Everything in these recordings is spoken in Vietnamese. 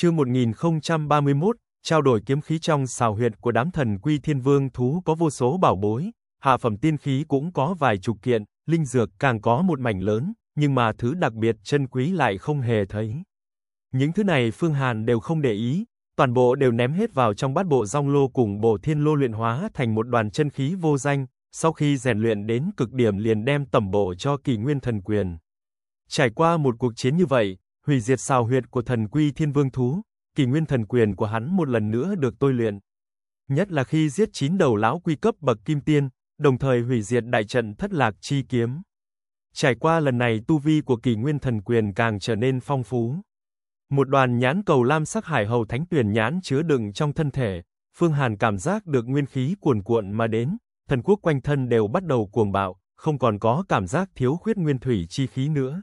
Chương 1031, trao đổi kiếm khí trong xào huyệt của đám thần quy thiên vương thú có vô số bảo bối, hạ phẩm tiên khí cũng có vài chục kiện, linh dược càng có một mảnh lớn, nhưng mà thứ đặc biệt chân quý lại không hề thấy. Những thứ này Phương Hàn đều không để ý, toàn bộ đều ném hết vào trong bát bộ rong lô cùng bộ thiên lô luyện hóa thành một đoàn chân khí vô danh, sau khi rèn luyện đến cực điểm liền đem tẩm bộ cho kỳ nguyên thần quyền. Trải qua một cuộc chiến như vậy, hủy diệt xào huyệt của thần quy thiên vương thú, kỳ nguyên thần quyền của hắn một lần nữa được tôi luyện. Nhất là khi giết chín đầu lão quy cấp bậc kim tiên, đồng thời hủy diệt đại trận thất lạc chi kiếm. Trải qua lần này tu vi của kỳ nguyên thần quyền càng trở nên phong phú. Một đoàn nhãn cầu lam sắc hải hầu thánh tuyển nhãn chứa đựng trong thân thể, Phương Hàn cảm giác được nguyên khí cuồn cuộn mà đến, thần quốc quanh thân đều bắt đầu cuồng bạo, không còn có cảm giác thiếu khuyết nguyên thủy chi khí nữa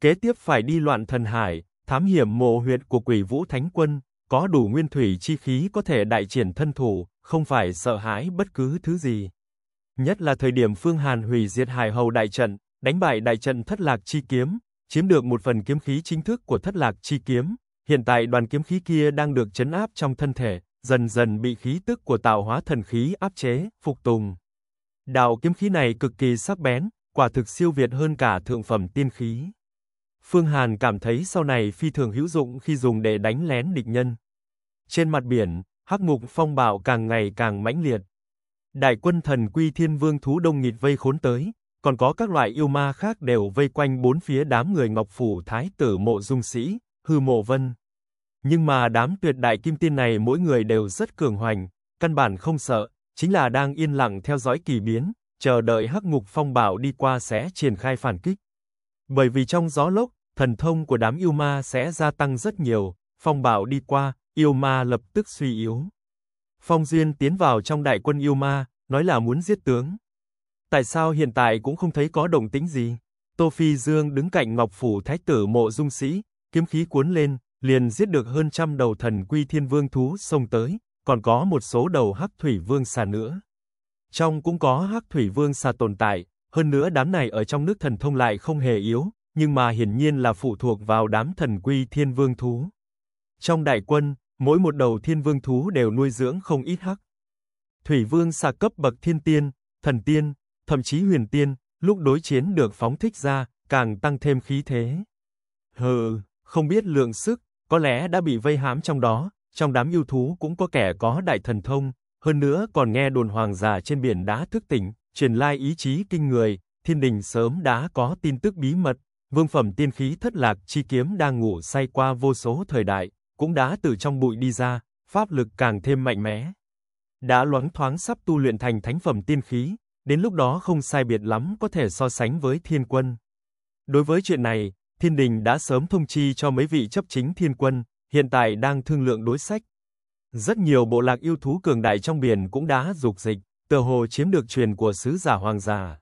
kế tiếp phải đi loạn thần hải, thám hiểm mộ huyệt của quỷ vũ thánh quân, có đủ nguyên thủy chi khí có thể đại triển thân thủ, không phải sợ hãi bất cứ thứ gì. Nhất là thời điểm Phương Hàn hủy diệt hải hầu đại trận, đánh bại đại trận thất lạc chi kiếm, chiếm được một phần kiếm khí chính thức của thất lạc chi kiếm, hiện tại đoàn kiếm khí kia đang được chấn áp trong thân thể, dần dần bị khí tức của tạo hóa thần khí áp chế, phục tùng. Đạo kiếm khí này cực kỳ sắc bén, quả thực siêu việt hơn cả thượng phẩm tiên khí. Phương Hàn cảm thấy sau này phi thường hữu dụng khi dùng để đánh lén địch nhân. Trên mặt biển, hắc Mục phong bạo càng ngày càng mãnh liệt. Đại quân thần quy thiên vương thú đông nghịt vây khốn tới, còn có các loại yêu ma khác đều vây quanh bốn phía đám người Ngọc phủ thái tử Mộ Dung Sĩ, Hư Mộ Vân. Nhưng mà đám tuyệt đại kim tiên này mỗi người đều rất cường hoành, căn bản không sợ, chính là đang yên lặng theo dõi kỳ biến, chờ đợi hắc ngục phong bạo đi qua sẽ triển khai phản kích. Bởi vì trong gió lốc, thần thông của đám yêu ma sẽ gia tăng rất nhiều, phong bạo đi qua, yêu ma lập tức suy yếu. Phong Duyên tiến vào trong đại quân yêu ma, nói là muốn giết tướng. Tại sao hiện tại cũng không thấy có động tĩnh gì? Tô Phi Dương đứng cạnh Ngọc phủ Thái tử Mộ Dung Sĩ, kiếm khí cuốn lên, liền giết được hơn trăm đầu thần quy thiên vương thú xông tới, còn có một số đầu hắc thủy vương xà nữa. Trong cũng có hắc thủy vương xà tồn tại, hơn nữa đám này ở trong nước thần thông lại không hề yếu, nhưng mà hiển nhiên là phụ thuộc vào đám thần quy thiên vương thú. Trong đại quân, mỗi một đầu thiên vương thú đều nuôi dưỡng không ít hắc. Thủy vương xa cấp bậc thiên tiên, thần tiên, thậm chí huyền tiên, lúc đối chiến được phóng thích ra, càng tăng thêm khí thế. Hừ, không biết lượng sức, có lẽ đã bị vây hãm trong đó, trong đám yêu thú cũng có kẻ có đại thần thông, hơn nữa còn nghe đồn hoàng giả trên biển đã thức tỉnh, truyền lai ý chí kinh người, thiên đình sớm đã có tin tức bí mật, Vương phẩm tiên khí thất lạc chi kiếm đang ngủ say qua vô số thời đại, cũng đã từ trong bụi đi ra, pháp lực càng thêm mạnh mẽ. Đã loáng thoáng sắp tu luyện thành thánh phẩm tiên khí, đến lúc đó không sai biệt lắm có thể so sánh với thiên quân. Đối với chuyện này, thiên đình đã sớm thông chi cho mấy vị chấp chính thiên quân, hiện tại đang thương lượng đối sách. Rất nhiều bộ lạc yêu thú cường đại trong biển cũng đã dục dịch, tờ hồ chiếm được truyền của sứ giả hoàng giả.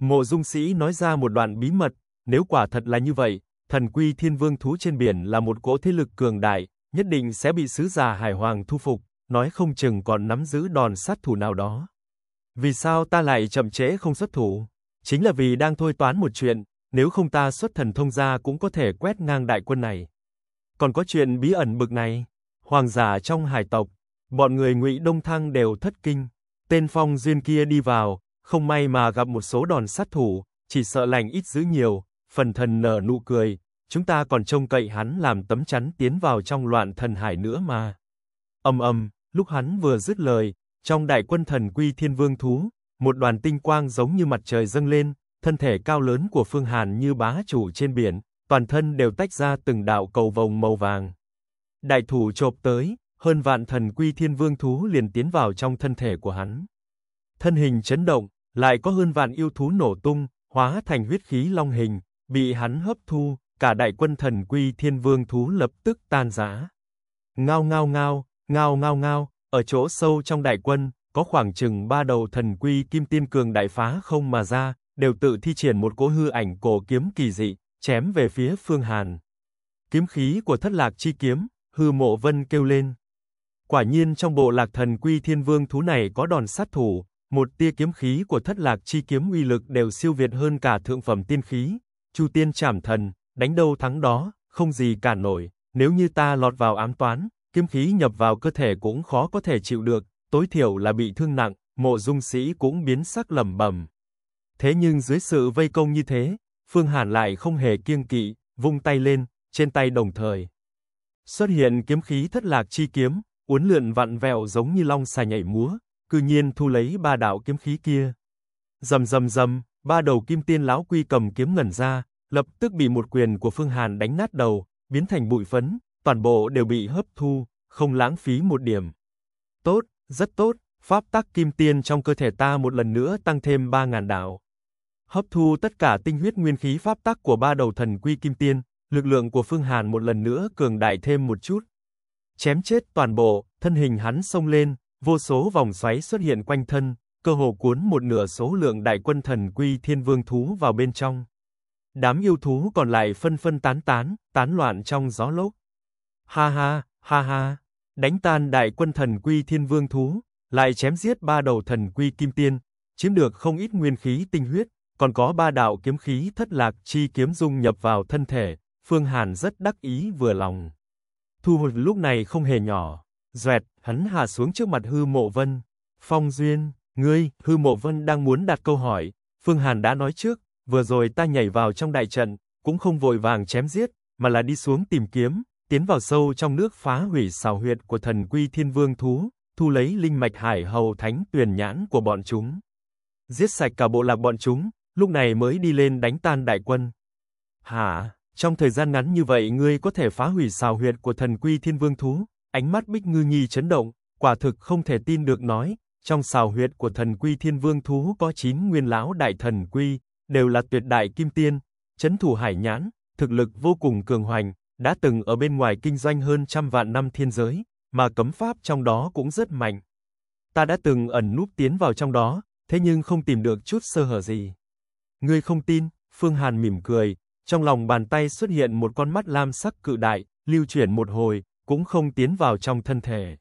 Mộ dung sĩ nói ra một đoạn bí mật nếu quả thật là như vậy, thần quy thiên vương thú trên biển là một cỗ thế lực cường đại, nhất định sẽ bị sứ giả Hải Hoàng thu phục, nói không chừng còn nắm giữ đòn sát thủ nào đó. Vì sao ta lại chậm trễ không xuất thủ? Chính là vì đang thôi toán một chuyện, nếu không ta xuất thần thông ra cũng có thể quét ngang đại quân này. Còn có chuyện bí ẩn bực này, hoàng giả trong hải tộc, bọn người Ngụy Đông Thăng đều thất kinh. Tên Phong Duyên kia đi vào, không may mà gặp một số đòn sát thủ, chỉ sợ lành ít dữ nhiều, phần thần nở nụ cười, chúng ta còn trông cậy hắn làm tấm chắn tiến vào trong loạn thần hải nữa mà. Âm âm, lúc hắn vừa dứt lời, trong đại quân thần quy thiên vương thú, một đoàn tinh quang giống như mặt trời dâng lên, thân thể cao lớn của Phương Hàn như bá chủ trên biển, toàn thân đều tách ra từng đạo cầu vồng màu vàng. Đại thủ chộp tới, hơn vạn thần quy thiên vương thú liền tiến vào trong thân thể của hắn. Thân hình chấn động, lại có hơn vạn yêu thú nổ tung, hóa thành huyết khí long hình, bị hắn hấp thu, cả đại quân thần quy thiên vương thú lập tức tan rã. Ngao ngao ngao, ngao ngao ngao, ở chỗ sâu trong đại quân, có khoảng chừng ba đầu thần quy kim tiên cường đại phá không mà ra, đều tự thi triển một cỗ hư ảnh cổ kiếm kỳ dị, chém về phía Phương Hàn. Kiếm khí của thất lạc chi kiếm, hư mộ vân kêu lên. Quả nhiên trong bộ lạc thần quy thiên vương thú này có đòn sát thủ, một tia kiếm khí của thất lạc chi kiếm uy lực đều siêu việt hơn cả thượng phẩm tiên khí, Chu Tiên Trảm Thần, đánh đâu thắng đó, không gì cản nổi, nếu như ta lọt vào ám toán, kiếm khí nhập vào cơ thể cũng khó có thể chịu được, tối thiểu là bị thương nặng, mộ dung sĩ cũng biến sắc lầm bầm. Thế nhưng dưới sự vây công như thế, Phương Hàn lại không hề kiêng kỵ, vung tay lên, trên tay đồng thời. Xuất hiện kiếm khí thất lạc chi kiếm, uốn lượn vặn vẹo giống như long xà nhảy múa, cư nhiên thu lấy ba đạo kiếm khí kia. Rầm rầm rầm, ba đầu kim tiên lão quy cầm kiếm ngẩn ra, lập tức bị một quyền của Phương Hàn đánh nát đầu, biến thành bụi phấn, toàn bộ đều bị hấp thu, không lãng phí một điểm. Tốt, rất tốt, pháp tắc kim tiên trong cơ thể ta một lần nữa tăng thêm 3000 đạo. Hấp thu tất cả tinh huyết nguyên khí pháp tắc của ba đầu thần quy kim tiên, lực lượng của Phương Hàn một lần nữa cường đại thêm một chút. Chém chết toàn bộ, thân hình hắn sông lên, vô số vòng xoáy xuất hiện quanh thân, cơ hồ cuốn một nửa số lượng đại quân thần quy thiên vương thú vào bên trong. Đám yêu thú còn lại phân phân tán tán, tán loạn trong gió lốc. Ha ha, ha ha, đánh tan đại quân thần quy thiên vương thú, lại chém giết ba đầu thần quy kim tiên, chiếm được không ít nguyên khí tinh huyết, còn có ba đạo kiếm khí thất lạc chi kiếm dung nhập vào thân thể, Phương Hàn rất đắc ý vừa lòng. Thu hồi lúc này không hề nhỏ, doẹt, hắn hạ xuống trước mặt hư mộ vân, phong duyên. Ngươi, hư mộ vân đang muốn đặt câu hỏi, Phương Hàn đã nói trước, vừa rồi ta nhảy vào trong đại trận, cũng không vội vàng chém giết, mà là đi xuống tìm kiếm, tiến vào sâu trong nước phá hủy xào huyệt của thần quy thiên vương thú, thu lấy linh mạch hải hầu thánh tuyển nhãn của bọn chúng. Giết sạch cả bộ lạc bọn chúng, lúc này mới đi lên đánh tan đại quân. Hả, trong thời gian ngắn như vậy ngươi có thể phá hủy xào huyệt của thần quy thiên vương thú, ánh mắt bích ngư nhi chấn động, quả thực không thể tin được nói, trong xào huyệt của thần quy Thiên Vương Thú có 9 nguyên lão đại thần quy, đều là tuyệt đại kim tiên, chấn thủ hải nhãn, thực lực vô cùng cường hoành, đã từng ở bên ngoài kinh doanh hơn trăm vạn năm thiên giới, mà cấm pháp trong đó cũng rất mạnh. Ta đã từng ẩn núp tiến vào trong đó, thế nhưng không tìm được chút sơ hở gì. Ngươi không tin, Phương Hàn mỉm cười, trong lòng bàn tay xuất hiện một con mắt lam sắc cự đại, lưu chuyển một hồi, cũng không tiến vào trong thân thể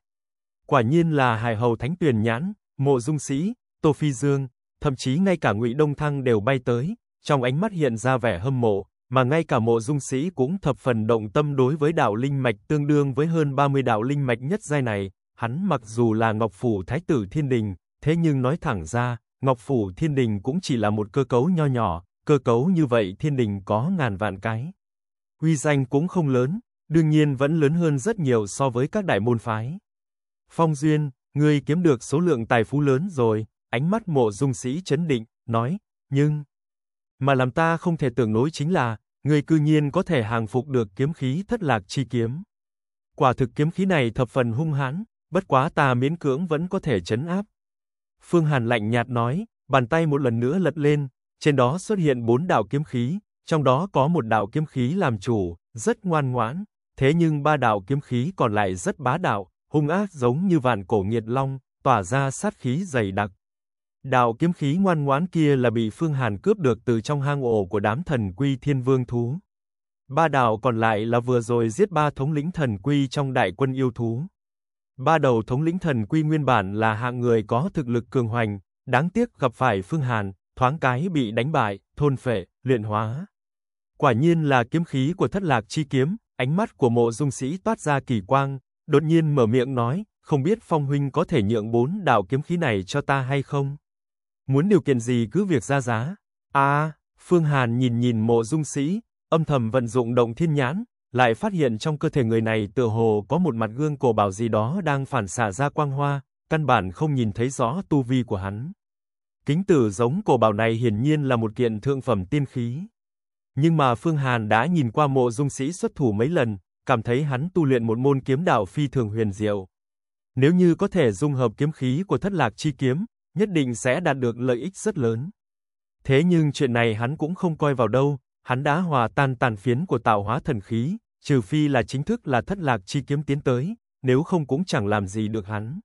quả nhiên là Hải Hầu Thánh Tuyền Nhãn, Mộ Dung Sĩ, Tô Phi Dương, thậm chí ngay cả Ngụy Đông Thăng đều bay tới, trong ánh mắt hiện ra vẻ hâm mộ, mà ngay cả Mộ Dung Sĩ cũng thập phần động tâm đối với đạo linh mạch tương đương với hơn 30 đạo linh mạch nhất giai này, hắn mặc dù là Ngọc phủ Thái tử Thiên Đình, thế nhưng nói thẳng ra, Ngọc phủ Thiên Đình cũng chỉ là một cơ cấu nho nhỏ, cơ cấu như vậy Thiên Đình có ngàn vạn cái. Uy danh cũng không lớn, đương nhiên vẫn lớn hơn rất nhiều so với các đại môn phái. Phong Duyên, ngươi kiếm được số lượng tài phú lớn rồi, ánh mắt mộ dung sĩ chấn định, nói, nhưng... Mà làm ta không thể tưởng nối chính là, ngươi cư nhiên có thể hàng phục được kiếm khí thất lạc chi kiếm. Quả thực kiếm khí này thập phần hung hãn, bất quá ta miễn cưỡng vẫn có thể chấn áp. Phương Hàn lạnh nhạt nói, bàn tay một lần nữa lật lên, trên đó xuất hiện bốn đạo kiếm khí, trong đó có một đạo kiếm khí làm chủ, rất ngoan ngoãn, thế nhưng ba đạo kiếm khí còn lại rất bá đạo, hung ác giống như vạn cổ nghiệt long, tỏa ra sát khí dày đặc. Đạo kiếm khí ngoan ngoãn kia là bị Phương Hàn cướp được từ trong hang ổ của đám thần quy thiên vương thú. Ba đạo còn lại là vừa rồi giết ba thống lĩnh thần quy trong đại quân yêu thú. Ba đầu thống lĩnh thần quy nguyên bản là hạng người có thực lực cường hoành, đáng tiếc gặp phải Phương Hàn, thoáng cái bị đánh bại, thôn phệ, luyện hóa. Quả nhiên là kiếm khí của thất lạc chi kiếm, ánh mắt của mộ dung sĩ toát ra kỳ quang, đột nhiên mở miệng nói, không biết Phong huynh có thể nhượng bốn đạo kiếm khí này cho ta hay không? Muốn điều kiện gì cứ việc ra giá. a Phương Hàn nhìn nhìn mộ dung sĩ, âm thầm vận dụng động thiên nhãn, lại phát hiện trong cơ thể người này tựa hồ có một mặt gương cổ bảo gì đó đang phản xạ ra quang hoa, căn bản không nhìn thấy rõ tu vi của hắn. Kính tử giống cổ bảo này hiển nhiên là một kiện thượng phẩm tiên khí. Nhưng mà Phương Hàn đã nhìn qua mộ dung sĩ xuất thủ mấy lần, cảm thấy hắn tu luyện một môn kiếm đạo phi thường huyền diệu. Nếu như có thể dung hợp kiếm khí của thất lạc chi kiếm, nhất định sẽ đạt được lợi ích rất lớn. Thế nhưng chuyện này hắn cũng không coi vào đâu, hắn đã hòa tan tàn phiến của tạo hóa thần khí, trừ phi là chính thức là thất lạc chi kiếm tiến tới, nếu không cũng chẳng làm gì được hắn.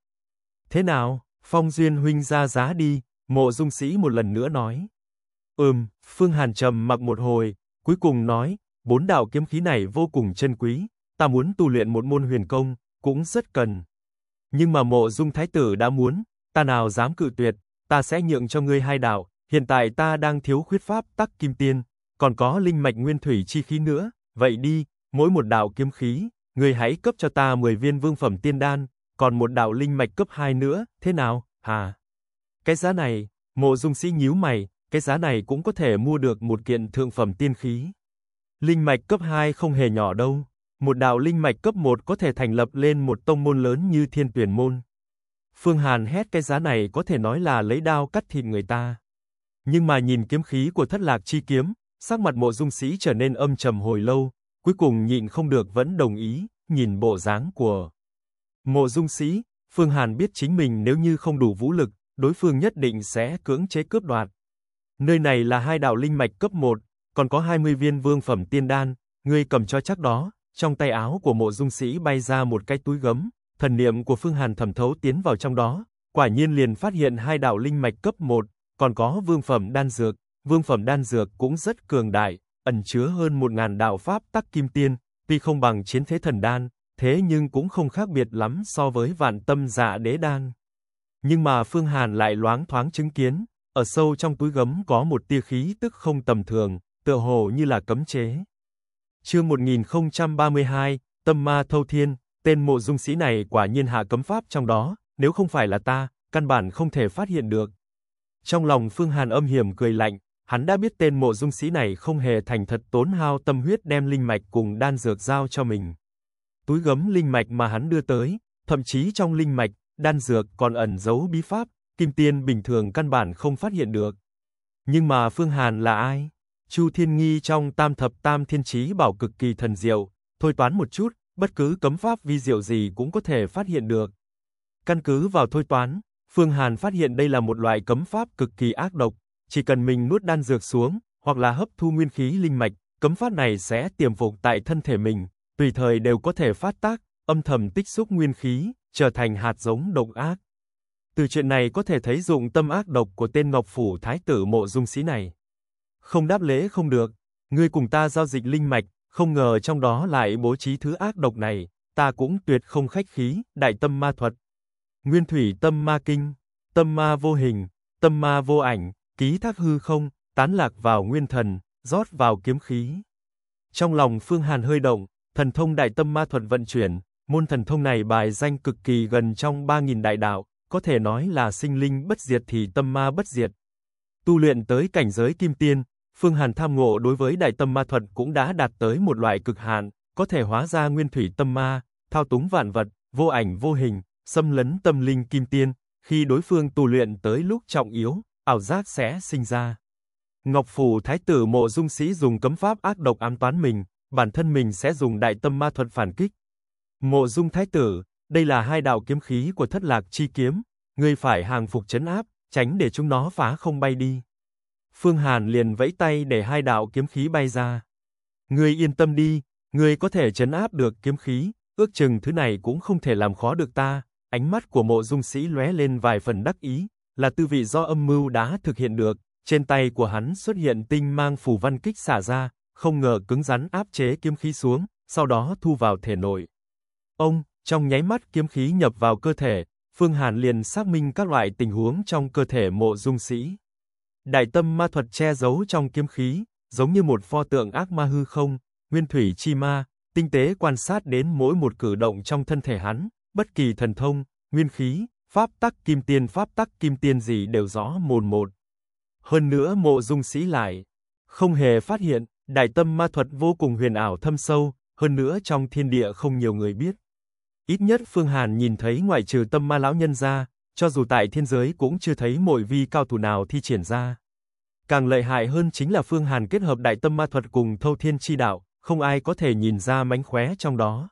Thế nào, Phong Duyên huynh ra giá đi, mộ dung sĩ một lần nữa nói. Ừm, Phương Hàn trầm mặc một hồi, cuối cùng nói, Bốn đạo kiếm khí này vô cùng chân quý, ta muốn tu luyện một môn huyền công, cũng rất cần. Nhưng mà mộ dung thái tử đã muốn, ta nào dám cự tuyệt, ta sẽ nhượng cho ngươi hai đạo, hiện tại ta đang thiếu khuyết pháp tắc kim tiên, còn có linh mạch nguyên thủy chi khí nữa, vậy đi, mỗi một đạo kiếm khí, ngươi hãy cấp cho ta 10 viên vương phẩm tiên đan, còn một đạo linh mạch cấp 2 nữa, thế nào, hà? Cái giá này, mộ dung sĩ nhíu mày, cái giá này cũng có thể mua được một kiện thượng phẩm tiên khí. Linh mạch cấp 2 không hề nhỏ đâu, một đạo linh mạch cấp 1 có thể thành lập lên một tông môn lớn như Thiên Tuyển môn. Phương Hàn hét cái giá này có thể nói là lấy đao cắt thịt người ta. Nhưng mà nhìn kiếm khí của Thất Lạc chi kiếm, sắc mặt Mộ Dung Sĩ trở nên âm trầm hồi lâu, cuối cùng nhịn không được vẫn đồng ý, nhìn bộ dáng của Mộ Dung Sĩ, Phương Hàn biết chính mình nếu như không đủ vũ lực, đối phương nhất định sẽ cưỡng chế cướp đoạt. Nơi này là hai đạo linh mạch cấp 1, còn có 20 viên vương phẩm tiên đan, ngươi cầm cho chắc đó. Trong tay áo của mộ dung sĩ bay ra một cái túi gấm, thần niệm của Phương Hàn thẩm thấu tiến vào trong đó, quả nhiên liền phát hiện hai đạo linh mạch cấp 1, còn có vương phẩm đan dược, vương phẩm đan dược cũng rất cường đại, ẩn chứa hơn 1000 đạo pháp tắc kim tiên, tuy không bằng chiến thế thần đan, thế nhưng cũng không khác biệt lắm so với vạn tâm dạ đế đan. Nhưng mà Phương Hàn lại loáng thoáng chứng kiến, ở sâu trong túi gấm có một tia khí tức không tầm thường, tựa hồ như là cấm chế. Chương 1032, Tâm Ma Thâu Thiên, tên mộ dung sĩ này quả nhiên hạ cấm pháp trong đó, nếu không phải là ta, căn bản không thể phát hiện được. Trong lòng Phương Hàn âm hiểm cười lạnh, hắn đã biết tên mộ dung sĩ này không hề thành thật tốn hao tâm huyết đem linh mạch cùng đan dược giao cho mình. Túi gấm linh mạch mà hắn đưa tới, thậm chí trong linh mạch, đan dược còn ẩn giấu bí pháp, kim tiên bình thường căn bản không phát hiện được. Nhưng mà Phương Hàn là ai? Chu Thiên Nghi trong Tam thập Tam Thiên Chí bảo cực kỳ thần diệu, thôi toán một chút, bất cứ cấm pháp vi diệu gì cũng có thể phát hiện được. Căn cứ vào thôi toán, Phương Hàn phát hiện đây là một loại cấm pháp cực kỳ ác độc, chỉ cần mình nuốt đan dược xuống, hoặc là hấp thu nguyên khí linh mạch, cấm pháp này sẽ tiềm phục tại thân thể mình, tùy thời đều có thể phát tác, âm thầm tích xúc nguyên khí, trở thành hạt giống độc ác. Từ chuyện này có thể thấy dụng tâm ác độc của tên Ngọc Phủ Thái tử mộ dung sĩ này không đáp lễ không được, ngươi cùng ta giao dịch linh mạch, không ngờ trong đó lại bố trí thứ ác độc này, ta cũng tuyệt không khách khí, đại tâm ma thuật. Nguyên thủy tâm ma kinh, tâm ma vô hình, tâm ma vô ảnh, ký thác hư không, tán lạc vào nguyên thần, rót vào kiếm khí. Trong lòng Phương Hàn hơi động, thần thông đại tâm ma thuật vận chuyển, môn thần thông này bài danh cực kỳ gần trong 3.000 đại đạo, có thể nói là sinh linh bất diệt thì tâm ma bất diệt. Tu luyện tới cảnh giới kim tiên, Phương Hàn tham ngộ đối với đại tâm ma thuật cũng đã đạt tới một loại cực hạn, có thể hóa ra nguyên thủy tâm ma, thao túng vạn vật, vô ảnh vô hình, xâm lấn tâm linh kim tiên, khi đối phương tu luyện tới lúc trọng yếu, ảo giác sẽ sinh ra. Ngọc phủ thái tử Mộ Dung Sĩ dùng cấm pháp ác độc ám toán mình, bản thân mình sẽ dùng đại tâm ma thuật phản kích. Mộ Dung thái tử, đây là hai đạo kiếm khí của Thất Lạc chi kiếm, ngươi phải hàng phục chấn áp, tránh để chúng nó phá không bay đi. Phương Hàn liền vẫy tay để hai đạo kiếm khí bay ra. Ngươi yên tâm đi, ngươi có thể trấn áp được kiếm khí, ước chừng thứ này cũng không thể làm khó được ta. Ánh mắt của Mộ Dung Sĩ lóe lên vài phần đắc ý, là tư vị do âm mưu đã thực hiện được, trên tay của hắn xuất hiện tinh mang phù văn kích xả ra, không ngờ cứng rắn áp chế kiếm khí xuống, sau đó thu vào thể nội. Ông, trong nháy mắt kiếm khí nhập vào cơ thể, Phương Hàn liền xác minh các loại tình huống trong cơ thể Mộ Dung Sĩ. Đại tâm ma thuật che giấu trong kiếm khí, giống như một pho tượng ác ma hư không, nguyên thủy chi ma, tinh tế quan sát đến mỗi một cử động trong thân thể hắn, bất kỳ thần thông, nguyên khí, pháp tắc kim tiên pháp tắc kim tiên gì đều rõ mồn một. Hơn nữa mộ dung sĩ lại, không hề phát hiện, đại tâm ma thuật vô cùng huyền ảo thâm sâu, hơn nữa trong thiên địa không nhiều người biết. Ít nhất Phương Hàn nhìn thấy ngoại trừ tâm ma lão nhân ra, cho dù tại thiên giới cũng chưa thấy mọi vi cao thủ nào thi triển ra. Càng lợi hại hơn chính là Phương Hàn kết hợp đại tâm ma thuật cùng thâu thiên chi đạo, không ai có thể nhìn ra mánh khóe trong đó.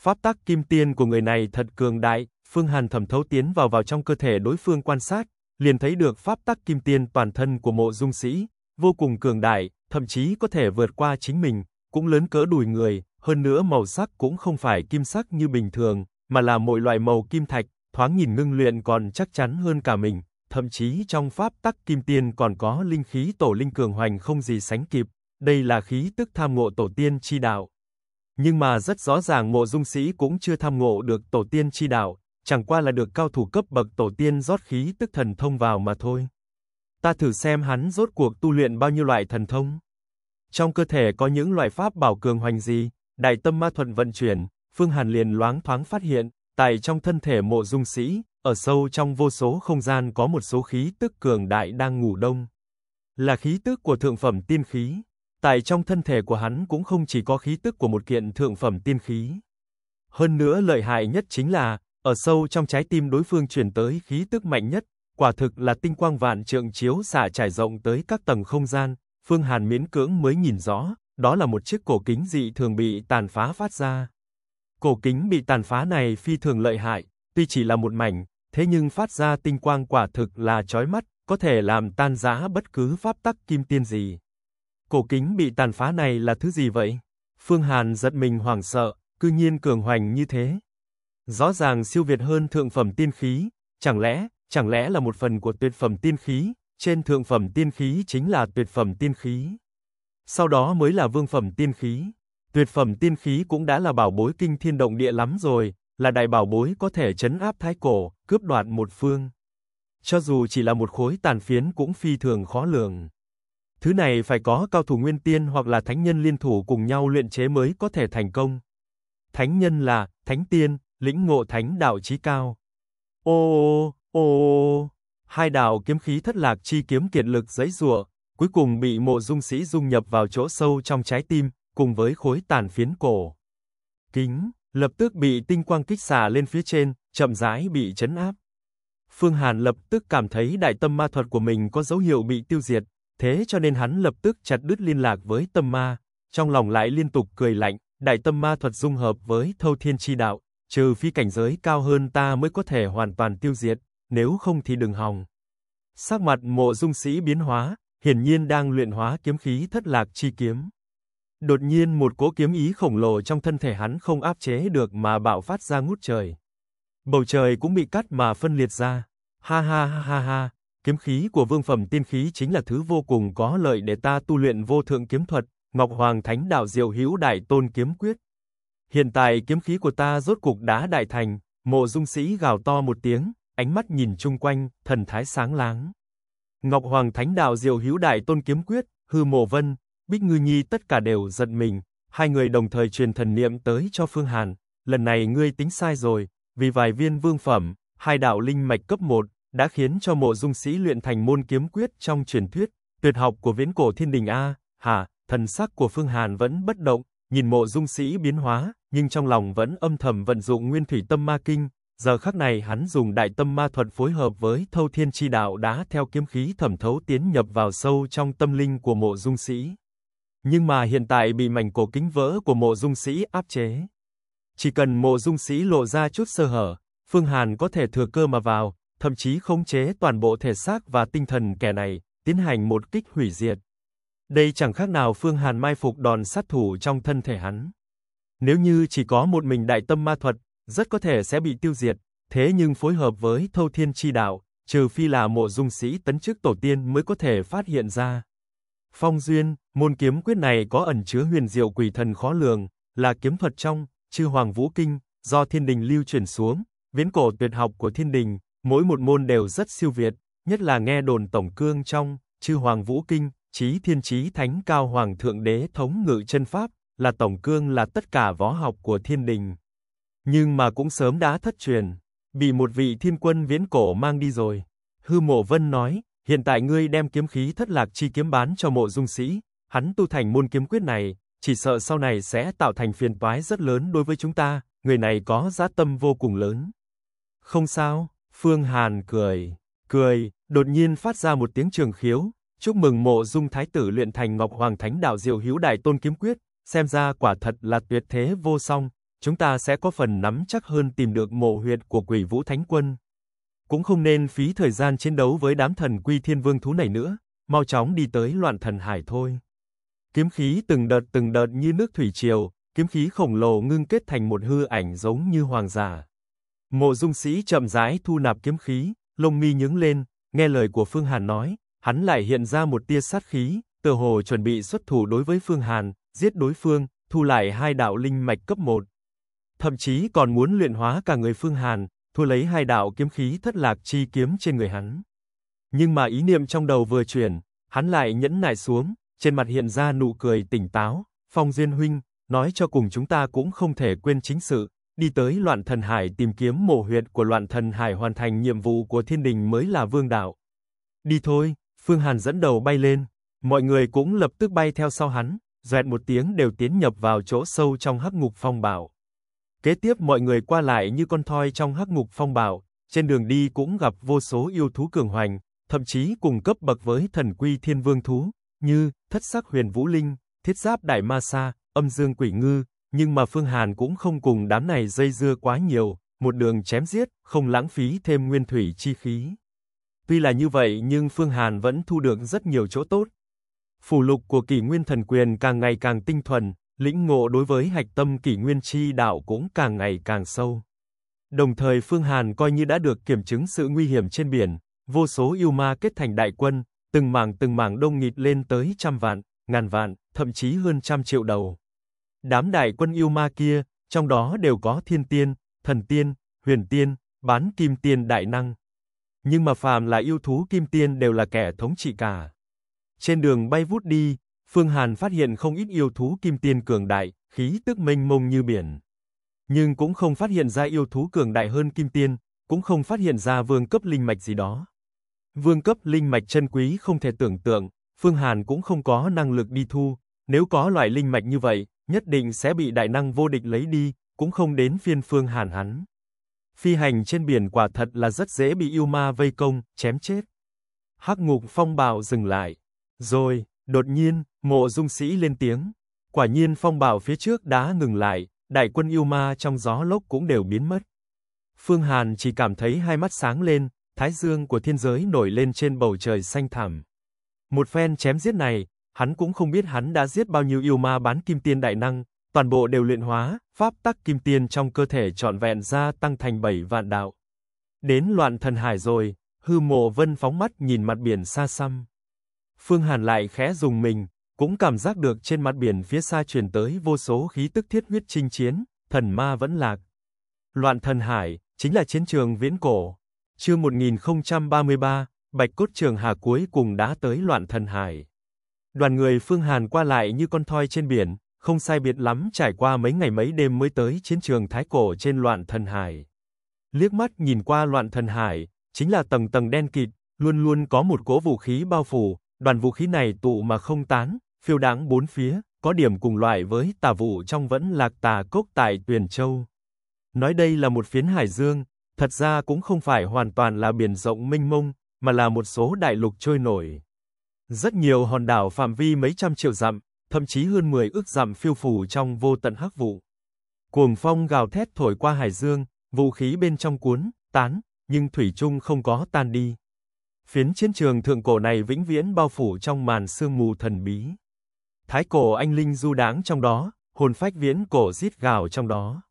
Pháp tắc kim tiên của người này thật cường đại, Phương Hàn thẩm thấu tiến vào vào trong cơ thể đối phương quan sát, liền thấy được pháp tắc kim tiên toàn thân của mộ dung sĩ, vô cùng cường đại, thậm chí có thể vượt qua chính mình, cũng lớn cỡ đùi người, hơn nữa màu sắc cũng không phải kim sắc như bình thường, mà là mọi loại màu kim thạch, thoáng nhìn ngưng luyện còn chắc chắn hơn cả mình, thậm chí trong pháp tắc kim tiên còn có linh khí tổ linh cường hoành không gì sánh kịp, đây là khí tức tham ngộ tổ tiên chi đạo. Nhưng mà rất rõ ràng mộ dung sĩ cũng chưa tham ngộ được tổ tiên chi đạo, chẳng qua là được cao thủ cấp bậc tổ tiên rót khí tức thần thông vào mà thôi. Ta thử xem hắn rốt cuộc tu luyện bao nhiêu loại thần thông. Trong cơ thể có những loại pháp bảo cường hoành gì, đại tâm ma thuận vận chuyển, Phương Hàn liền loáng thoáng phát hiện, Tại trong thân thể mộ dung sĩ, ở sâu trong vô số không gian có một số khí tức cường đại đang ngủ đông. Là khí tức của thượng phẩm tiên khí. Tại trong thân thể của hắn cũng không chỉ có khí tức của một kiện thượng phẩm tiên khí. Hơn nữa lợi hại nhất chính là, ở sâu trong trái tim đối phương truyền tới khí tức mạnh nhất, quả thực là tinh quang vạn trượng chiếu xạ trải rộng tới các tầng không gian, Phương Hàn miễn cưỡng mới nhìn rõ, đó là một chiếc cổ kính dị thường bị tàn phá phát ra. Cổ kính bị tàn phá này phi thường lợi hại, tuy chỉ là một mảnh, thế nhưng phát ra tinh quang quả thực là chói mắt, có thể làm tan rã bất cứ pháp tắc kim tiên gì. Cổ kính bị tàn phá này là thứ gì vậy? Phương Hàn giật mình hoảng sợ, cư nhiên cường hoành như thế. Rõ ràng siêu việt hơn thượng phẩm tiên khí, chẳng lẽ, chẳng lẽ là một phần của tuyệt phẩm tiên khí, trên thượng phẩm tiên khí chính là tuyệt phẩm tiên khí. Sau đó mới là vương phẩm tiên khí. Tuyệt phẩm tiên khí cũng đã là bảo bối kinh thiên động địa lắm rồi, là đại bảo bối có thể chấn áp thái cổ, cướp đoạt một phương. Cho dù chỉ là một khối tàn phiến cũng phi thường khó lường. Thứ này phải có cao thủ nguyên tiên hoặc là thánh nhân liên thủ cùng nhau luyện chế mới có thể thành công. Thánh nhân là thánh tiên, lĩnh ngộ thánh đạo trí cao. Ô ô ô, ô. hai đạo kiếm khí thất lạc chi kiếm kiệt lực giãy giụa, cuối cùng bị Mộ Dung Sĩ dung nhập vào chỗ sâu trong trái tim, cùng với khối tàn phiến cổ. Kính, lập tức bị tinh quang kích xà lên phía trên, chậm rãi bị chấn áp. Phương Hàn lập tức cảm thấy đại tâm ma thuật của mình có dấu hiệu bị tiêu diệt, thế cho nên hắn lập tức chặt đứt liên lạc với tâm ma, trong lòng lại liên tục cười lạnh, đại tâm ma thuật dung hợp với thâu thiên chi đạo, trừ phi cảnh giới cao hơn ta mới có thể hoàn toàn tiêu diệt, nếu không thì đừng hòng. Sắc mặt mộ dung sĩ biến hóa, hiển nhiên đang luyện hóa kiếm khí thất lạc chi kiếm. Đột nhiên một cỗ kiếm ý khổng lồ trong thân thể hắn không áp chế được mà bạo phát ra ngút trời. Bầu trời cũng bị cắt mà phân liệt ra. Ha ha ha ha ha, kiếm khí của vương phẩm tiên khí chính là thứ vô cùng có lợi để ta tu luyện vô thượng kiếm thuật, Ngọc Hoàng Thánh Đạo Diệu Hữu Đại Tôn Kiếm Quyết. Hiện tại kiếm khí của ta rốt cục đã đại thành, Mộ Dung Sĩ gào to một tiếng, ánh mắt nhìn chung quanh, thần thái sáng láng. Ngọc Hoàng Thánh Đạo Diệu Hữu Đại Tôn Kiếm Quyết, Hư Mộ Vân, Bích Ngư Nhi tất cả đều giận mình, hai người đồng thời truyền thần niệm tới cho Phương Hàn, lần này ngươi tính sai rồi, vì vài viên vương phẩm, hai đạo linh mạch cấp 1 đã khiến cho Mộ Dung Sĩ luyện thành môn kiếm quyết trong truyền thuyết, tuyệt học của Viễn Cổ Thiên Đình a. Hà, thần sắc của Phương Hàn vẫn bất động, nhìn Mộ Dung Sĩ biến hóa, nhưng trong lòng vẫn âm thầm vận dụng Nguyên Thủy Tâm Ma Kinh, giờ khắc này hắn dùng Đại Tâm Ma thuật phối hợp với Thâu Thiên Chi Đạo đã theo kiếm khí thẩm thấu tiến nhập vào sâu trong tâm linh của Mộ Dung Sĩ nhưng mà hiện tại bị mảnh cổ kính vỡ của mộ dung sĩ áp chế. Chỉ cần mộ dung sĩ lộ ra chút sơ hở, Phương Hàn có thể thừa cơ mà vào, thậm chí khống chế toàn bộ thể xác và tinh thần kẻ này, tiến hành một kích hủy diệt. Đây chẳng khác nào Phương Hàn mai phục đòn sát thủ trong thân thể hắn. Nếu như chỉ có một mình đại tâm ma thuật, rất có thể sẽ bị tiêu diệt, thế nhưng phối hợp với thâu thiên chi đạo, trừ phi là mộ dung sĩ tấn chức tổ tiên mới có thể phát hiện ra. Phong duyên, môn kiếm quyết này có ẩn chứa huyền diệu quỷ thần khó lường, là kiếm thuật trong Chư Hoàng Vũ Kinh do Thiên Đình lưu truyền xuống, viễn cổ tuyệt học của Thiên Đình, mỗi một môn đều rất siêu việt, nhất là nghe đồn tổng cương trong Chư Hoàng Vũ Kinh, Chí Thiên Chí Thánh Cao Hoàng Thượng Đế thống ngự chân pháp, là tổng cương là tất cả võ học của Thiên Đình. Nhưng mà cũng sớm đã thất truyền, bị một vị thiên quân viễn cổ mang đi rồi. Hư Mộ Vân nói, hiện tại ngươi đem kiếm khí thất lạc chi kiếm bán cho mộ dung sĩ, hắn tu thành môn kiếm quyết này, chỉ sợ sau này sẽ tạo thành phiền toái rất lớn đối với chúng ta, người này có giá tâm vô cùng lớn. Không sao, Phương Hàn cười, cười, đột nhiên phát ra một tiếng trường khiếu, chúc mừng mộ dung thái tử luyện thành Ngọc Hoàng Thánh Đạo Diệu Hữu Đại Tôn Kiếm Quyết, xem ra quả thật là tuyệt thế vô song, chúng ta sẽ có phần nắm chắc hơn tìm được mộ huyệt của quỷ vũ thánh quân. Cũng không nên phí thời gian chiến đấu với đám thần quy thiên vương thú này nữa, mau chóng đi tới loạn thần hải thôi. Kiếm khí từng đợt từng đợt như nước thủy triều, kiếm khí khổng lồ ngưng kết thành một hư ảnh giống như hoàng giả. Mộ Dung Sĩ chậm rãi thu nạp kiếm khí, lông mi nhướng lên, nghe lời của Phương Hàn nói, hắn lại hiện ra một tia sát khí, tựa hồ chuẩn bị xuất thủ đối với Phương Hàn, giết đối phương, thu lại hai đạo linh mạch cấp 1. Thậm chí còn muốn luyện hóa cả người Phương Hàn, thua lấy hai đạo kiếm khí thất lạc chi kiếm trên người hắn. Nhưng mà ý niệm trong đầu vừa chuyển, hắn lại nhẫn nại xuống, trên mặt hiện ra nụ cười tỉnh táo, "Phong duyên huynh, nói cho cùng chúng ta cũng không thể quên chính sự, đi tới Loạn Thần Hải tìm kiếm mộ huyệt của Loạn Thần Hải hoàn thành nhiệm vụ của Thiên Đình mới là vương đạo." "Đi thôi." Phương Hàn dẫn đầu bay lên, mọi người cũng lập tức bay theo sau hắn, rẹt một tiếng đều tiến nhập vào chỗ sâu trong hắc ngục phong bảo. Kế tiếp mọi người qua lại như con thoi trong hắc ngục phong bạo, trên đường đi cũng gặp vô số yêu thú cường hoành, thậm chí cùng cấp bậc với thần quy thiên vương thú, như thất sắc huyền vũ linh, thiết giáp đại ma sa, âm dương quỷ ngư, nhưng mà Phương Hàn cũng không cùng đám này dây dưa quá nhiều, một đường chém giết, không lãng phí thêm nguyên thủy chi khí. Tuy là như vậy nhưng Phương Hàn vẫn thu được rất nhiều chỗ tốt. Phù lục của kỷ nguyên thần quyền càng ngày càng tinh thuần, lĩnh ngộ đối với hạch tâm kỷ nguyên chi đạo cũng càng ngày càng sâu. Đồng thời Phương Hàn coi như đã được kiểm chứng sự nguy hiểm trên biển, vô số yêu ma kết thành đại quân, từng mảng từng mảng đông nghịt lên tới trăm vạn, ngàn vạn, thậm chí hơn trăm triệu đầu. Đám đại quân yêu ma kia, trong đó đều có thiên tiên, thần tiên, huyền tiên, bán kim tiên đại năng. Nhưng mà phàm là yêu thú kim tiên đều là kẻ thống trị cả. Trên đường bay vút đi, Phương Hàn phát hiện không ít yêu thú kim tiên cường đại, khí tức mênh mông như biển. Nhưng cũng không phát hiện ra yêu thú cường đại hơn kim tiên, cũng không phát hiện ra vương cấp linh mạch gì đó. Vương cấp linh mạch chân quý không thể tưởng tượng, Phương Hàn cũng không có năng lực đi thu, nếu có loại linh mạch như vậy, nhất định sẽ bị đại năng vô địch lấy đi, cũng không đến phiên Phương Hàn hắn. Phi hành trên biển quả thật là rất dễ bị yêu ma vây công, chém chết. Hắc ngục phong bạo dừng lại. Rồi, Đột nhiên, mộ dung sĩ lên tiếng. Quả nhiên phong bạo phía trước đã ngừng lại, đại quân yêu ma trong gió lốc cũng đều biến mất. Phương Hàn chỉ cảm thấy hai mắt sáng lên, thái dương của thiên giới nổi lên trên bầu trời xanh thẳm. Một phen chém giết này, hắn cũng không biết hắn đã giết bao nhiêu yêu ma bán kim tiên đại năng, toàn bộ đều luyện hóa, pháp tắc kim tiên trong cơ thể trọn vẹn ra tăng thành bảy vạn đạo. Đến loạn thần hải rồi, hư mộ vân phóng mắt nhìn mặt biển xa xăm. Phương Hàn lại khẽ dùng mình, cũng cảm giác được trên mặt biển phía xa truyền tới vô số khí tức thiết huyết chinh chiến, thần ma vẫn lạc. Loạn thần hải, chính là chiến trường viễn cổ. Chương 1033, Bạch cốt trường hà cuối cùng đã tới loạn thần hải. Đoàn người Phương Hàn qua lại như con thoi trên biển, không sai biệt lắm trải qua mấy ngày mấy đêm mới tới chiến trường thái cổ trên loạn thần hải. Liếc mắt nhìn qua loạn thần hải, chính là tầng tầng đen kịt, luôn luôn có một cỗ vũ khí bao phủ, đoàn vũ khí này tụ mà không tán, phiêu đáng bốn phía, có điểm cùng loại với tà vụ trong vẫn lạc tà cốc tại Tuyền Châu. Nói đây là một phiến hải dương, thật ra cũng không phải hoàn toàn là biển rộng mênh mông, mà là một số đại lục trôi nổi. Rất nhiều hòn đảo phạm vi mấy trăm triệu dặm, thậm chí hơn 10 ước dặm phiêu phù trong vô tận hắc vụ. Cuồng phong gào thét thổi qua hải dương, vũ khí bên trong cuốn, tán, nhưng thủy chung không có tan đi phiến chiến trường thượng cổ này vĩnh viễn bao phủ trong màn sương mù thần bí. Thái cổ anh linh du đáng trong đó, hồn phách viễn cổ rít gào trong đó.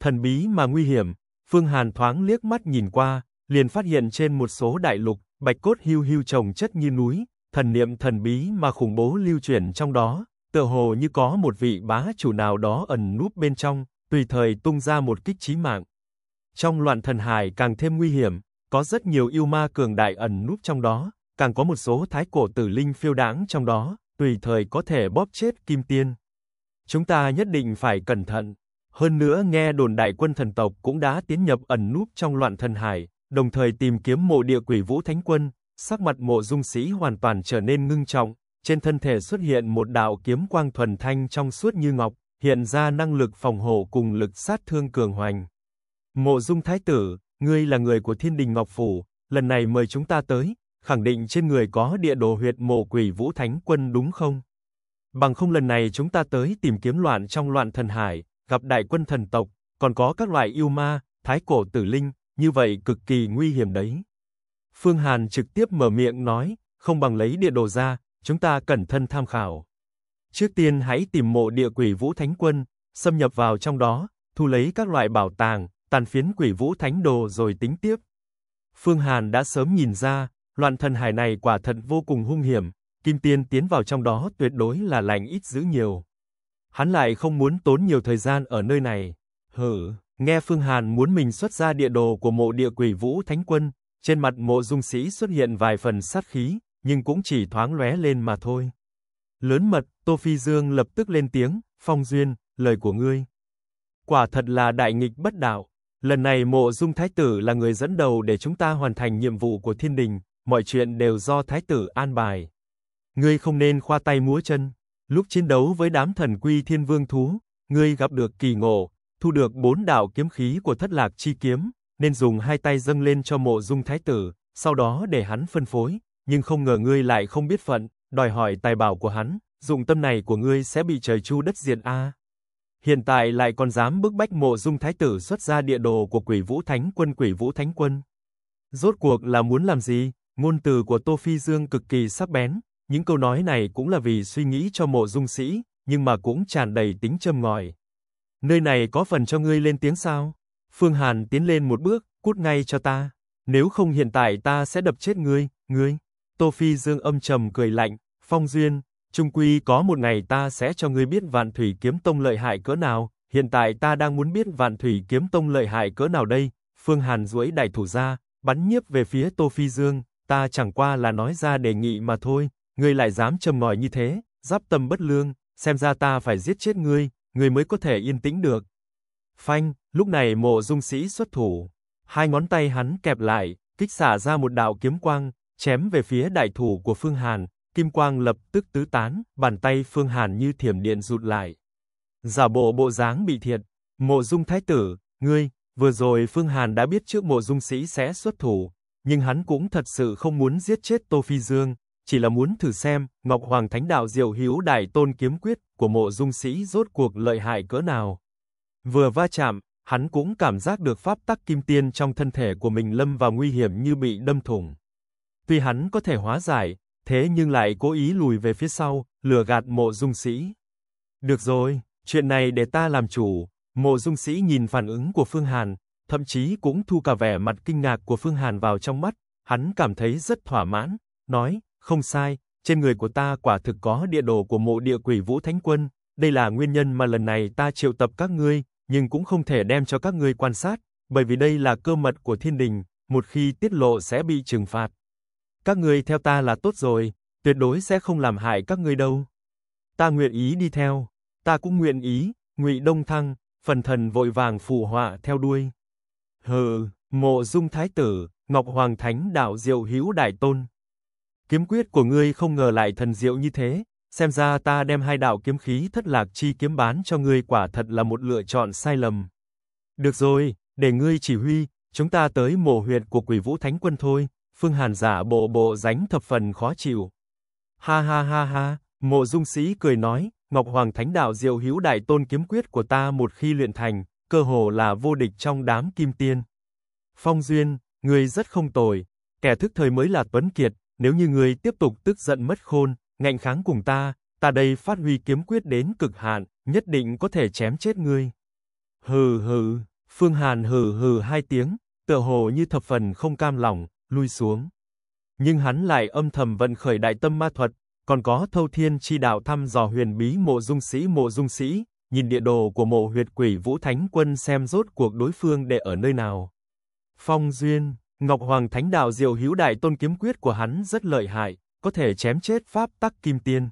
Thần bí mà nguy hiểm, Phương Hàn thoáng liếc mắt nhìn qua, liền phát hiện trên một số đại lục, bạch cốt hưu hưu trồng chất như núi, thần niệm thần bí mà khủng bố lưu chuyển trong đó, tựa hồ như có một vị bá chủ nào đó ẩn núp bên trong, tùy thời tung ra một kích chí mạng. Trong loạn thần hải càng thêm nguy hiểm, có rất nhiều yêu ma cường đại ẩn núp trong đó, càng có một số thái cổ tử linh phiêu đáng trong đó, tùy thời có thể bóp chết kim tiên. Chúng ta nhất định phải cẩn thận. Hơn nữa nghe đồn đại quân thần tộc cũng đã tiến nhập ẩn núp trong loạn thần hải, đồng thời tìm kiếm mộ địa quỷ vũ thánh quân, sắc mặt mộ dung sĩ hoàn toàn trở nên ngưng trọng, trên thân thể xuất hiện một đạo kiếm quang thuần thanh trong suốt như ngọc, hiện ra năng lực phòng hộ cùng lực sát thương cường hoành. Mộ dung thái tử, ngươi là người của Thiên Đình Ngọc Phủ, lần này mời chúng ta tới, khẳng định trên người có địa đồ huyệt mộ quỷ vũ thánh quân đúng không? Bằng không lần này chúng ta tới tìm kiếm loạn trong loạn thần hải, gặp đại quân thần tộc, còn có các loại yêu ma, thái cổ tử linh, như vậy cực kỳ nguy hiểm đấy. Phương Hàn trực tiếp mở miệng nói, không bằng lấy địa đồ ra, chúng ta cẩn thân tham khảo. Trước tiên hãy tìm mộ địa quỷ vũ thánh quân, xâm nhập vào trong đó, thu lấy các loại bảo tàng, tàn phiến quỷ vũ thánh đồ rồi tính tiếp. Phương Hàn đã sớm nhìn ra, loạn thần hải này quả thật vô cùng hung hiểm, Kim Tiên tiến vào trong đó tuyệt đối là lành ít dữ nhiều. Hắn lại không muốn tốn nhiều thời gian ở nơi này. Hử, nghe Phương Hàn muốn mình xuất ra địa đồ của mộ địa quỷ vũ thánh quân, trên mặt mộ dung sĩ xuất hiện vài phần sát khí, nhưng cũng chỉ thoáng lóe lên mà thôi. Lớn mật, Tô Phi Dương lập tức lên tiếng, Phong Duyên, lời của ngươi. Quả thật là đại nghịch bất đạo. Lần này Mộ Dung Thái tử là người dẫn đầu để chúng ta hoàn thành nhiệm vụ của Thiên đình, mọi chuyện đều do Thái tử an bài. Ngươi không nên khoa tay múa chân. Lúc chiến đấu với đám thần quy thiên vương thú, ngươi gặp được kỳ ngộ, thu được bốn đạo kiếm khí của Thất Lạc chi kiếm, nên dùng hai tay dâng lên cho Mộ Dung Thái tử, sau đó để hắn phân phối, nhưng không ngờ ngươi lại không biết phận, đòi hỏi tài bảo của hắn, dụng tâm này của ngươi sẽ bị trời chu đất diệt a hiện tại lại còn dám bức bách Mộ Dung Thái tử xuất ra địa đồ của Quỷ Vũ Thánh Quân Quỷ Vũ Thánh Quân. Rốt cuộc là muốn làm gì? Ngôn từ của Tô Phi Dương cực kỳ sắc bén, những câu nói này cũng là vì suy nghĩ cho Mộ Dung Sĩ, nhưng mà cũng tràn đầy tính châm ngòi. Nơi này có phần cho ngươi lên tiếng sao? Phương Hàn tiến lên một bước, cút ngay cho ta, nếu không hiện tại ta sẽ đập chết ngươi, ngươi. Tô Phi Dương âm trầm cười lạnh, Phong Duyên, Trung quy có một ngày ta sẽ cho ngươi biết Vạn Thủy Kiếm Tông lợi hại cỡ nào, hiện tại ta đang muốn biết Vạn Thủy Kiếm Tông lợi hại cỡ nào đây." Phương Hàn duỗi đại thủ ra, bắn nhiếp về phía Tô Phi Dương, "Ta chẳng qua là nói ra đề nghị mà thôi, ngươi lại dám châm ngòi như thế, giáp tâm bất lương, xem ra ta phải giết chết ngươi, ngươi mới có thể yên tĩnh được." Phanh, lúc này Mộ Dung Sĩ xuất thủ, hai ngón tay hắn kẹp lại, kích xả ra một đạo kiếm quang, chém về phía đại thủ của Phương Hàn, kim quang lập tức tứ tán, bàn tay Phương Hàn như thiểm điện rụt lại. Giả bộ bộ dáng bị thiệt, mộ dung thái tử, ngươi, vừa rồi Phương Hàn đã biết trước mộ dung sĩ sẽ xuất thủ, nhưng hắn cũng thật sự không muốn giết chết Tô Phi Dương, chỉ là muốn thử xem, Ngọc Hoàng Thánh Đạo Diệu Hiếu Đại Tôn Kiếm Quyết của mộ dung sĩ rốt cuộc lợi hại cỡ nào. Vừa va chạm, hắn cũng cảm giác được pháp tắc kim tiên trong thân thể của mình lâm vào nguy hiểm như bị đâm thủng. Tuy hắn có thể hóa giải, thế nhưng lại cố ý lùi về phía sau, lừa gạt mộ dung sĩ. Được rồi, chuyện này để ta làm chủ, mộ dung sĩ nhìn phản ứng của Phương Hàn, thậm chí cũng thu cả vẻ mặt kinh ngạc của Phương Hàn vào trong mắt, hắn cảm thấy rất thỏa mãn, nói, không sai, trên người của ta quả thực có địa đồ của mộ địa quỷ Vũ Thánh Quân, đây là nguyên nhân mà lần này ta triệu tập các ngươi, nhưng cũng không thể đem cho các ngươi quan sát, bởi vì đây là cơ mật của thiên đình, một khi tiết lộ sẽ bị trừng phạt các ngươi theo ta là tốt rồi, tuyệt đối sẽ không làm hại các ngươi đâu. Ta nguyện ý đi theo, ta cũng nguyện ý, Ngụy Đông Thăng, phần thần vội vàng phụ họa theo đuôi. Hừ, Mộ Dung Thái tử, Ngọc Hoàng Thánh đạo Diệu Hữu Đại Tôn. Kiếm quyết của ngươi không ngờ lại thần diệu như thế, xem ra ta đem hai đạo kiếm khí thất lạc chi kiếm bán cho ngươi quả thật là một lựa chọn sai lầm. Được rồi, để ngươi chỉ huy, chúng ta tới mộ huyệt của Quỷ Vũ Thánh Quân thôi, Phương Hàn giả bộ bộ dánh thập phần khó chịu. Ha ha ha ha, mộ dung sĩ cười nói, Ngọc Hoàng Thánh Đạo Diệu Hữu Đại Tôn Kiếm Quyết của ta một khi luyện thành, cơ hồ là vô địch trong đám kim tiên. Phong Duyên, người rất không tồi, kẻ thức thời mới là Tuấn Kiệt, nếu như người tiếp tục tức giận mất khôn, ngạnh kháng cùng ta, ta đây phát huy kiếm quyết đến cực hạn, nhất định có thể chém chết ngươi. Hừ hừ, Phương Hàn hừ hừ hai tiếng, tựa hồ như thập phần không cam lòng, lui xuống. Nhưng hắn lại âm thầm vận khởi đại tâm ma thuật, còn có thâu thiên chi đạo thăm dò huyền bí mộ dung sĩ mộ dung sĩ, nhìn địa đồ của mộ huyệt quỷ vũ thánh quân xem rốt cuộc đối phương để ở nơi nào. Phong duyên, Ngọc Hoàng Thánh Đạo Diệu Hữu Đại Tôn kiếm quyết của hắn rất lợi hại, có thể chém chết pháp tắc kim tiên.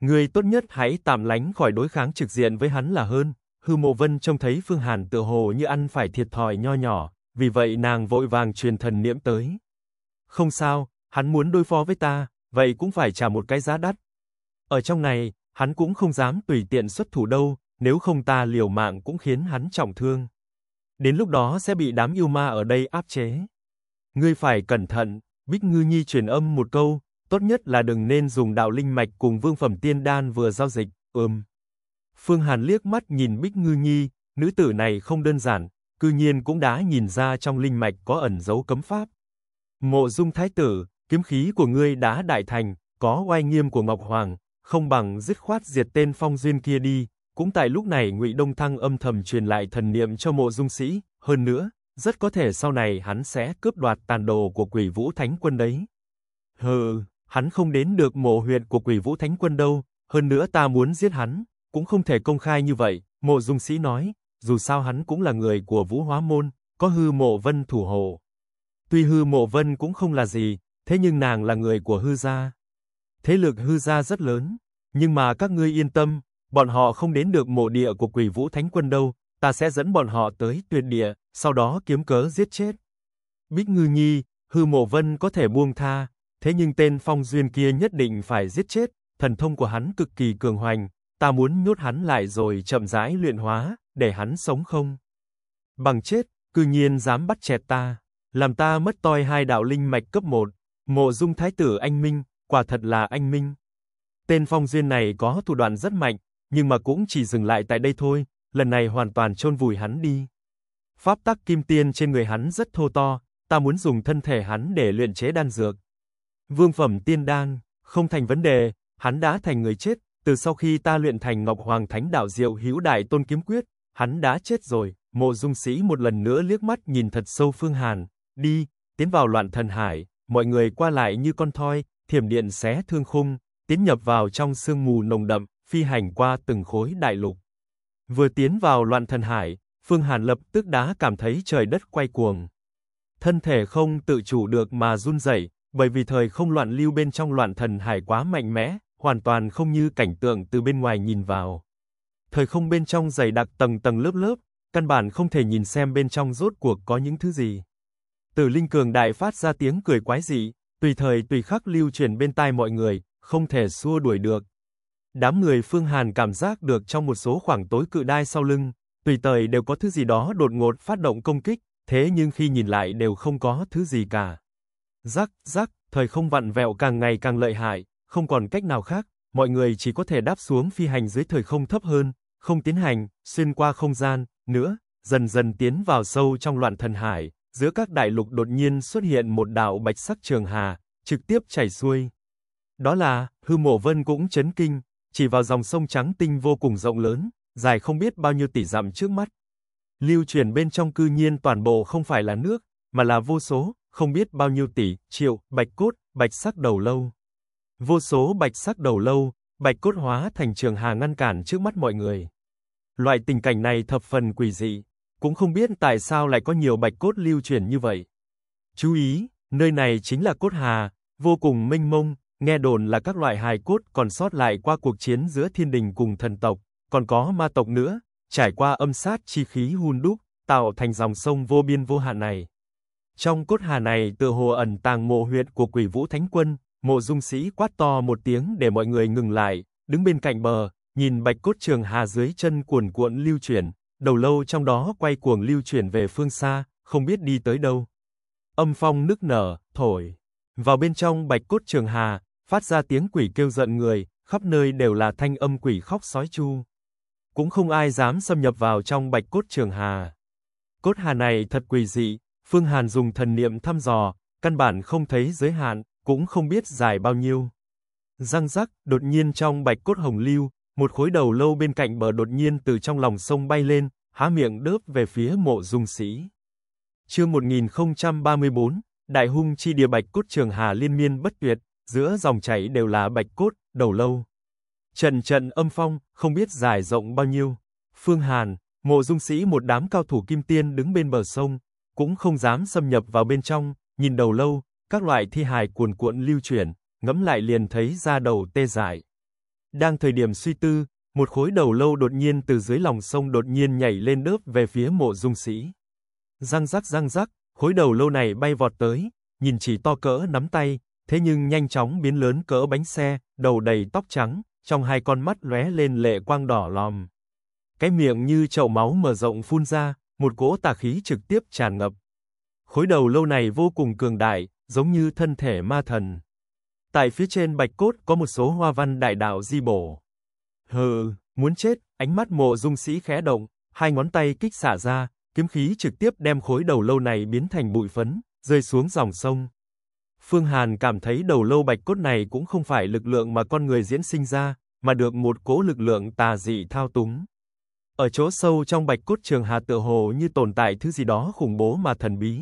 Người tốt nhất hãy tạm lánh khỏi đối kháng trực diện với hắn là hơn. Hư Mộ Vân trông thấy Phương Hàn tựa hồ như ăn phải thiệt thòi nho nhỏ, vì vậy nàng vội vàng truyền thần niệm tới. Không sao, hắn muốn đối phó với ta, vậy cũng phải trả một cái giá đắt. Ở trong này, hắn cũng không dám tùy tiện xuất thủ đâu, nếu không ta liều mạng cũng khiến hắn trọng thương. Đến lúc đó sẽ bị đám yêu ma ở đây áp chế. Ngươi phải cẩn thận, Bích Ngư Nhi truyền âm một câu, tốt nhất là đừng nên dùng đạo linh mạch cùng vương phẩm tiên đan vừa giao dịch, ừm. Phương Hàn liếc mắt nhìn Bích Ngư Nhi, nữ tử này không đơn giản, cư nhiên cũng đã nhìn ra trong linh mạch có ẩn dấu cấm pháp. Mộ Dung Thái tử, kiếm khí của ngươi đã đại thành, có oai nghiêm của Ngọc Hoàng, không bằng dứt khoát diệt tên Phong Duyên kia đi. Cũng tại lúc này Ngụy Đông Thăng âm thầm truyền lại thần niệm cho Mộ Dung Sĩ, hơn nữa, rất có thể sau này hắn sẽ cướp đoạt tàn đồ của Quỷ Vũ Thánh Quân đấy. Hừ, hắn không đến được mộ huyệt của Quỷ Vũ Thánh Quân đâu, hơn nữa ta muốn giết hắn, cũng không thể công khai như vậy, Mộ Dung Sĩ nói, dù sao hắn cũng là người của Vũ Hóa Môn, có hư mộ vân thủ hộ. Tuy hư mộ vân cũng không là gì, thế nhưng nàng là người của hư gia. Thế lực hư gia rất lớn, nhưng mà các ngươi yên tâm, bọn họ không đến được mộ địa của quỷ vũ thánh quân đâu, ta sẽ dẫn bọn họ tới tuyệt địa, sau đó kiếm cớ giết chết. Bích Ngư Nhi, hư mộ vân có thể buông tha, thế nhưng tên phong duyên kia nhất định phải giết chết, thần thông của hắn cực kỳ cường hoành, ta muốn nhốt hắn lại rồi chậm rãi luyện hóa, để hắn sống không? Bằng chết, cư nhiên dám bắt chẹt ta, làm ta mất toi hai đạo linh mạch cấp 1, mộ dung thái tử anh Minh, quả thật là anh Minh. Tên phong duyên này có thủ đoạn rất mạnh, nhưng mà cũng chỉ dừng lại tại đây thôi, lần này hoàn toàn chôn vùi hắn đi. Pháp tắc kim tiên trên người hắn rất thô to, ta muốn dùng thân thể hắn để luyện chế đan dược. Vương phẩm tiên đan, không thành vấn đề, hắn đã thành người chết, từ sau khi ta luyện thành Ngọc Hoàng Thánh Đạo Diệu Hữu Đại Tôn Kiếm Quyết, hắn đã chết rồi. Mộ Dung Sĩ một lần nữa liếc mắt nhìn thật sâu Phương Hàn, đi, tiến vào loạn thần hải, mọi người qua lại như con thoi, thiểm điện xé thương khung, tiến nhập vào trong sương mù nồng đậm, phi hành qua từng khối đại lục. Vừa tiến vào loạn thần hải, Phương Hàn lập tức đã cảm thấy trời đất quay cuồng. Thân thể không tự chủ được mà run rẩy, bởi vì thời không loạn lưu bên trong loạn thần hải quá mạnh mẽ, hoàn toàn không như cảnh tượng từ bên ngoài nhìn vào. Thời không bên trong dày đặc tầng tầng lớp lớp, căn bản không thể nhìn xem bên trong rốt cuộc có những thứ gì. Từ Linh Cường Đại phát ra tiếng cười quái dị, tùy thời tùy khắc lưu truyền bên tai mọi người, không thể xua đuổi được. Đám người Phương Hàn cảm giác được trong một số khoảng tối cự đai sau lưng, tùy thời đều có thứ gì đó đột ngột phát động công kích, thế nhưng khi nhìn lại đều không có thứ gì cả. Rắc, rắc, thời không vặn vẹo càng ngày càng lợi hại, không còn cách nào khác, mọi người chỉ có thể đáp xuống phi hành dưới thời không thấp hơn, không tiến hành, xuyên qua không gian, nữa, dần dần tiến vào sâu trong loạn thần hải, giữa các đại lục đột nhiên xuất hiện một đạo bạch sắc trường hà, trực tiếp chảy xuôi. Đó là, hư mộ vân cũng chấn kinh, chỉ vào dòng sông trắng tinh vô cùng rộng lớn, dài không biết bao nhiêu tỷ dặm trước mắt. Lưu truyền bên trong cư nhiên toàn bộ không phải là nước, mà là vô số, không biết bao nhiêu tỷ, triệu, bạch cốt, bạch sắc đầu lâu. Vô số bạch sắc đầu lâu, bạch cốt hóa thành trường hà ngăn cản trước mắt mọi người. Loại tình cảnh này thập phần quỷ dị, cũng không biết tại sao lại có nhiều bạch cốt lưu truyền như vậy. Chú ý, nơi này chính là cốt hà, vô cùng mênh mông, nghe đồn là các loại hài cốt còn sót lại qua cuộc chiến giữa thiên đình cùng thần tộc, còn có ma tộc nữa, trải qua âm sát chi khí hun đúc, tạo thành dòng sông vô biên vô hạn này. Trong cốt hà này tự hồ ẩn tàng mộ huyệt của quỷ vũ thánh quân, Mộ Dung Sĩ quát to một tiếng để mọi người ngừng lại, đứng bên cạnh bờ, nhìn bạch cốt trường hà dưới chân cuồn cuộn lưu chuyển, đầu lâu trong đó quay cuồng lưu chuyển về phương xa, không biết đi tới đâu. Âm phong nức nở, thổi vào bên trong bạch cốt trường hà, phát ra tiếng quỷ kêu giận người, khắp nơi đều là thanh âm quỷ khóc sói chu. Cũng không ai dám xâm nhập vào trong bạch cốt trường hà. Cốt hà này thật quỷ dị, Phương Hàn dùng thần niệm thăm dò, căn bản không thấy giới hạn, cũng không biết dài bao nhiêu. Răng rắc, đột nhiên trong bạch cốt hồng lưu, một khối đầu lâu bên cạnh bờ đột nhiên từ trong lòng sông bay lên, há miệng đớp về phía mộ dung sĩ. Chương 1034, Đại hung chi địa bạch cốt trường hà liên miên bất tuyệt, giữa dòng chảy đều là bạch cốt, đầu lâu. trận trận âm phong, không biết dài rộng bao nhiêu. Phương Hàn, mộ dung sĩ một đám cao thủ kim tiên đứng bên bờ sông, cũng không dám xâm nhập vào bên trong, nhìn đầu lâu, các loại thi hài cuồn cuộn lưu chuyển, ngẫm lại liền thấy da đầu tê dại. Đang thời điểm suy tư, một khối đầu lâu đột nhiên từ dưới lòng sông đột nhiên nhảy lên đớp về phía mộ dung sĩ. Răng rắc răng rắc, khối đầu lâu này bay vọt tới, nhìn chỉ to cỡ nắm tay, thế nhưng nhanh chóng biến lớn cỡ bánh xe, đầu đầy tóc trắng, trong hai con mắt lóe lên lệ quang đỏ lòm. Cái miệng như chậu máu mở rộng phun ra, một cỗ tà khí trực tiếp tràn ngập. Khối đầu lâu này vô cùng cường đại, giống như thân thể ma thần. Tại phía trên bạch cốt có một số hoa văn đại đạo di bổ. Hừ, muốn chết, ánh mắt mộ dung sĩ khẽ động, hai ngón tay kích xả ra, kiếm khí trực tiếp đem khối đầu lâu này biến thành bụi phấn, rơi xuống dòng sông. Phương Hàn cảm thấy đầu lâu bạch cốt này cũng không phải lực lượng mà con người diễn sinh ra, mà được một cỗ lực lượng tà dị thao túng. Ở chỗ sâu trong bạch cốt trường hà tựa hồ như tồn tại thứ gì đó khủng bố mà thần bí.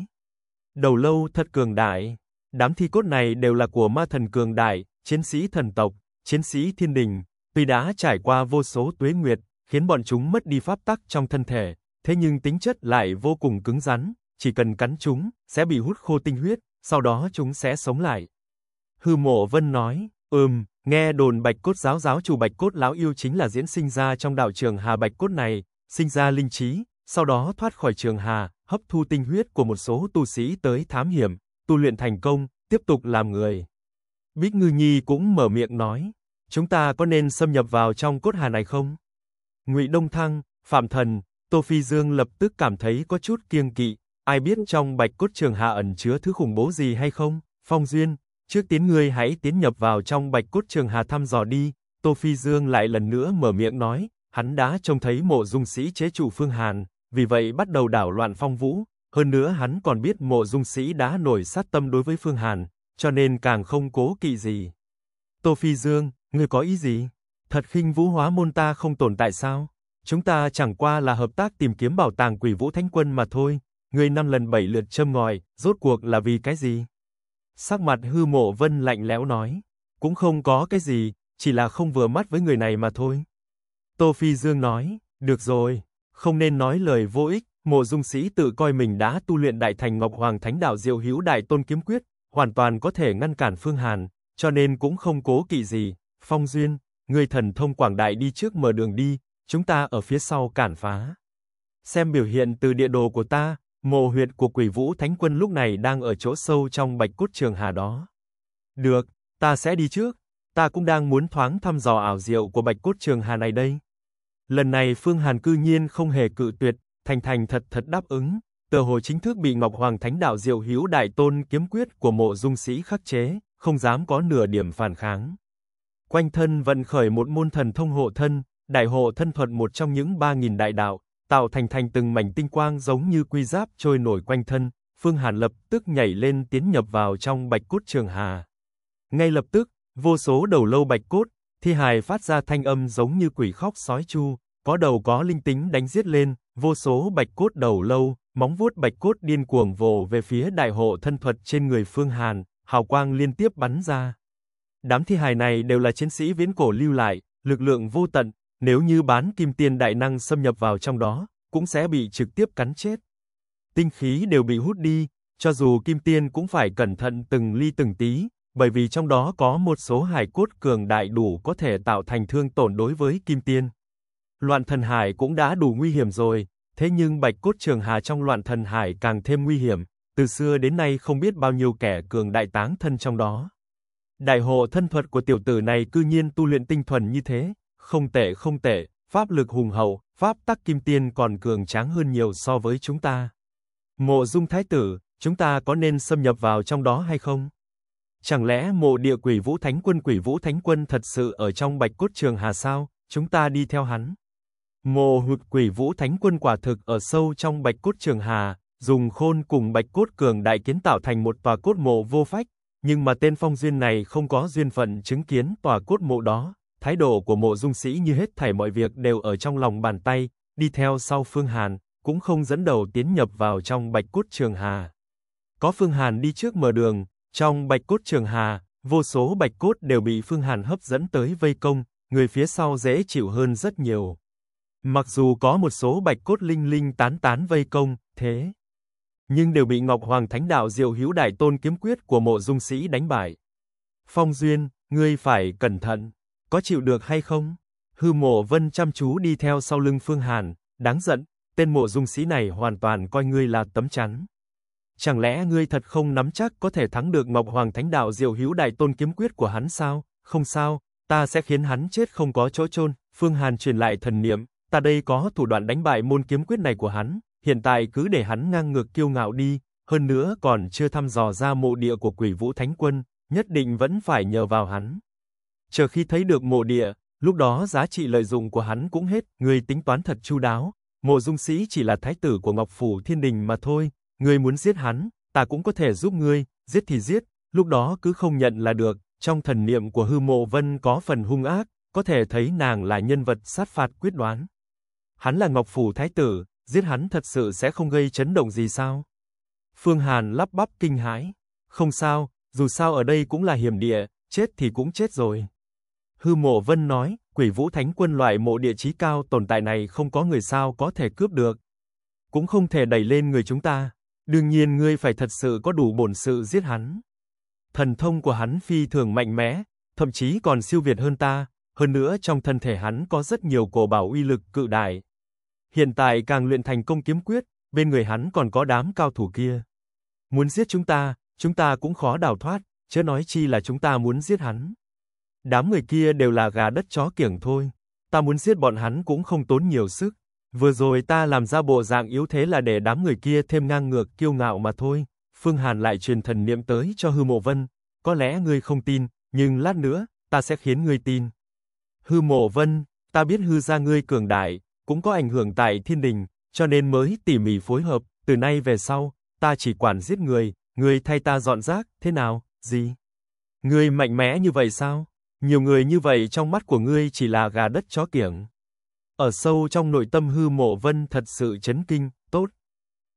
Đầu lâu thật cường đại. Đám thi cốt này đều là của ma thần cường đại, chiến sĩ thần tộc, chiến sĩ thiên đình, tuy đã trải qua vô số tuế nguyệt, khiến bọn chúng mất đi pháp tắc trong thân thể, thế nhưng tính chất lại vô cùng cứng rắn, chỉ cần cắn chúng, sẽ bị hút khô tinh huyết, sau đó chúng sẽ sống lại. Hư mộ vân nói, ừm, nghe đồn bạch cốt giáo giáo chủ bạch cốt lão yêu chính là diễn sinh ra trong đạo trường hà bạch cốt này, sinh ra linh trí, sau đó thoát khỏi trường hà, hấp thu tinh huyết của một số tu sĩ tới thám hiểm, tu luyện thành công, tiếp tục làm người. Bích Ngư Nhi cũng mở miệng nói, chúng ta có nên xâm nhập vào trong cốt hà này không? Ngụy Đông Thăng, Phạm Thần, Tô Phi Dương lập tức cảm thấy có chút kiêng kỵ, ai biết trong Bạch Cốt Trường Hà ẩn chứa thứ khủng bố gì hay không? Phong Duyên, trước tiến ngươi hãy tiến nhập vào trong Bạch Cốt Trường Hà thăm dò đi." Tô Phi Dương lại lần nữa mở miệng nói, hắn đã trông thấy mộ dung sĩ chế chủ Phương Hàn, vì vậy bắt đầu đảo loạn phong vũ, hơn nữa hắn còn biết mộ dung sĩ đã nổi sát tâm đối với Phương Hàn, cho nên càng không cố kỵ gì. Tô Phi Dương, ngươi có ý gì? Thật khinh vũ hóa môn ta không tồn tại sao? Chúng ta chẳng qua là hợp tác tìm kiếm bảo tàng quỷ vũ thánh quân mà thôi. Ngươi năm lần bảy lượt châm ngòi, rốt cuộc là vì cái gì? Sắc mặt hư mộ vân lạnh lẽo nói. Cũng không có cái gì, chỉ là không vừa mắt với người này mà thôi. Tô Phi Dương nói, được rồi, không nên nói lời vô ích, Mộ Dung Sĩ tự coi mình đã tu luyện Đại Thành Ngọc Hoàng Thánh Đạo Diệu Hữu Đại Tôn Kiếm Quyết, hoàn toàn có thể ngăn cản Phương Hàn, cho nên cũng không cố kỵ gì. Phong Duyên, người thần thông quảng đại đi trước mở đường đi, chúng ta ở phía sau cản phá. Xem biểu hiện từ địa đồ của ta, mộ huyệt của Quỷ Vũ Thánh Quân lúc này đang ở chỗ sâu trong Bạch Cốt Trường Hà đó. Được, ta sẽ đi trước, ta cũng đang muốn thoáng thăm dò ảo diệu của Bạch Cốt Trường Hà này đây. Lần này Phương Hàn cư nhiên không hề cự tuyệt, thành thành thật thật đáp ứng, tờ hồ chính thức bị Ngọc Hoàng Thánh Đạo Diệu hiếu Đại Tôn kiếm quyết của mộ dung sĩ khắc chế, không dám có nửa điểm phản kháng. Quanh thân vận khởi một môn thần thông hộ thân, đại hộ thân thuật một trong những ba nghìn đại đạo, tạo thành thành từng mảnh tinh quang giống như quy giáp trôi nổi quanh thân, Phương Hàn lập tức nhảy lên tiến nhập vào trong bạch cốt trường hà. Ngay lập tức, vô số đầu lâu bạch cốt, thi hài phát ra thanh âm giống như quỷ khóc sói chu, có đầu có linh tính đánh giết lên, vô số bạch cốt đầu lâu, móng vuốt bạch cốt điên cuồng vồ về phía đại hộ thân thuật trên người Phương Hàn, hào quang liên tiếp bắn ra. Đám thi hài này đều là chiến sĩ viễn cổ lưu lại, lực lượng vô tận, nếu như bán kim tiên đại năng xâm nhập vào trong đó, cũng sẽ bị trực tiếp cắn chết. Tinh khí đều bị hút đi, cho dù kim tiên cũng phải cẩn thận từng ly từng tí, bởi vì trong đó có một số hài cốt cường đại đủ có thể tạo thành thương tổn đối với kim tiên loạn thần hải cũng đã đủ nguy hiểm rồi, thế nhưng Bạch Cốt Trường Hà trong loạn thần hải càng thêm nguy hiểm, từ xưa đến nay không biết bao nhiêu kẻ cường đại táng thân trong đó. Đại hộ thân thuật của tiểu tử này cư nhiên tu luyện tinh thuần như thế, không tệ không tệ, pháp lực hùng hậu, pháp tắc kim tiên còn cường tráng hơn nhiều so với chúng ta. Mộ Dung Thái tử, chúng ta có nên xâm nhập vào trong đó hay không? Chẳng lẽ mộ địa quỷ vũ thánh quân quỷ vũ thánh quân thật sự ở trong bạch cốt trường hà sao, chúng ta đi theo hắn. Mộ hụt quỷ vũ thánh quân quả thực ở sâu trong bạch cốt trường hà, dùng khôn cùng bạch cốt cường đại kiến tạo thành một tòa cốt mộ vô phách, nhưng mà tên phong duyên này không có duyên phận chứng kiến tòa cốt mộ đó, thái độ của mộ dung sĩ như hết thảy mọi việc đều ở trong lòng bàn tay, đi theo sau Phương Hàn, cũng không dẫn đầu tiến nhập vào trong bạch cốt trường hà. Có Phương Hàn đi trước mở đường, trong bạch cốt trường hà, vô số bạch cốt đều bị Phương Hàn hấp dẫn tới vây công, người phía sau dễ chịu hơn rất nhiều. Mặc dù có một số bạch cốt linh linh tán tán vây công, thế nhưng đều bị Ngọc Hoàng Thánh Đạo Diệu Hữu Đại Tôn kiếm quyết của mộ dung sĩ đánh bại. Phong Duyên, ngươi phải cẩn thận, có chịu được hay không? Hư mộ vân chăm chú đi theo sau lưng Phương Hàn, đáng giận, tên mộ dung sĩ này hoàn toàn coi ngươi là tấm chắn. Chẳng lẽ ngươi thật không nắm chắc có thể thắng được Ngọc Hoàng Thánh Đạo Diệu Hữu Đại Tôn kiếm quyết của hắn sao? Không sao, ta sẽ khiến hắn chết không có chỗ chôn. Phương Hàn truyền lại thần niệm, ta đây có thủ đoạn đánh bại môn kiếm quyết này của hắn, hiện tại cứ để hắn ngang ngược kiêu ngạo đi, hơn nữa còn chưa thăm dò ra mộ địa của Quỷ Vũ Thánh Quân, nhất định vẫn phải nhờ vào hắn. Chờ khi thấy được mộ địa, lúc đó giá trị lợi dụng của hắn cũng hết, người tính toán thật chu đáo, Mộ Dung Sĩ chỉ là thái tử của Ngọc phủ Thiên Đình mà thôi, người muốn giết hắn, ta cũng có thể giúp ngươi, giết thì giết, lúc đó cứ không nhận là được. Trong thần niệm của Hư Mộ Vân có phần hung ác, có thể thấy nàng là nhân vật sát phạt quyết đoán. Hắn là Ngọc Phủ Thái Tử, giết hắn thật sự sẽ không gây chấn động gì sao? Phương Hàn lắp bắp kinh hãi. Không sao, dù sao ở đây cũng là hiểm địa, chết thì cũng chết rồi. Hư Mộ Vân nói, quỷ vũ thánh quân loại mộ địa chí cao tồn tại này không có người sao có thể cướp được. Cũng không thể đẩy lên người chúng ta. Đương nhiên ngươi phải thật sự có đủ bổn sự giết hắn. Thần thông của hắn phi thường mạnh mẽ, thậm chí còn siêu việt hơn ta. Hơn nữa trong thân thể hắn có rất nhiều cổ bảo uy lực cự đại, hiện tại càng luyện thành công kiếm quyết, bên người hắn còn có đám cao thủ kia. Muốn giết chúng ta, chúng ta cũng khó đào thoát, chớ nói chi là chúng ta muốn giết hắn. Đám người kia đều là gà đất chó kiểng thôi, ta muốn giết bọn hắn cũng không tốn nhiều sức. Vừa rồi ta làm ra bộ dạng yếu thế là để đám người kia thêm ngang ngược kiêu ngạo mà thôi. Phương Hàn lại truyền thần niệm tới cho Hư Mộ Vân, có lẽ ngươi không tin, nhưng lát nữa ta sẽ khiến ngươi tin. Hư Mộ Vân, ta biết hư gia ngươi cường đại, cũng có ảnh hưởng tại thiên đình, cho nên mới tỉ mỉ phối hợp, từ nay về sau, ta chỉ quản giết người, người thay ta dọn rác, thế nào, gì? người mạnh mẽ như vậy sao? Nhiều người như vậy trong mắt của ngươi chỉ là gà đất chó kiểng. Ở sâu trong nội tâm hư mộ vân thật sự chấn kinh, tốt.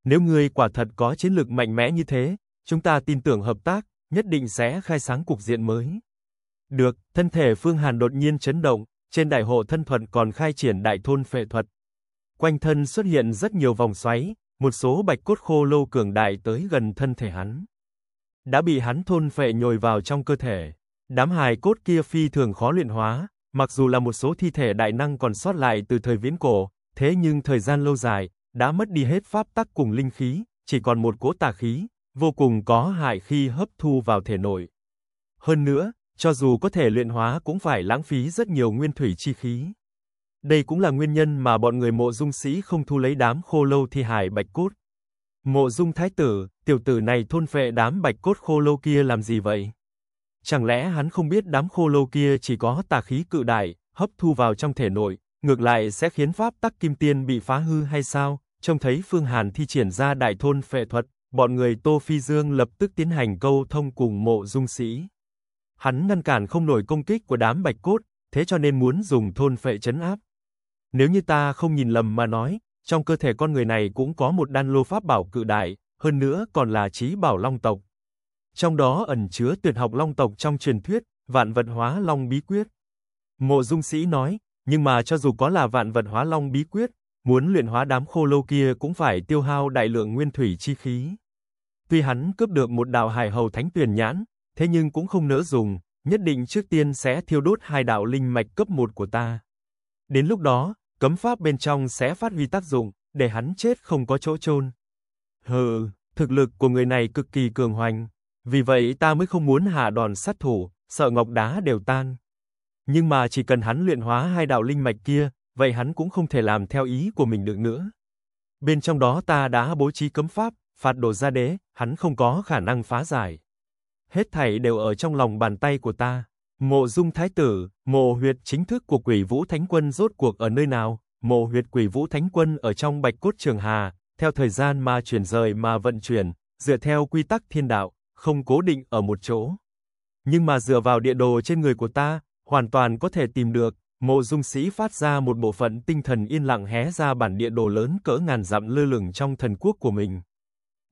Nếu ngươi quả thật có chiến lược mạnh mẽ như thế, chúng ta tin tưởng hợp tác, nhất định sẽ khai sáng cục diện mới. Được, thân thể Phương Hàn đột nhiên chấn động, trên đại hộ thân thuật còn khai triển đại thôn phệ thuật. Quanh thân xuất hiện rất nhiều vòng xoáy, một số bạch cốt khô lâu cường đại tới gần thân thể hắn. Đã bị hắn thôn phệ nhồi vào trong cơ thể. Đám hài cốt kia phi thường khó luyện hóa, mặc dù là một số thi thể đại năng còn sót lại từ thời viễn cổ, thế nhưng thời gian lâu dài, đã mất đi hết pháp tắc cùng linh khí, chỉ còn một cỗ tà khí, vô cùng có hại khi hấp thu vào thể nội. Hơn nữa, cho dù có thể luyện hóa cũng phải lãng phí rất nhiều nguyên thủy chi khí. Đây cũng là nguyên nhân mà bọn người mộ dung sĩ không thu lấy đám khô lâu thi hài bạch cốt. Mộ dung thái tử, tiểu tử này thôn phệ đám bạch cốt khô lâu kia làm gì vậy? Chẳng lẽ hắn không biết đám khô lâu kia chỉ có tà khí cự đại, hấp thu vào trong thể nội, ngược lại sẽ khiến pháp tắc kim tiên bị phá hư hay sao? Trông thấy Phương Hàn thi triển ra đại thôn phệ thuật, bọn người Tô Phi Dương lập tức tiến hành câu thông cùng mộ dung sĩ. Hắn ngăn cản không nổi công kích của đám bạch cốt, thế cho nên muốn dùng thôn phệ chấn áp. Nếu như ta không nhìn lầm mà nói, trong cơ thể con người này cũng có một đan lô pháp bảo cự đại, hơn nữa còn là trí bảo long tộc. Trong đó ẩn chứa tuyệt học long tộc trong truyền thuyết, vạn vật hóa long bí quyết. Mộ Dung Sĩ nói, nhưng mà cho dù có là vạn vật hóa long bí quyết, muốn luyện hóa đám khô lâu kia cũng phải tiêu hao đại lượng nguyên thủy chi khí. Tuy hắn cướp được một đạo hải hầu thánh tuyển nhãn, thế nhưng cũng không nỡ dùng, nhất định trước tiên sẽ thiêu đốt hai đạo linh mạch cấp 1 của ta. Đến lúc đó, cấm pháp bên trong sẽ phát huy tác dụng, để hắn chết không có chỗ chôn. Hừ, thực lực của người này cực kỳ cường hoành, vì vậy ta mới không muốn hạ đòn sát thủ, sợ ngọc đá đều tan. Nhưng mà chỉ cần hắn luyện hóa hai đạo linh mạch kia, vậy hắn cũng không thể làm theo ý của mình được nữa. Bên trong đó ta đã bố trí cấm pháp, phạt đồ ra đế, hắn không có khả năng phá giải hết thảy đều ở trong lòng bàn tay của ta. Mộ Dung Thái tử, mộ huyệt chính thức của Quỷ Vũ Thánh Quân rốt cuộc ở nơi nào? Mộ huyệt Quỷ Vũ Thánh Quân ở trong Bạch Cốt Trường Hà, theo thời gian mà chuyển rời mà vận chuyển, dựa theo quy tắc thiên đạo, không cố định ở một chỗ. Nhưng mà dựa vào địa đồ trên người của ta, hoàn toàn có thể tìm được. Mộ Dung Sĩ phát ra một bộ phận tinh thần yên lặng hé ra bản địa đồ lớn cỡ ngàn dặm lơ lửng trong thần quốc của mình.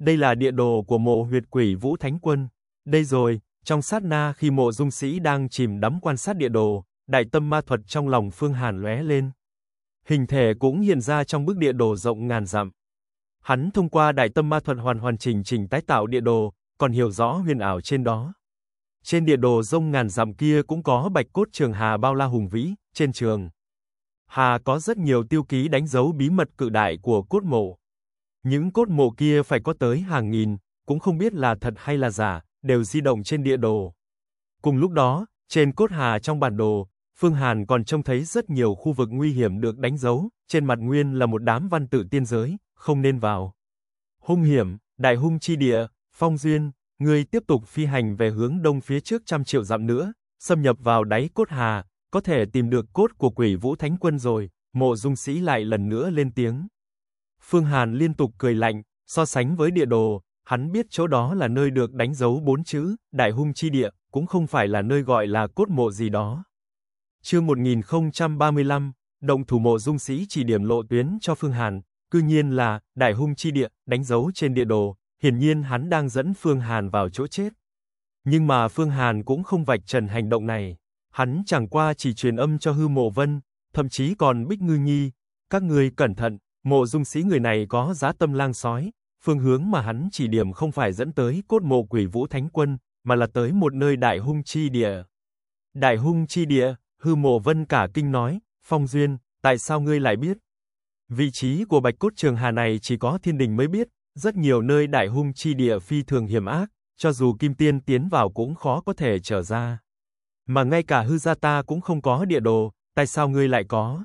Đây là địa đồ của mộ huyệt Quỷ Vũ Thánh Quân. Đây rồi, trong sát na khi mộ dung sĩ đang chìm đắm quan sát địa đồ, đại tâm ma thuật trong lòng Phương Hàn lóe lên. Hình thể cũng hiện ra trong bức địa đồ rộng ngàn dặm. Hắn thông qua đại tâm ma thuật hoàn hoàn chỉnh chỉnh tái tạo địa đồ, còn hiểu rõ huyền ảo trên đó. Trên địa đồ rộng ngàn dặm kia cũng có bạch cốt trường hà bao la hùng vĩ, trên trường. Hà có rất nhiều tiêu ký đánh dấu bí mật cự đại của cốt mộ. Những cốt mộ kia phải có tới hàng nghìn, cũng không biết là thật hay là giả, đều di động trên địa đồ. Cùng lúc đó, trên cốt hà trong bản đồ, Phương Hàn còn trông thấy rất nhiều khu vực nguy hiểm được đánh dấu, trên mặt nguyên là một đám văn tự tiên giới, không nên vào. Hung hiểm, đại hung chi địa, phong duyên, Người tiếp tục phi hành về hướng đông phía trước trăm triệu dặm nữa, xâm nhập vào đáy cốt hà, có thể tìm được cốt của quỷ vũ thánh quân rồi, mộ dung sĩ lại lần nữa lên tiếng. Phương Hàn liên tục cười lạnh, so sánh với địa đồ, Hắn biết chỗ đó là nơi được đánh dấu bốn chữ, Đại Hung Chi Địa, cũng không phải là nơi gọi là cốt mộ gì đó. Chương 1035, động thủ mộ dung sĩ chỉ điểm lộ tuyến cho Phương Hàn, cư nhiên là Đại Hung Chi Địa, đánh dấu trên địa đồ, hiển nhiên hắn đang dẫn Phương Hàn vào chỗ chết. Nhưng mà Phương Hàn cũng không vạch trần hành động này, hắn chẳng qua chỉ truyền âm cho Hư Mộ Vân, thậm chí còn Bích Ngư Nhi, các ngươi cẩn thận, mộ dung sĩ người này có giá tâm lang sói, phương hướng mà hắn chỉ điểm không phải dẫn tới cốt mộ quỷ vũ thánh quân, mà là tới một nơi đại hung chi địa. Đại hung chi địa, hư mộ vân cả kinh nói, phong duyên, tại sao ngươi lại biết? Vị trí của bạch cốt trường hà này chỉ có thiên đình mới biết, rất nhiều nơi đại hung chi địa phi thường hiểm ác, cho dù kim tiên tiến vào cũng khó có thể trở ra. Mà ngay cả hư gia ta cũng không có địa đồ, tại sao ngươi lại có?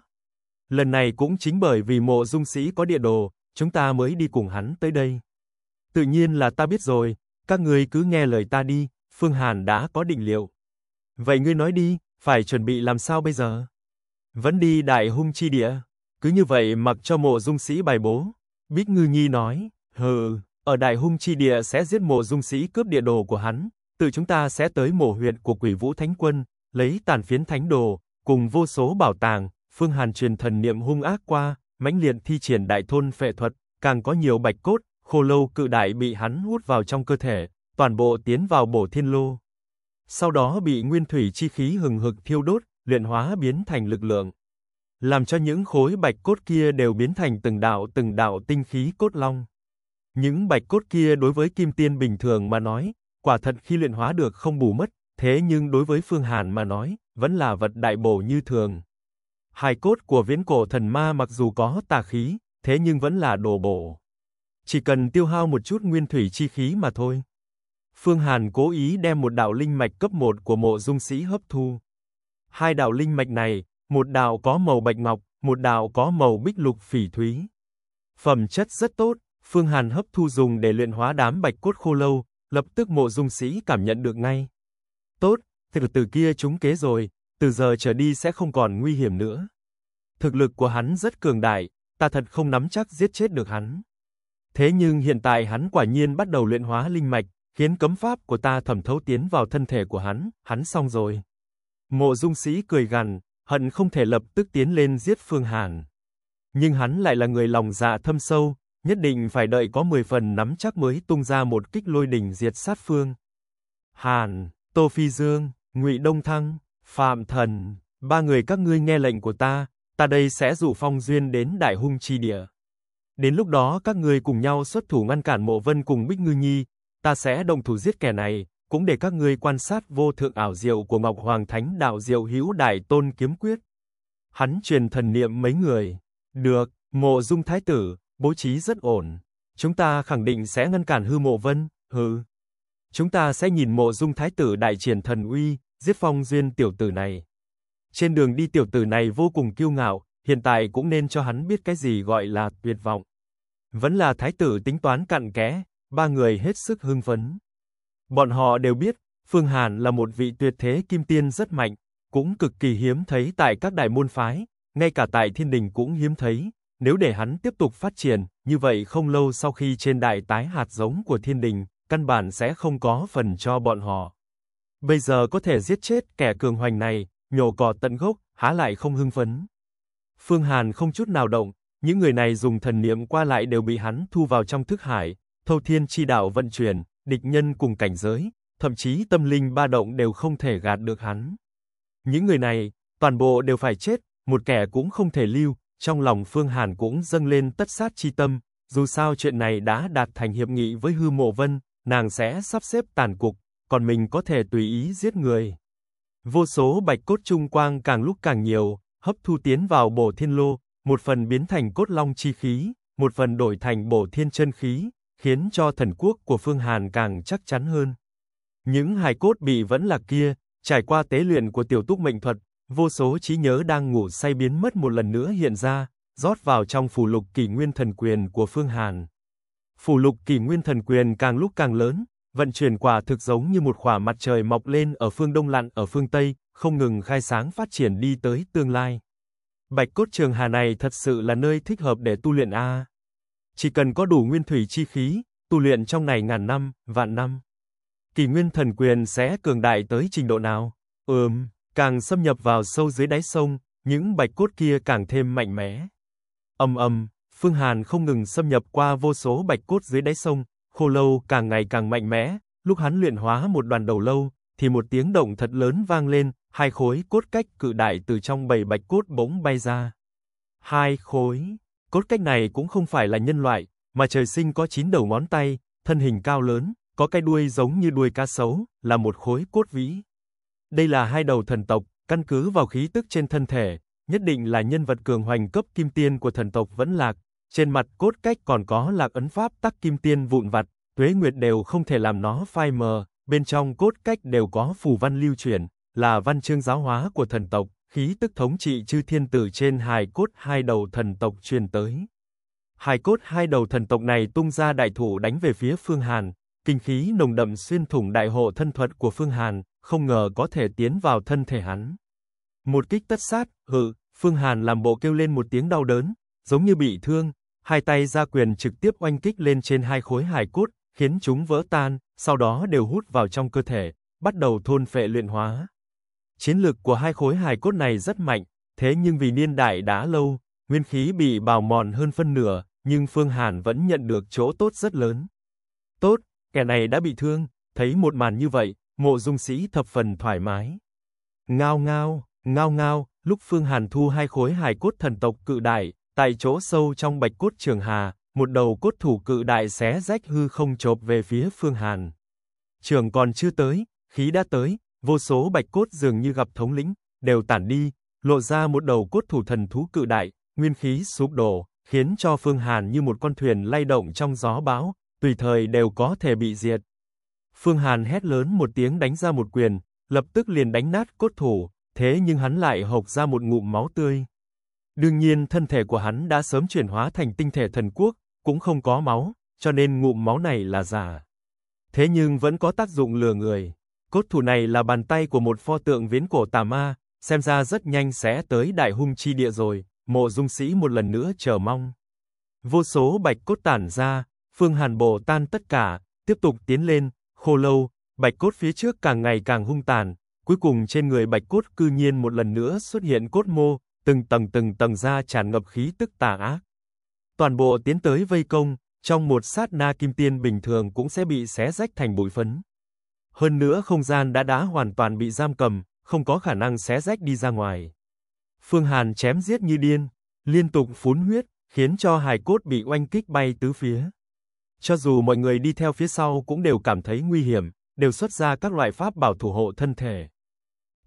Lần này cũng chính bởi vì mộ dung sĩ có địa đồ, chúng ta mới đi cùng hắn tới đây. Tự nhiên là ta biết rồi, các ngươi cứ nghe lời ta đi, Phương Hàn đã có định liệu. Vậy ngươi nói đi, phải chuẩn bị làm sao bây giờ? Vẫn đi đại hung chi địa, cứ như vậy mặc cho mộ dung sĩ bài bố. Bích Ngư Nhi nói, hừ, ở đại hung chi địa sẽ giết mộ dung sĩ cướp địa đồ của hắn, tự chúng ta sẽ tới mộ huyện của quỷ vũ thánh quân, lấy tàn phiến thánh đồ, cùng vô số bảo tàng, Phương Hàn truyền thần niệm hung ác qua, mãnh liệt thi triển đại thôn phệ thuật, càng có nhiều bạch cốt, khô lâu cự đại bị hắn hút vào trong cơ thể, toàn bộ tiến vào bổ thiên lô. Sau đó bị nguyên thủy chi khí hừng hực thiêu đốt, luyện hóa biến thành lực lượng. Làm cho những khối bạch cốt kia đều biến thành từng đạo từng đạo tinh khí cốt long. Những bạch cốt kia đối với kim tiên bình thường mà nói, quả thật khi luyện hóa được không bù mất, thế nhưng đối với Phương Hàn mà nói, vẫn là vật đại bổ như thường hài cốt của viễn cổ thần ma mặc dù có tà khí, thế nhưng vẫn là đồ bổ. Chỉ cần tiêu hao một chút nguyên thủy chi khí mà thôi. Phương Hàn cố ý đem một đạo linh mạch cấp 1 của mộ dung sĩ hấp thu. Hai đạo linh mạch này, một đạo có màu bạch ngọc, một đạo có màu bích lục phỉ thúy. Phẩm chất rất tốt, Phương Hàn hấp thu dùng để luyện hóa đám bạch cốt khô lâu, lập tức mộ dung sĩ cảm nhận được ngay. Tốt, thực từ kia chúng kế rồi, từ giờ trở đi sẽ không còn nguy hiểm nữa. Thực lực của hắn rất cường đại, ta thật không nắm chắc giết chết được hắn. Thế nhưng hiện tại hắn quả nhiên bắt đầu luyện hóa linh mạch, khiến cấm pháp của ta thẩm thấu tiến vào thân thể của hắn, hắn xong rồi. Mộ Dung Sĩ cười gằn, hận không thể lập tức tiến lên giết Phương Hàn. Nhưng hắn lại là người lòng dạ thâm sâu, nhất định phải đợi có 10 phần nắm chắc mới tung ra một kích lôi đỉnh diệt sát Phương. Hàn, Tô Phi Dương, Ngụy Đông Thăng Phạm thần, ba người các ngươi nghe lệnh của ta, ta đây sẽ dụ Phong Duyên đến Đại Hung chi địa. Đến lúc đó các ngươi cùng nhau xuất thủ ngăn cản Mộ Vân cùng Bích Ngư Nhi, ta sẽ đồng thủ giết kẻ này, cũng để các ngươi quan sát vô thượng ảo diệu của Ngọc Hoàng Thánh Đạo Diệu Hữu Đại Tôn Kiếm Quyết. Hắn truyền thần niệm mấy người. Được, Mộ Dung Thái tử, bố trí rất ổn. Chúng ta khẳng định sẽ ngăn cản hư Mộ Vân, hừ. Chúng ta sẽ nhìn Mộ Dung Thái tử đại triển thần uy, giết Phong Duyên tiểu tử này. Trên đường đi tiểu tử này vô cùng kiêu ngạo, hiện tại cũng nên cho hắn biết cái gì gọi là tuyệt vọng. Vẫn là thái tử tính toán cặn kẽ, ba người hết sức hưng phấn. Bọn họ đều biết, Phương Hàn là một vị tuyệt thế kim tiên rất mạnh, cũng cực kỳ hiếm thấy tại các đại môn phái, ngay cả tại thiên đình cũng hiếm thấy. Nếu để hắn tiếp tục phát triển, như vậy không lâu sau khi trên đại tái hạt giống của thiên đình, căn bản sẽ không có phần cho bọn họ. Bây giờ có thể giết chết kẻ cường hoành này, nhổ cỏ tận gốc, há lại không hưng phấn. Phương Hàn không chút nào động, những người này dùng thần niệm qua lại đều bị hắn thu vào trong thức hải, thâu thiên chi đạo vận chuyển, địch nhân cùng cảnh giới, thậm chí tâm linh ba động đều không thể gạt được hắn. Những người này, toàn bộ đều phải chết, một kẻ cũng không thể lưu, trong lòng Phương Hàn cũng dâng lên tất sát chi tâm, dù sao chuyện này đã đạt thành hiệp nghị với Hư Mộ Vân, nàng sẽ sắp xếp tàn cuộc còn mình có thể tùy ý giết người. Vô số bạch cốt trung quang càng lúc càng nhiều, hấp thu tiến vào bổ thiên lô, một phần biến thành cốt long chi khí, một phần đổi thành bổ thiên chân khí, khiến cho thần quốc của Phương Hàn càng chắc chắn hơn. Những hài cốt bị vẫn là kia, trải qua tế luyện của tiểu túc mệnh thuật, vô số trí nhớ đang ngủ say biến mất một lần nữa hiện ra, rót vào trong phù lục kỷ nguyên thần quyền của Phương Hàn. Phù lục kỷ nguyên thần quyền càng lúc càng lớn, vận chuyển quả thực giống như một khỏa mặt trời mọc lên ở phương đông lặn ở phương tây, không ngừng khai sáng phát triển đi tới tương lai. Bạch cốt trường hà này thật sự là nơi thích hợp để tu luyện a. Chỉ cần có đủ nguyên thủy chi khí, tu luyện trong này ngàn năm, vạn năm. Kỳ nguyên thần quyền sẽ cường đại tới trình độ nào? Ừm, càng xâm nhập vào sâu dưới đáy sông, những bạch cốt kia càng thêm mạnh mẽ. Âm âm, Phương Hàn không ngừng xâm nhập qua vô số bạch cốt dưới đáy sông, khô lâu càng ngày càng mạnh mẽ, lúc hắn luyện hóa một đoàn đầu lâu, thì một tiếng động thật lớn vang lên, hai khối cốt cách cự đại từ trong bầy bạch cốt bỗng bay ra. Hai khối, cốt cách này cũng không phải là nhân loại, mà trời sinh có chín đầu ngón tay, thân hình cao lớn, có cái đuôi giống như đuôi cá sấu, là một khối cốt vĩ. Đây là hai đầu thần tộc, căn cứ vào khí tức trên thân thể, nhất định là nhân vật cường hoành cấp kim tiên của thần tộc vẫn lạc, trên mặt cốt cách còn có lạc ấn pháp tắc kim tiên vụn vặt, tuế nguyệt đều không thể làm nó phai mờ, bên trong cốt cách đều có phù văn lưu truyền, là văn chương giáo hóa của thần tộc, khí tức thống trị chư thiên tử trên hài cốt hai đầu thần tộc truyền tới. Hài cốt hai đầu thần tộc này tung ra đại thủ đánh về phía Phương Hàn, kinh khí nồng đậm xuyên thủng đại hộ thân thuật của Phương Hàn, không ngờ có thể tiến vào thân thể hắn. Một kích tất sát, hự, Phương Hàn làm bộ kêu lên một tiếng đau đớn, giống như bị thương, hai tay ra quyền trực tiếp oanh kích lên trên hai khối hài cốt, khiến chúng vỡ tan, sau đó đều hút vào trong cơ thể, bắt đầu thôn phệ luyện hóa. Chiến lực của hai khối hài cốt này rất mạnh, thế nhưng vì niên đại đã lâu, nguyên khí bị bào mòn hơn phân nửa, nhưng Phương Hàn vẫn nhận được chỗ tốt rất lớn. Tốt, kẻ này đã bị thương, thấy một màn như vậy, mộ dung sĩ thập phần thoải mái. Ngao ngao, ngao ngao, lúc Phương Hàn thu hai khối hài cốt thần tộc cự đại, Tại chỗ sâu trong bạch cốt trường hà, một đầu cốt thủ cự đại xé rách hư không chộp về phía Phương Hàn. Trường còn chưa tới, khí đã tới, vô số bạch cốt dường như gặp thống lĩnh, đều tản đi, lộ ra một đầu cốt thủ thần thú cự đại, nguyên khí sụp đổ, khiến cho Phương Hàn như một con thuyền lay động trong gió bão, tùy thời đều có thể bị diệt. Phương Hàn hét lớn một tiếng đánh ra một quyền, lập tức liền đánh nát cốt thủ, thế nhưng hắn lại hộc ra một ngụm máu tươi. Đương nhiên thân thể của hắn đã sớm chuyển hóa thành tinh thể thần quốc, cũng không có máu, cho nên ngụm máu này là giả. Thế nhưng vẫn có tác dụng lừa người. Cốt thủ này là bàn tay của một pho tượng viễn cổ tà ma, xem ra rất nhanh sẽ tới đại hung chi địa rồi, mộ dung sĩ một lần nữa chờ mong. Vô số bạch cốt tản ra, phương hàn bộ tan tất cả, tiếp tục tiến lên, khô lâu, bạch cốt phía trước càng ngày càng hung tàn, cuối cùng trên người bạch cốt cư nhiên một lần nữa xuất hiện cốt mô, từng tầng từng tầng ra tràn ngập khí tức tà ác. Toàn bộ tiến tới vây công, trong một sát na kim tiên bình thường cũng sẽ bị xé rách thành bụi phấn. Hơn nữa không gian đã đá hoàn toàn bị giam cầm, không có khả năng xé rách đi ra ngoài. Phương Hàn chém giết như điên, liên tục phún huyết, khiến cho hài cốt bị oanh kích bay tứ phía. Cho dù mọi người đi theo phía sau cũng đều cảm thấy nguy hiểm, đều xuất ra các loại pháp bảo thủ hộ thân thể.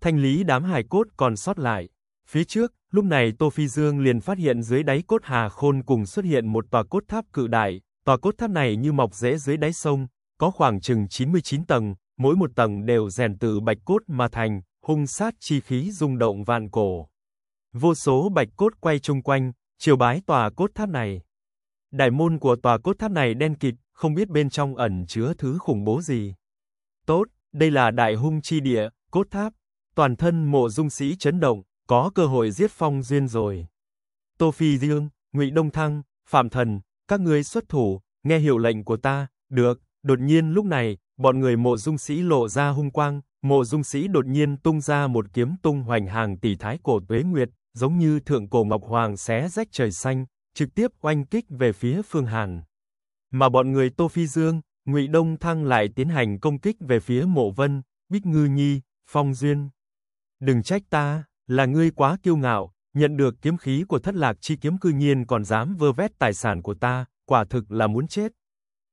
Thanh lý đám hài cốt còn sót lại, phía trước, Lúc này Tô Phi Dương liền phát hiện dưới đáy cốt Hà Khôn cùng xuất hiện một tòa cốt tháp cự đại, tòa cốt tháp này như mọc rễ dưới đáy sông, có khoảng chừng 99 tầng, mỗi một tầng đều rèn từ bạch cốt mà thành, hung sát chi khí rung động vạn cổ. Vô số bạch cốt quay chung quanh, triều bái tòa cốt tháp này. Đại môn của tòa cốt tháp này đen kịt, không biết bên trong ẩn chứa thứ khủng bố gì. Tốt, đây là đại hung chi địa, cốt tháp. Toàn thân mộ dung sĩ chấn động, có cơ hội giết Phong Duyên rồi. Tô Phi Dương, Ngụy Đông Thăng, Phạm Thần, các ngươi xuất thủ, nghe hiệu lệnh của ta, được. Đột nhiên lúc này, bọn người Mộ Dung Sĩ lộ ra hung quang, Mộ Dung Sĩ đột nhiên tung ra một kiếm tung hoành hàng tỷ thái cổ tuế nguyệt, giống như thượng cổ ngọc hoàng xé rách trời xanh, trực tiếp oanh kích về phía Phương Hàn. Mà bọn người Tô Phi Dương, Ngụy Đông Thăng lại tiến hành công kích về phía Mộ Vân, Bích Ngư Nhi, Phong Duyên. Đừng trách ta là ngươi quá kiêu ngạo, nhận được kiếm khí của Thất Lạc chi kiếm cư nhiên còn dám vơ vét tài sản của ta, quả thực là muốn chết.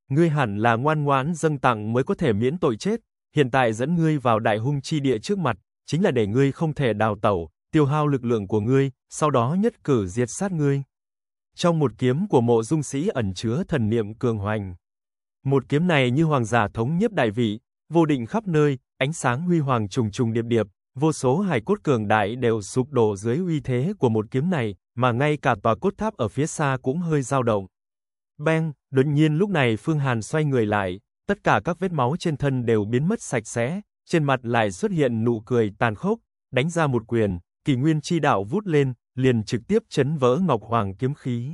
Ngươi hẳn là ngoan ngoãn dâng tặng mới có thể miễn tội chết, hiện tại dẫn ngươi vào đại hung chi địa trước mặt, chính là để ngươi không thể đào tẩu, tiêu hao lực lượng của ngươi, sau đó nhất cử diệt sát ngươi. Trong một kiếm của Mộ Dung Sĩ ẩn chứa thần niệm cường hoành. Một kiếm này như hoàng giả thống nhiếp đại vị, vô định khắp nơi, ánh sáng huy hoàng trùng trùng điệp điệp, Vô số hải cốt cường đại đều sụp đổ dưới uy thế của một kiếm này, mà ngay cả tòa cốt tháp ở phía xa cũng hơi dao động. Bang, đột nhiên lúc này Phương Hàn xoay người lại, tất cả các vết máu trên thân đều biến mất sạch sẽ, trên mặt lại xuất hiện nụ cười tàn khốc, đánh ra một quyền, kỳ nguyên chi đạo vút lên, liền trực tiếp chấn vỡ Ngọc Hoàng kiếm khí.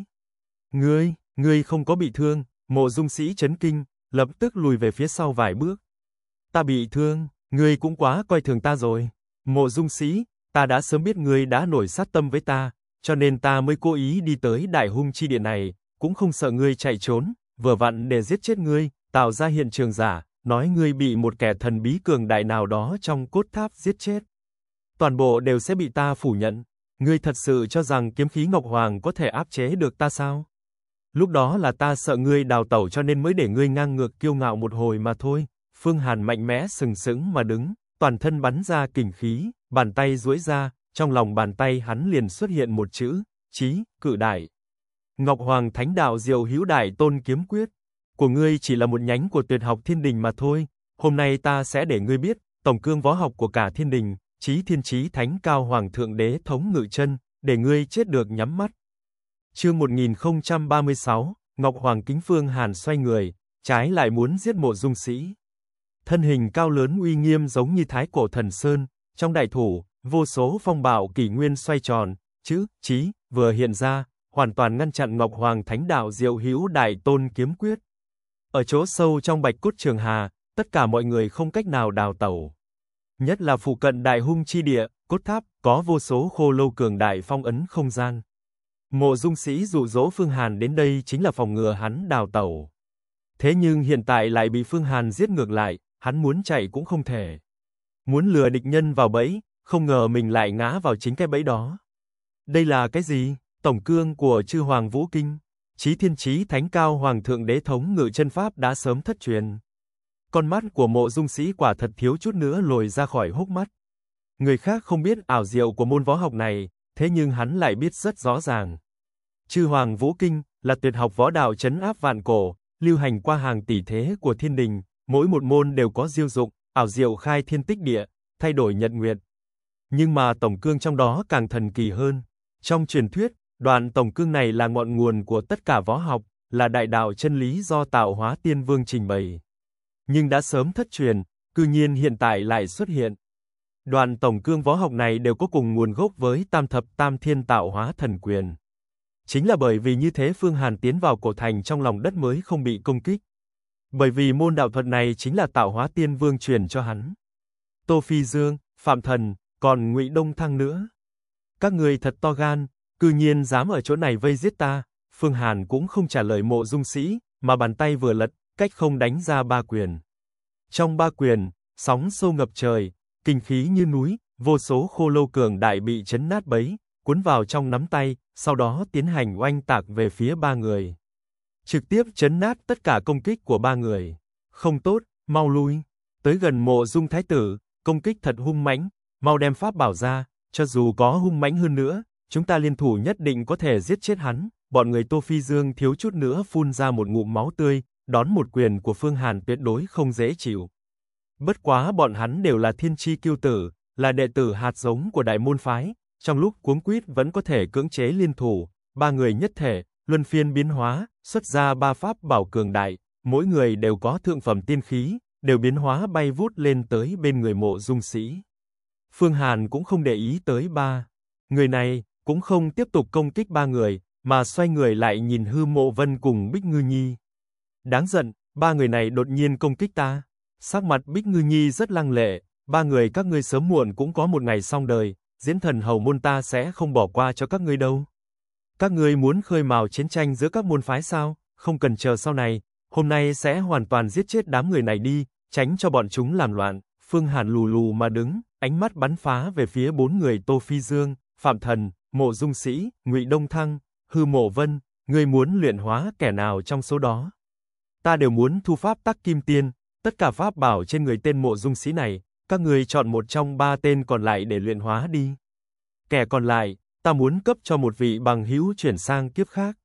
Ngươi, ngươi không có bị thương, mộ dung sĩ chấn kinh, lập tức lùi về phía sau vài bước. Ta bị thương, ngươi cũng quá coi thường ta rồi. Mộ Dung Sĩ, ta đã sớm biết ngươi đã nổi sát tâm với ta, cho nên ta mới cố ý đi tới Đại Hung chi địa này, cũng không sợ ngươi chạy trốn, vừa vặn để giết chết ngươi, tạo ra hiện trường giả, nói ngươi bị một kẻ thần bí cường đại nào đó trong cốt tháp giết chết. Toàn bộ đều sẽ bị ta phủ nhận. Ngươi thật sự cho rằng kiếm khí Ngọc Hoàng có thể áp chế được ta sao? Lúc đó là ta sợ ngươi đào tẩu cho nên mới để ngươi ngang ngược kiêu ngạo một hồi mà thôi. Phương Hàn mạnh mẽ sừng sững mà đứng toàn thân bắn ra kình khí, bàn tay duỗi ra, trong lòng bàn tay hắn liền xuất hiện một chữ, chí, cự đại. Ngọc Hoàng Thánh Đạo Diệu Hữu Đại Tôn Kiếm Quyết, của ngươi chỉ là một nhánh của tuyệt học thiên đình mà thôi, hôm nay ta sẽ để ngươi biết, tổng cương võ học của cả thiên đình, chí thiên chí thánh cao hoàng thượng đế thống ngự chân, để ngươi chết được nhắm mắt. Chương 1036, Ngọc Hoàng Kính Phương Hàn xoay người, trái lại muốn giết mộ dung sĩ thân hình cao lớn uy nghiêm giống như thái cổ thần sơn, trong đại thủ, vô số phong bạo kỳ nguyên xoay tròn, chữ chí vừa hiện ra, hoàn toàn ngăn chặn Ngọc Hoàng Thánh Đạo Diệu Hữu Đại Tôn kiếm quyết. Ở chỗ sâu trong Bạch Cốt Trường Hà, tất cả mọi người không cách nào đào tẩu. Nhất là phụ cận Đại Hung chi địa, cốt tháp có vô số khô lâu cường đại phong ấn không gian. Mộ Dung Sĩ dụ dỗ Phương Hàn đến đây chính là phòng ngừa hắn đào tẩu. Thế nhưng hiện tại lại bị Phương Hàn giết ngược lại, hắn muốn chạy cũng không thể. Muốn lừa địch nhân vào bẫy, không ngờ mình lại ngã vào chính cái bẫy đó. Đây là cái gì? Tổng cương của chư Hoàng Vũ Kinh, trí Thiên trí Thánh Cao Hoàng Thượng Đế Thống Ngự Chân Pháp đã sớm thất truyền. Con mắt của mộ dung sĩ quả thật thiếu chút nữa lồi ra khỏi hốc mắt. Người khác không biết ảo diệu của môn võ học này, thế nhưng hắn lại biết rất rõ ràng. Chư Hoàng Vũ Kinh là tuyệt học võ đạo chấn áp vạn cổ, lưu hành qua hàng tỷ thế của thiên đình, mỗi một môn đều có diêu dụng, ảo diệu khai thiên tích địa, thay đổi nhật nguyệt. Nhưng mà tổng cương trong đó càng thần kỳ hơn. Trong truyền thuyết, đoạn tổng cương này là ngọn nguồn của tất cả võ học, là đại đạo chân lý do Tạo Hóa Tiên Vương trình bày. Nhưng đã sớm thất truyền, cư nhiên hiện tại lại xuất hiện. Đoạn tổng cương võ học này đều có cùng nguồn gốc với Tam thập Tam Thiên Tạo Hóa Thần Quyền. Chính là bởi vì như thế Phương Hàn tiến vào cổ thành trong lòng đất mới không bị công kích bởi vì môn đạo thuật này chính là tạo hóa tiên vương truyền cho hắn. Tô Phi Dương, Phạm Thần, còn Ngụy Đông Thăng nữa. Các người thật to gan, cư nhiên dám ở chỗ này vây giết ta, Phương Hàn cũng không trả lời mộ dung sĩ, mà bàn tay vừa lật, cách không đánh ra ba quyền. Trong ba quyền, sóng sâu ngập trời, kinh khí như núi, vô số khô lâu cường đại bị chấn nát bấy, cuốn vào trong nắm tay, sau đó tiến hành oanh tạc về phía ba người trực tiếp chấn nát tất cả công kích của ba người. Không tốt, mau lui. Tới gần mộ dung thái tử, công kích thật hung mãnh, mau đem pháp bảo ra, cho dù có hung mãnh hơn nữa, chúng ta liên thủ nhất định có thể giết chết hắn. Bọn người Tô Phi Dương thiếu chút nữa phun ra một ngụm máu tươi, đón một quyền của Phương Hàn tuyệt đối không dễ chịu. Bất quá bọn hắn đều là thiên chi kiêu tử, là đệ tử hạt giống của đại môn phái, trong lúc cuống quýt vẫn có thể cưỡng chế liên thủ, ba người nhất thể, luân phiên biến hóa, xuất ra ba pháp bảo cường đại, mỗi người đều có thượng phẩm tiên khí, đều biến hóa bay vút lên tới bên người mộ dung sĩ. Phương Hàn cũng không để ý tới ba. Người này cũng không tiếp tục công kích ba người, mà xoay người lại nhìn hư mộ vân cùng Bích Ngư Nhi. Đáng giận, ba người này đột nhiên công kích ta. Sắc mặt Bích Ngư Nhi rất lăng lệ, ba người các ngươi sớm muộn cũng có một ngày xong đời, diễn thần hầu môn ta sẽ không bỏ qua cho các ngươi đâu. Các ngươi muốn khơi mào chiến tranh giữa các môn phái sao? Không cần chờ sau này, hôm nay sẽ hoàn toàn giết chết đám người này đi, tránh cho bọn chúng làm loạn. Phương Hàn lù lù mà đứng, ánh mắt bắn phá về phía bốn người Tô Phi Dương, Phạm Thần, Mộ Dung Sĩ, Ngụy Đông Thăng, Hư Mộ Vân, ngươi muốn luyện hóa kẻ nào trong số đó? Ta đều muốn thu pháp Tắc Kim Tiên, tất cả pháp bảo trên người tên Mộ Dung Sĩ này, các ngươi chọn một trong ba tên còn lại để luyện hóa đi. Kẻ còn lại, ta muốn cấp cho một vị bằng hữu chuyển sang kiếp khác.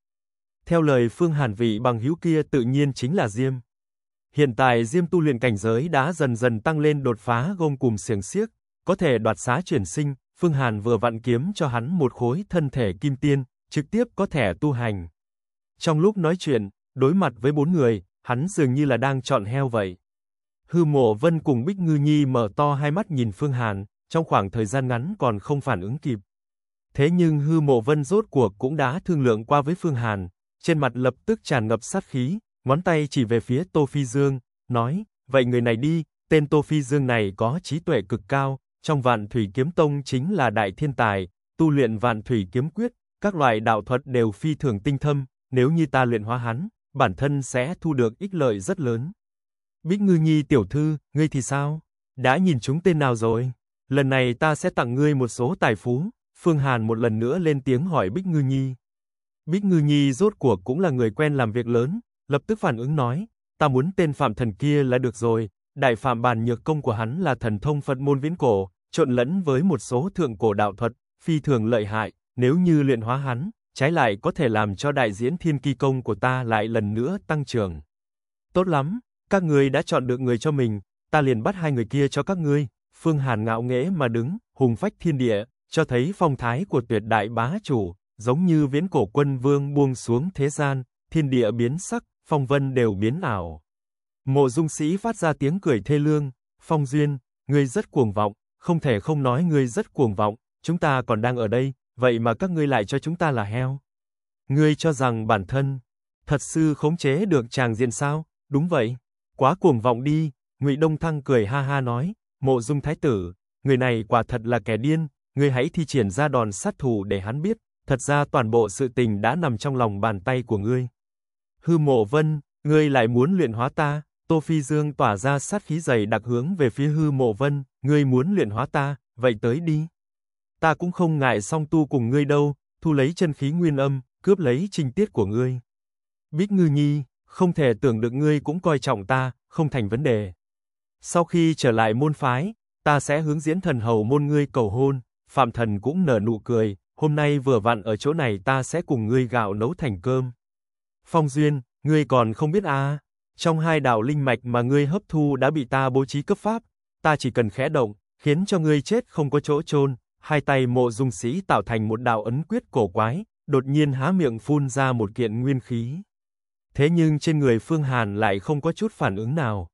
Theo lời Phương Hàn vị bằng hữu kia tự nhiên chính là Diêm. Hiện tại Diêm tu luyện cảnh giới đã dần dần tăng lên đột phá gông cùm xiềng xiếc, có thể đoạt xá chuyển sinh, Phương Hàn vừa vặn kiếm cho hắn một khối thân thể kim tiên, trực tiếp có thể tu hành. Trong lúc nói chuyện, đối mặt với bốn người, hắn dường như là đang chọn heo vậy. Hư Mộ Vân cùng Bích Ngư Nhi mở to hai mắt nhìn Phương Hàn, trong khoảng thời gian ngắn còn không phản ứng kịp. Thế nhưng Hư Mộ Vân rốt cuộc cũng đã thương lượng qua với Phương Hàn, trên mặt lập tức tràn ngập sát khí, ngón tay chỉ về phía Tô Phi Dương, nói, vậy người này đi, tên Tô Phi Dương này có trí tuệ cực cao, trong vạn thủy kiếm tông chính là đại thiên tài, tu luyện vạn thủy kiếm quyết, các loại đạo thuật đều phi thường tinh thâm, nếu như ta luyện hóa hắn, bản thân sẽ thu được ích lợi rất lớn. Bích Ngư Nhi tiểu thư, ngươi thì sao? Đã nhìn chúng tên nào rồi? Lần này ta sẽ tặng ngươi một số tài phú. Phương Hàn một lần nữa lên tiếng hỏi Bích Ngư Nhi. Bích Ngư Nhi rốt cuộc cũng là người quen làm việc lớn, lập tức phản ứng nói, ta muốn tên Phạm Thần kia là được rồi, đại Phạm Bàn Nhược Công của hắn là thần thông Phật môn viễn cổ, trộn lẫn với một số thượng cổ đạo thuật, phi thường lợi hại, nếu như luyện hóa hắn, trái lại có thể làm cho đại diễn thiên kỳ công của ta lại lần nữa tăng trưởng. Tốt lắm, các ngươi đã chọn được người cho mình, ta liền bắt hai người kia cho các ngươi. Phương Hàn ngạo nghễ mà đứng, hùng phách thiên địa, cho thấy phong thái của tuyệt đại bá chủ, giống như viễn cổ quân vương buông xuống thế gian, thiên địa biến sắc, phong vân đều biến ảo. Mộ dung sĩ phát ra tiếng cười thê lương, phong duyên, ngươi rất cuồng vọng, không thể không nói ngươi rất cuồng vọng, chúng ta còn đang ở đây, vậy mà các ngươi lại cho chúng ta là heo. Ngươi cho rằng bản thân, thật sự khống chế được chàng diện sao, đúng vậy, quá cuồng vọng đi, Ngụy Đông Thăng cười ha ha nói, mộ dung thái tử, người này quả thật là kẻ điên, ngươi hãy thi triển ra đòn sát thủ để hắn biết, thật ra toàn bộ sự tình đã nằm trong lòng bàn tay của ngươi. Hư Mộ Vân, ngươi lại muốn luyện hóa ta? Tô Phi Dương tỏa ra sát khí dày đặc hướng về phía Hư Mộ Vân, ngươi muốn luyện hóa ta, vậy tới đi. Ta cũng không ngại song tu cùng ngươi đâu, thu lấy chân khí nguyên âm, cướp lấy trinh tiết của ngươi. Bích Ngư Nhi, không thể tưởng được ngươi cũng coi trọng ta, không thành vấn đề. Sau khi trở lại môn phái, ta sẽ hướng diễn thần hầu môn ngươi cầu hôn, Phạm Thần cũng nở nụ cười, hôm nay vừa vặn ở chỗ này ta sẽ cùng ngươi gạo nấu thành cơm. Phong Duyên, ngươi còn không biết à, trong hai đạo linh mạch mà ngươi hấp thu đã bị ta bố trí cấp pháp, ta chỉ cần khẽ động, khiến cho ngươi chết không có chỗ chôn. Hai tay Mộ Dung Sĩ tạo thành một đạo ấn quyết cổ quái, đột nhiên há miệng phun ra một kiện nguyên khí. Thế nhưng trên người Phương Hàn lại không có chút phản ứng nào.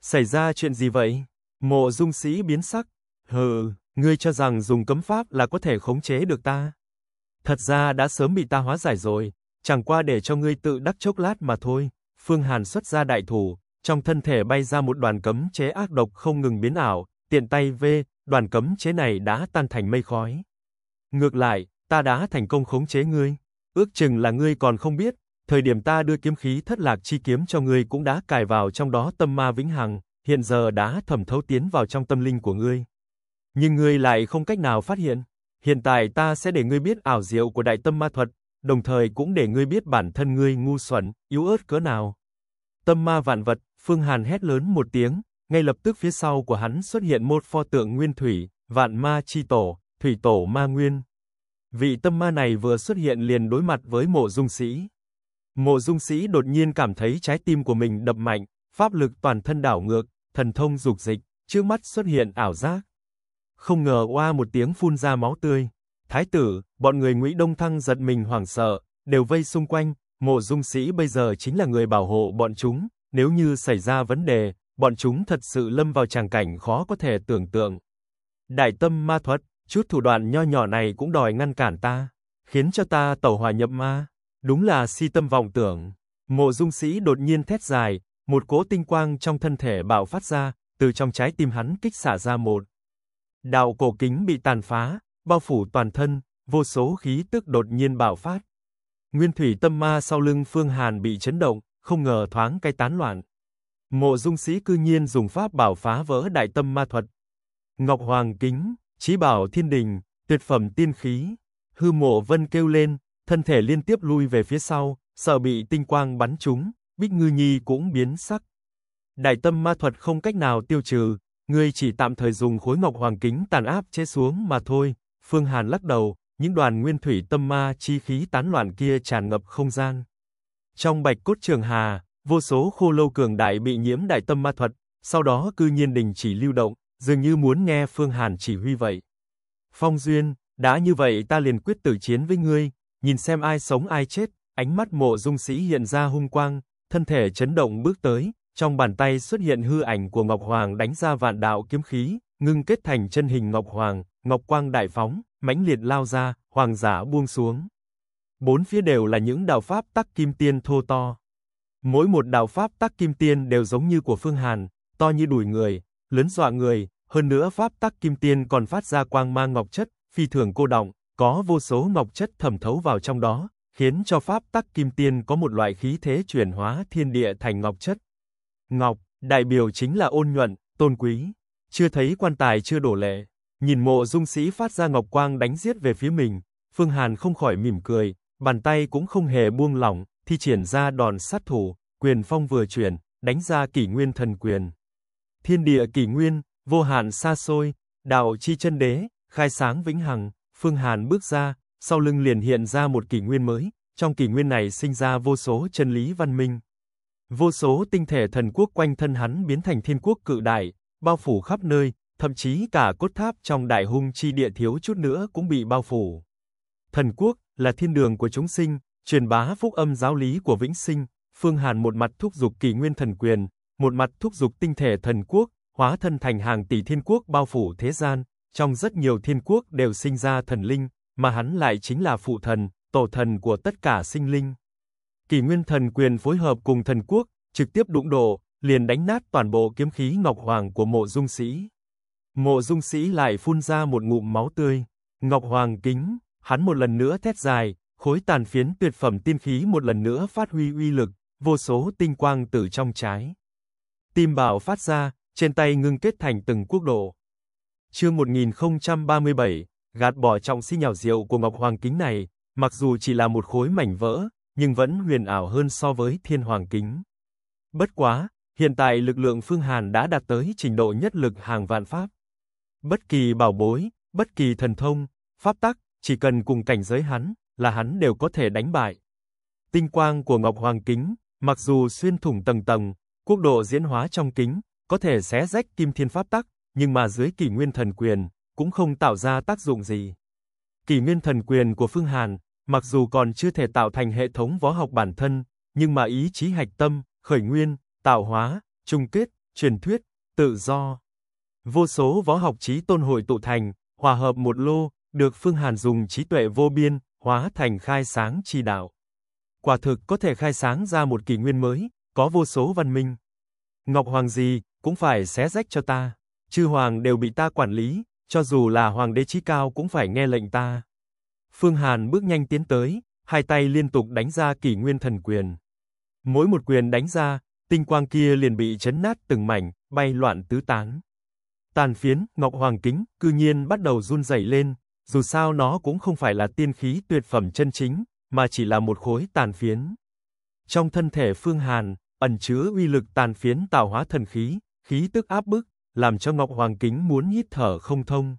Xảy ra chuyện gì vậy? Mộ Dung Sĩ biến sắc, hừ, Ngươi cho rằng dùng cấm pháp là có thể khống chế được ta? Thật ra đã sớm bị ta hóa giải rồi, chẳng qua để cho ngươi tự đắc chốc lát mà thôi. Phương Hàn xuất ra đại thủ, trong thân thể bay ra một đoàn cấm chế ác độc không ngừng biến ảo, tiện tay vê, đoàn cấm chế này đã tan thành mây khói. Ngược lại, ta đã thành công khống chế ngươi, ước chừng là ngươi còn không biết, thời điểm ta đưa kiếm khí thất lạc chi kiếm cho ngươi cũng đã cài vào trong đó tâm ma vĩnh hằng, hiện giờ đã thẩm thấu tiến vào trong tâm linh của ngươi nhưng ngươi lại không cách nào phát hiện. Hiện tại ta sẽ để ngươi biết ảo diệu của đại tâm ma thuật, đồng thời cũng để ngươi biết bản thân ngươi ngu xuẩn, yếu ớt cỡ nào. Tâm ma vạn vật, Phương Hàn hét lớn một tiếng, ngay lập tức phía sau của hắn xuất hiện một pho tượng nguyên thủy, vạn ma chi tổ, thủy tổ ma nguyên. Vị tâm ma này vừa xuất hiện liền đối mặt với mộ dung sĩ. Mộ dung sĩ đột nhiên cảm thấy trái tim của mình đập mạnh, pháp lực toàn thân đảo ngược, thần thông dục dịch, trước mắt xuất hiện ảo giác không ngờ oa một tiếng phun ra máu tươi. Thái tử, bọn người Ngụy Đông Thăng giật mình hoảng sợ, đều vây xung quanh, Mộ Dung Sĩ bây giờ chính là người bảo hộ bọn chúng, nếu như xảy ra vấn đề, bọn chúng thật sự lâm vào tràng cảnh khó có thể tưởng tượng. Đại tâm ma thuật, chút thủ đoạn nho nhỏ này cũng đòi ngăn cản ta, khiến cho ta tẩu hòa nhập ma, đúng là si tâm vọng tưởng. Mộ Dung Sĩ đột nhiên thét dài, một cỗ tinh quang trong thân thể bạo phát ra, từ trong trái tim hắn kích xả ra một Đạo cổ kính bị tàn phá, bao phủ toàn thân, vô số khí tức đột nhiên bạo phát. Nguyên thủy tâm ma sau lưng Phương Hàn bị chấn động, không ngờ thoáng cái tán loạn. Mộ Dung Sĩ cư nhiên dùng pháp bảo phá vỡ đại tâm ma thuật. Ngọc Hoàng kính, trí bảo thiên đình, tuyệt phẩm tiên khí. Hư Mộ Vân kêu lên, thân thể liên tiếp lui về phía sau, sợ bị tinh quang bắn trúng, Bích Ngư Nhi cũng biến sắc. Đại tâm ma thuật không cách nào tiêu trừ, ngươi chỉ tạm thời dùng khối ngọc hoàng kính tàn áp chế xuống mà thôi. Phương Hàn lắc đầu, những đoàn nguyên thủy tâm ma chi khí tán loạn kia tràn ngập không gian. Trong Bạch cốt trường hà, vô số khô lâu cường đại bị nhiễm đại tâm ma thuật, sau đó cư nhiên đình chỉ lưu động, dường như muốn nghe Phương Hàn chỉ huy vậy. Phong duyên, đã như vậy ta liền quyết tử chiến với ngươi, nhìn xem ai sống ai chết, ánh mắt mộ dung sĩ hiện ra hung quang, thân thể chấn động bước tới, trong bàn tay xuất hiện hư ảnh của Ngọc Hoàng đánh ra vạn đạo kiếm khí, ngưng kết thành chân hình Ngọc Hoàng, Ngọc Quang đại phóng, mãnh liệt lao ra, Hoàng giả buông xuống. Bốn phía đều là những đạo pháp tắc kim tiên thô to. Mỗi một đạo pháp tắc kim tiên đều giống như của Phương Hàn, to như đùi người, lớn dọa người, hơn nữa pháp tắc kim tiên còn phát ra quang mang ngọc chất, phi thường cô động, có vô số ngọc chất thẩm thấu vào trong đó, khiến cho pháp tắc kim tiên có một loại khí thế chuyển hóa thiên địa thành ngọc chất, Ngọc, đại biểu chính là ôn nhuận, tôn quý. Chưa thấy quan tài chưa đổ lệ, nhìn mộ dung sĩ phát ra ngọc quang đánh giết về phía mình, Phương Hàn không khỏi mỉm cười, bàn tay cũng không hề buông lỏng, thi triển ra đòn sát thủ, quyền phong vừa chuyển, đánh ra kỷ nguyên thần quyền. Thiên địa kỷ nguyên, vô hạn xa xôi, đạo chi chân đế, khai sáng vĩnh hằng, Phương Hàn bước ra, sau lưng liền hiện ra một kỷ nguyên mới, trong kỷ nguyên này sinh ra vô số chân lý văn minh, Vô số tinh thể thần quốc quanh thân hắn biến thành thiên quốc cự đại, bao phủ khắp nơi, thậm chí cả cốt tháp trong đại hung chi địa thiếu chút nữa cũng bị bao phủ. Thần quốc là thiên đường của chúng sinh, truyền bá phúc âm giáo lý của vĩnh sinh, Phương Hàn một mặt thúc giục kỳ nguyên thần quyền, một mặt thúc giục tinh thể thần quốc, hóa thân thành hàng tỷ thiên quốc bao phủ thế gian, trong rất nhiều thiên quốc đều sinh ra thần linh, mà hắn lại chính là phụ thần, tổ thần của tất cả sinh linh kỳ nguyên thần quyền phối hợp cùng thần quốc, trực tiếp đụng độ, liền đánh nát toàn bộ kiếm khí ngọc hoàng của mộ dung sĩ. Mộ dung sĩ lại phun ra một ngụm máu tươi. Ngọc hoàng kính, hắn một lần nữa thét dài, khối tàn phiến tuyệt phẩm tiên khí một lần nữa phát huy uy lực, vô số tinh quang từ trong trái. Tim bảo phát ra, trên tay ngưng kết thành từng quốc độ. Chương 1037, gạt bỏ trọng si nhào diệu của Ngọc Hoàng Kính này, mặc dù chỉ là một khối mảnh vỡ, nhưng vẫn huyền ảo hơn so với thiên hoàng kính. Bất quá, hiện tại lực lượng Phương Hàn đã đạt tới trình độ nhất lực hàng vạn pháp. Bất kỳ bảo bối, bất kỳ thần thông, pháp tắc, chỉ cần cùng cảnh giới hắn, là hắn đều có thể đánh bại. Tinh quang của Ngọc Hoàng Kính, mặc dù xuyên thủng tầng tầng, quốc độ diễn hóa trong kính, có thể xé rách kim thiên pháp tắc, nhưng mà dưới kỷ nguyên thần quyền, cũng không tạo ra tác dụng gì. Kỷ nguyên thần quyền của Phương Hàn, mặc dù còn chưa thể tạo thành hệ thống võ học bản thân, nhưng mà ý chí hạch tâm, khởi nguyên, tạo hóa, trung kết, truyền thuyết, tự do. Vô số võ học trí tôn hội tụ thành, hòa hợp một lô, được Phương Hàn dùng trí tuệ vô biên, hóa thành khai sáng chi đạo. Quả thực có thể khai sáng ra một kỷ nguyên mới, có vô số văn minh. Ngọc Hoàng gì, cũng phải xé rách cho ta. Chư Hoàng đều bị ta quản lý, cho dù là Hoàng đế trí cao cũng phải nghe lệnh ta. Phương Hàn bước nhanh tiến tới, hai tay liên tục đánh ra kỷ nguyên thần quyền. Mỗi một quyền đánh ra, tinh quang kia liền bị chấn nát từng mảnh, bay loạn tứ tán. Tàn phiến, Ngọc Hoàng Kính, cư nhiên bắt đầu run rẩy lên, dù sao nó cũng không phải là tiên khí tuyệt phẩm chân chính, mà chỉ là một khối tàn phiến. Trong thân thể Phương Hàn, ẩn chứa uy lực tàn phiến tạo hóa thần khí, khí tức áp bức, làm cho Ngọc Hoàng Kính muốn hít thở không thông.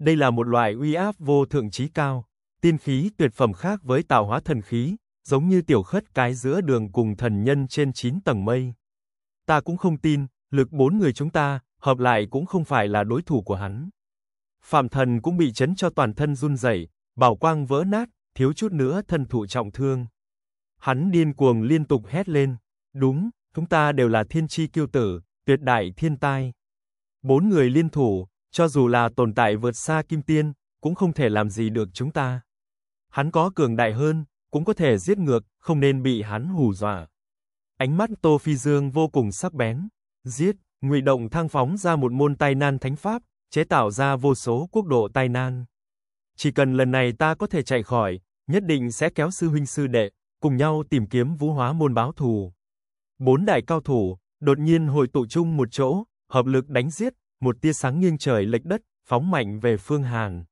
Đây là một loại uy áp vô thượng trí cao, Tiên khí tuyệt phẩm khác với tạo hóa thần khí, giống như tiểu khất cái giữa đường cùng thần nhân trên 9 tầng mây. Ta cũng không tin, lực bốn người chúng ta, hợp lại cũng không phải là đối thủ của hắn. Phạm thần cũng bị chấn cho toàn thân run rẩy, bảo quang vỡ nát, thiếu chút nữa thân thụ trọng thương. Hắn điên cuồng liên tục hét lên, đúng, chúng ta đều là thiên chi kiêu tử, tuyệt đại thiên tai. Bốn người liên thủ, cho dù là tồn tại vượt xa kim tiên, cũng không thể làm gì được chúng ta. Hắn có cường đại hơn, cũng có thể giết ngược, không nên bị hắn hù dọa. Ánh mắt Tô Phi Dương vô cùng sắc bén, giết, ngụy động thăng phóng ra một môn tai nan thánh pháp, chế tạo ra vô số quốc độ tai nan. Chỉ cần lần này ta có thể chạy khỏi, nhất định sẽ kéo sư huynh sư đệ, cùng nhau tìm kiếm vũ hóa môn báo thù. Bốn đại cao thủ, đột nhiên hội tụ chung một chỗ, hợp lực đánh giết, một tia sáng nghiêng trời lệch đất, phóng mạnh về phương Hàn.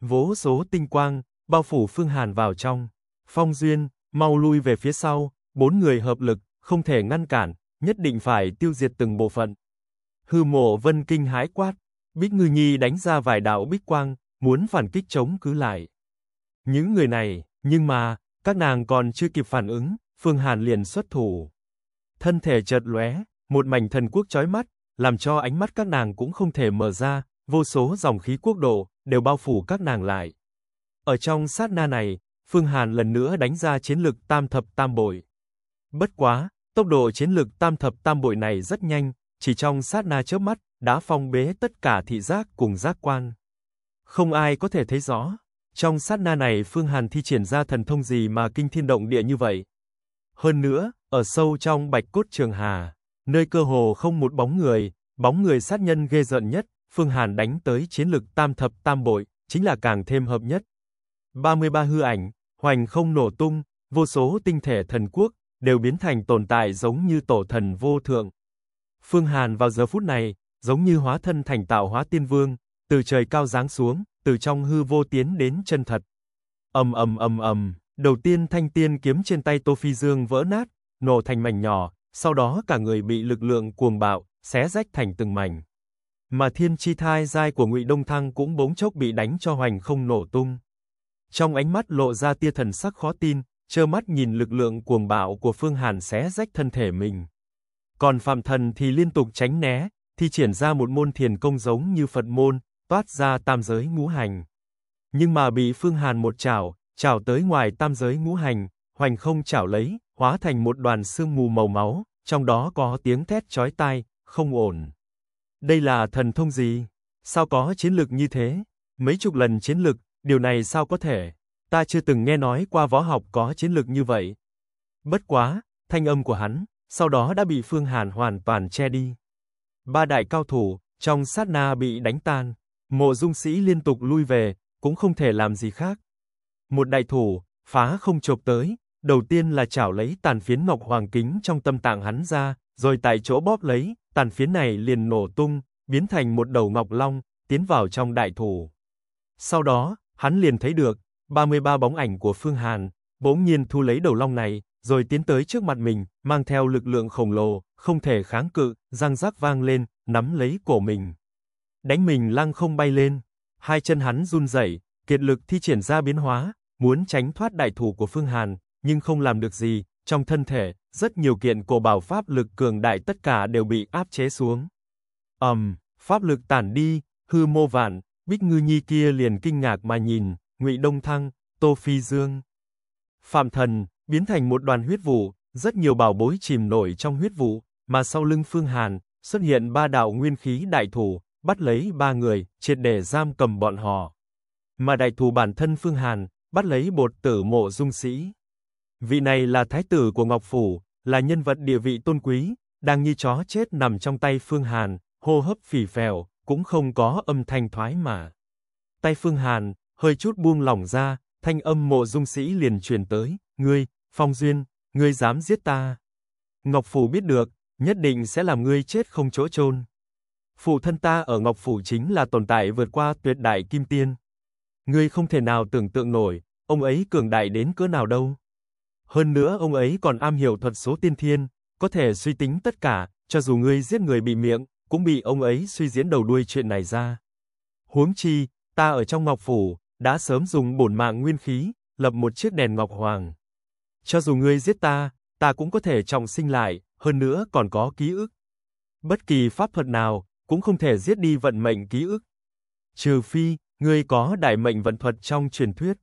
Vô số tinh quang, bao phủ Phương Hàn vào trong. Phong Duyên, mau lui về phía sau, bốn người hợp lực, không thể ngăn cản, nhất định phải tiêu diệt từng bộ phận. Hư mộ vân kinh hái quát, Bích Ngư Nhi đánh ra vài đạo bích quang, muốn phản kích chống cứ lại. Những người này, nhưng mà, các nàng còn chưa kịp phản ứng, Phương Hàn liền xuất thủ. Thân thể chợt lóe, một mảnh thần quốc chói mắt, làm cho ánh mắt các nàng cũng không thể mở ra, vô số dòng khí quốc độ đều bao phủ các nàng lại. Ở trong sát na này, Phương Hàn lần nữa đánh ra chiến lực tam thập tam bội. Bất quá, tốc độ chiến lực tam thập tam bội này rất nhanh, chỉ trong sát na chớp mắt, đã phong bế tất cả thị giác cùng giác quan. Không ai có thể thấy rõ, trong sát na này Phương Hàn thi triển ra thần thông gì mà kinh thiên động địa như vậy. Hơn nữa, ở sâu trong Bạch Cốt Trường Hà, nơi cơ hồ không một bóng người, bóng người sát nhân ghê rợn nhất, Phương Hàn đánh tới chiến lực tam thập tam bội, chính là càng thêm hợp nhất, 33 hư ảnh, hoành không nổ tung, vô số tinh thể thần quốc, đều biến thành tồn tại giống như tổ thần vô thượng. Phương Hàn vào giờ phút này, giống như hóa thân thành tạo hóa tiên vương, từ trời cao giáng xuống, từ trong hư vô tiến đến chân thật. Ầm ầm ầm ầm, đầu tiên thanh tiên kiếm trên tay Tô Phi Dương vỡ nát, nổ thành mảnh nhỏ, sau đó cả người bị lực lượng cuồng bạo xé rách thành từng mảnh. Mà thiên chi thai giai của Ngụy Đông Thăng cũng bỗng chốc bị đánh cho hoành không nổ tung trong ánh mắt lộ ra tia thần sắc khó tin, trơ mắt nhìn lực lượng cuồng bạo của Phương Hàn xé rách thân thể mình. Còn Phạm Thần thì liên tục tránh né, thi triển ra một môn thiền công giống như Phật môn, toát ra tam giới ngũ hành. Nhưng mà bị Phương Hàn một chảo, chảo tới ngoài tam giới ngũ hành, hoành không chảo lấy, hóa thành một đoàn sương mù màu máu, trong đó có tiếng thét chói tai, không ổn. Đây là thần thông gì? Sao có chiến lực như thế? Mấy chục lần chiến lực, Điều này sao có thể? Ta chưa từng nghe nói qua võ học có chiến lược như vậy. Bất quá, thanh âm của hắn, sau đó đã bị Phương Hàn hoàn toàn che đi. Ba đại cao thủ, trong sát na bị đánh tan, mộ dung sĩ liên tục lui về, cũng không thể làm gì khác. Một đại thủ, phá không chộp tới, đầu tiên là chảo lấy tàn phiến ngọc hoàng kính trong tâm tạng hắn ra, rồi tại chỗ bóp lấy, tàn phiến này liền nổ tung, biến thành một đầu ngọc long, tiến vào trong đại thủ. Sau đó, hắn liền thấy được 33 bóng ảnh của Phương Hàn, bỗng nhiên thu lấy đầu long này, rồi tiến tới trước mặt mình, mang theo lực lượng khổng lồ, không thể kháng cự, răng rác vang lên, nắm lấy cổ mình. Đánh mình lăng không bay lên, hai chân hắn run rẩy, kiệt lực thi triển ra biến hóa, muốn tránh thoát đại thủ của Phương Hàn, nhưng không làm được gì, trong thân thể, rất nhiều kiện cổ bảo pháp lực cường đại tất cả đều bị áp chế xuống. Ầm, um, pháp lực tản đi, hư mô vạn, Bích Ngư Nhi kia liền kinh ngạc mà nhìn, Ngụy Đông Thăng, Tô Phi Dương. Phạm Thần biến thành một đoàn huyết vụ, rất nhiều bảo bối chìm nổi trong huyết vụ, mà sau lưng Phương Hàn xuất hiện ba đạo nguyên khí đại thủ, bắt lấy ba người, triệt để giam cầm bọn họ. Mà đại thủ bản thân Phương Hàn bắt lấy bột tử mộ dung sĩ. Vị này là thái tử của Ngọc phủ, là nhân vật địa vị tôn quý, đang như chó chết nằm trong tay Phương Hàn, hô hấp phì phèo, cũng không có âm thanh thoái mà. Tay Phương Hàn, hơi chút buông lỏng ra, thanh âm mộ dung sĩ liền truyền tới, ngươi, Phong Duyên, ngươi dám giết ta. Ngọc Phủ biết được, nhất định sẽ làm ngươi chết không chỗ chôn. Phụ thân ta ở Ngọc Phủ chính là tồn tại vượt qua tuyệt đại kim tiên. Ngươi không thể nào tưởng tượng nổi, ông ấy cường đại đến cỡ nào đâu. Hơn nữa ông ấy còn am hiểu thuật số tiên thiên, có thể suy tính tất cả, cho dù ngươi giết người bị miệng, cũng bị ông ấy suy diễn đầu đuôi chuyện này ra. Huống chi, ta ở trong Ngọc phủ, đã sớm dùng bổn mạng nguyên khí, lập một chiếc đèn ngọc hoàng. Cho dù ngươi giết ta, ta cũng có thể trọng sinh lại, hơn nữa còn có ký ức. Bất kỳ pháp thuật nào cũng không thể giết đi vận mệnh ký ức. Trừ phi ngươi có đại mệnh vận thuật trong truyền thuyết.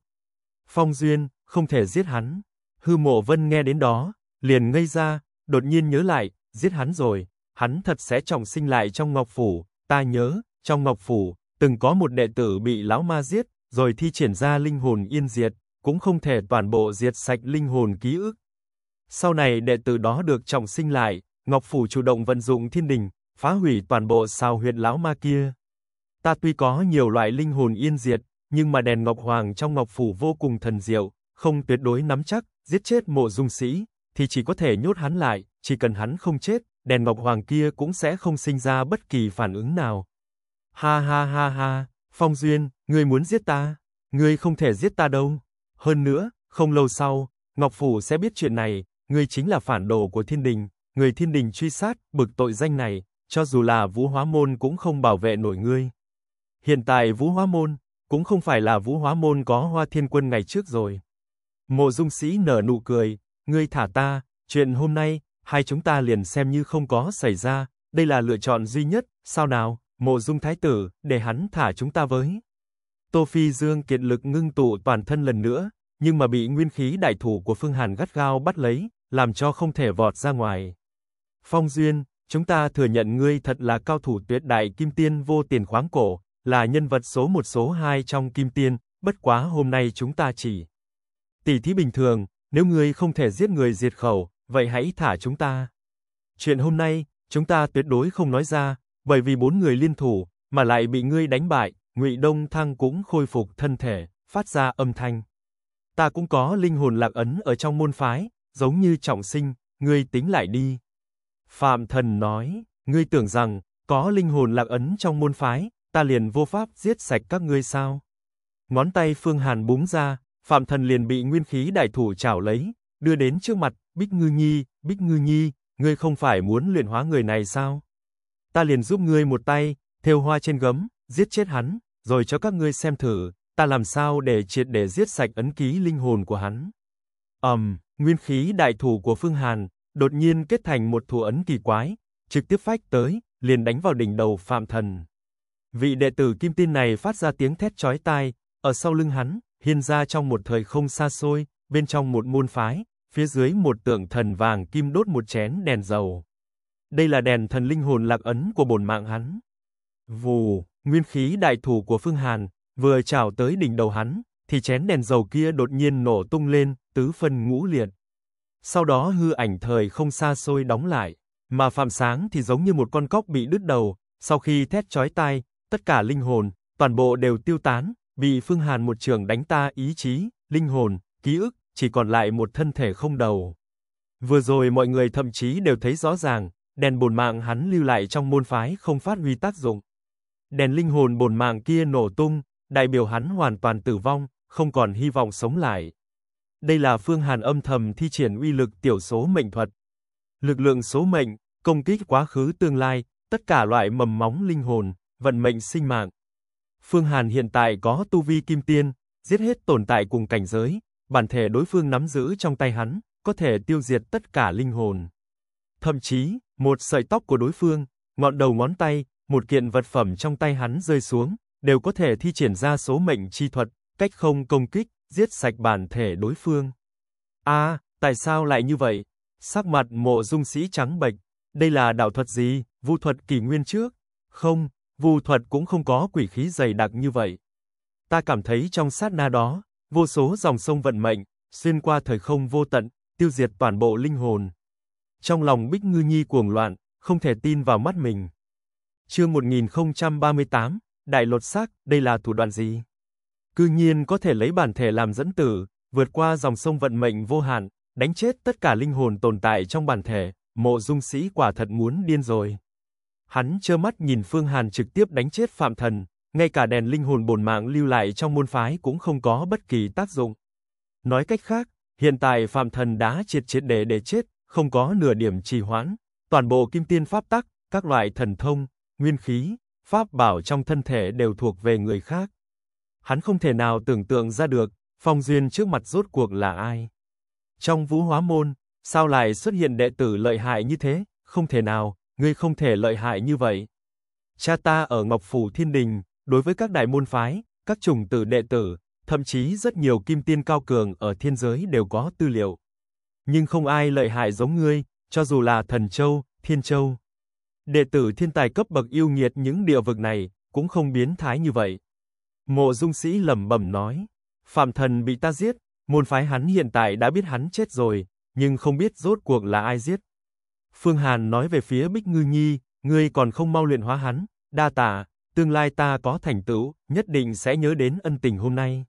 Phong duyên không thể giết hắn. Hư Mộ Vân nghe đến đó, liền ngây ra, đột nhiên nhớ lại, giết hắn rồi hắn thật sẽ trọng sinh lại trong Ngọc Phủ, ta nhớ, trong Ngọc Phủ, từng có một đệ tử bị lão ma giết, rồi thi triển ra linh hồn yên diệt, cũng không thể toàn bộ diệt sạch linh hồn ký ức. Sau này đệ tử đó được trọng sinh lại, Ngọc Phủ chủ động vận dụng thiên đình, phá hủy toàn bộ sao huyệt lão ma kia. Ta tuy có nhiều loại linh hồn yên diệt, nhưng mà đèn Ngọc Hoàng trong Ngọc Phủ vô cùng thần diệu, không tuyệt đối nắm chắc, giết chết mộ dung sĩ, thì chỉ có thể nhốt hắn lại, chỉ cần hắn không chết, đèn ngọc hoàng kia cũng sẽ không sinh ra bất kỳ phản ứng nào. Ha ha ha ha, Phong Duyên, ngươi muốn giết ta, ngươi không thể giết ta đâu. Hơn nữa, không lâu sau, Ngọc Phủ sẽ biết chuyện này, ngươi chính là phản đồ của thiên đình, người thiên đình truy sát, bực tội danh này, cho dù là vũ hóa môn cũng không bảo vệ nổi ngươi. Hiện tại vũ hóa môn, cũng không phải là vũ hóa môn có hoa thiên quân ngày trước rồi. Mộ dung sĩ nở nụ cười, ngươi thả ta, chuyện hôm nay, hai chúng ta liền xem như không có xảy ra, đây là lựa chọn duy nhất, sao nào, mộ dung thái tử, để hắn thả chúng ta với. Tô Phi Dương kiệt lực ngưng tụ toàn thân lần nữa, nhưng mà bị nguyên khí đại thủ của Phương Hàn gắt gao bắt lấy, làm cho không thể vọt ra ngoài. Phong Duyên, chúng ta thừa nhận ngươi thật là cao thủ tuyệt đại kim tiên vô tiền khoáng cổ, là nhân vật số một số hai trong kim tiên, bất quá hôm nay chúng ta chỉ. Tỷ thí bình thường, nếu ngươi không thể giết người diệt khẩu, vậy hãy thả chúng ta. Chuyện hôm nay, chúng ta tuyệt đối không nói ra, bởi vì bốn người liên thủ, mà lại bị ngươi đánh bại, Ngụy Đông Thăng cũng khôi phục thân thể, phát ra âm thanh. Ta cũng có linh hồn lạc ấn ở trong môn phái, giống như trọng sinh, ngươi tính lại đi. Phạm Thần nói, ngươi tưởng rằng, có linh hồn lạc ấn trong môn phái, ta liền vô pháp giết sạch các ngươi sao? Ngón tay Phương Hàn búng ra, Phạm Thần liền bị nguyên khí đại thủ chảo lấy, đưa đến trước mặt Bích Ngư Nhi, Bích Ngư Nhi, ngươi không phải muốn luyện hóa người này sao? Ta liền giúp ngươi một tay, thêu hoa trên gấm, giết chết hắn, rồi cho các ngươi xem thử, ta làm sao để triệt để giết sạch ấn ký linh hồn của hắn. Ầm, nguyên khí đại thủ của Phương Hàn đột nhiên kết thành một thủ ấn kỳ quái, trực tiếp phách tới, liền đánh vào đỉnh đầu Phạm Thần. Vị đệ tử kim tiên này phát ra tiếng thét chói tai, ở sau lưng hắn, hiện ra trong một thời không xa xôi, bên trong một môn phái, phía dưới một tượng thần vàng kim đốt một chén đèn dầu. Đây là đèn thần linh hồn lạc ấn của bổn mạng hắn. Vù, nguyên khí đại thủ của Phương Hàn vừa chảo tới đỉnh đầu hắn, thì chén đèn dầu kia đột nhiên nổ tung lên, tứ phân ngũ liệt. Sau đó hư ảnh thời không xa xôi đóng lại, mà Phạm Sáng thì giống như một con cóc bị đứt đầu, sau khi thét chói tai, tất cả linh hồn, toàn bộ đều tiêu tán, bị Phương Hàn một trường đánh ta ý chí, linh hồn, ký ức, chỉ còn lại một thân thể không đầu. Vừa rồi mọi người thậm chí đều thấy rõ ràng, đèn bổn mạng hắn lưu lại trong môn phái không phát huy tác dụng. Đèn linh hồn bổn mạng kia nổ tung, đại biểu hắn hoàn toàn tử vong, không còn hy vọng sống lại. Đây là Phương Hàn âm thầm thi triển uy lực tiểu số mệnh thuật. Lực lượng số mệnh, công kích quá khứ tương lai, tất cả loại mầm móng linh hồn, vận mệnh sinh mạng. Phương Hàn hiện tại có tu vi kim tiên, giết hết tồn tại cùng cảnh giới, bản thể đối phương nắm giữ trong tay hắn, có thể tiêu diệt tất cả linh hồn. Thậm chí, một sợi tóc của đối phương, ngọn đầu ngón tay, một kiện vật phẩm trong tay hắn rơi xuống, đều có thể thi triển ra số mệnh chi thuật, cách không công kích, giết sạch bản thể đối phương. A, à, tại sao lại như vậy? Sắc mặt Mộ Dung Sĩ trắng bệch, đây là đạo thuật gì? Vu thuật kỷ nguyên trước? Không, vu thuật cũng không có quỷ khí dày đặc như vậy. Ta cảm thấy trong sát na đó, vô số dòng sông vận mệnh, xuyên qua thời không vô tận, tiêu diệt toàn bộ linh hồn. Trong lòng Bích Ngư Nhi cuồng loạn, không thể tin vào mắt mình. Chương 1038, đại lột xác, đây là thủ đoạn gì? Cư nhiên có thể lấy bản thể làm dẫn tử, vượt qua dòng sông vận mệnh vô hạn, đánh chết tất cả linh hồn tồn tại trong bản thể, Mộ Dung Sĩ quả thật muốn điên rồi. Hắn trơ mắt nhìn Phương Hàn trực tiếp đánh chết Phạm Thần, ngay cả đèn linh hồn bổn mạng lưu lại trong môn phái cũng không có bất kỳ tác dụng. Nói cách khác, hiện tại Phạm Thần đã triệt triệt để để chết, không có nửa điểm trì hoãn, toàn bộ kim tiên pháp tắc, các loại thần thông, nguyên khí, pháp bảo trong thân thể đều thuộc về người khác. Hắn không thể nào tưởng tượng ra được, Phong Duyên trước mặt rốt cuộc là ai. Trong Vũ Hóa môn, sao lại xuất hiện đệ tử lợi hại như thế, không thể nào, ngươi không thể lợi hại như vậy. Cha ta ở Ngọc Phủ Thiên Đình, Đối với các đại môn phái, các chủng tử đệ tử, thậm chí rất nhiều kim tiên cao cường ở thiên giới đều có tư liệu. Nhưng không ai lợi hại giống ngươi, cho dù là Thần Châu, Thiên Châu. Đệ tử thiên tài cấp bậc yêu nghiệt những địa vực này cũng không biến thái như vậy. Mộ Dung Sĩ lẩm bẩm nói, Phạm Thần bị ta giết, môn phái hắn hiện tại đã biết hắn chết rồi, nhưng không biết rốt cuộc là ai giết. Phương Hàn nói về phía Bích Ngư Nhi, ngươi còn không mau luyện hóa hắn, đa tạ tương lai ta có thành tựu, nhất định sẽ nhớ đến ân tình hôm nay.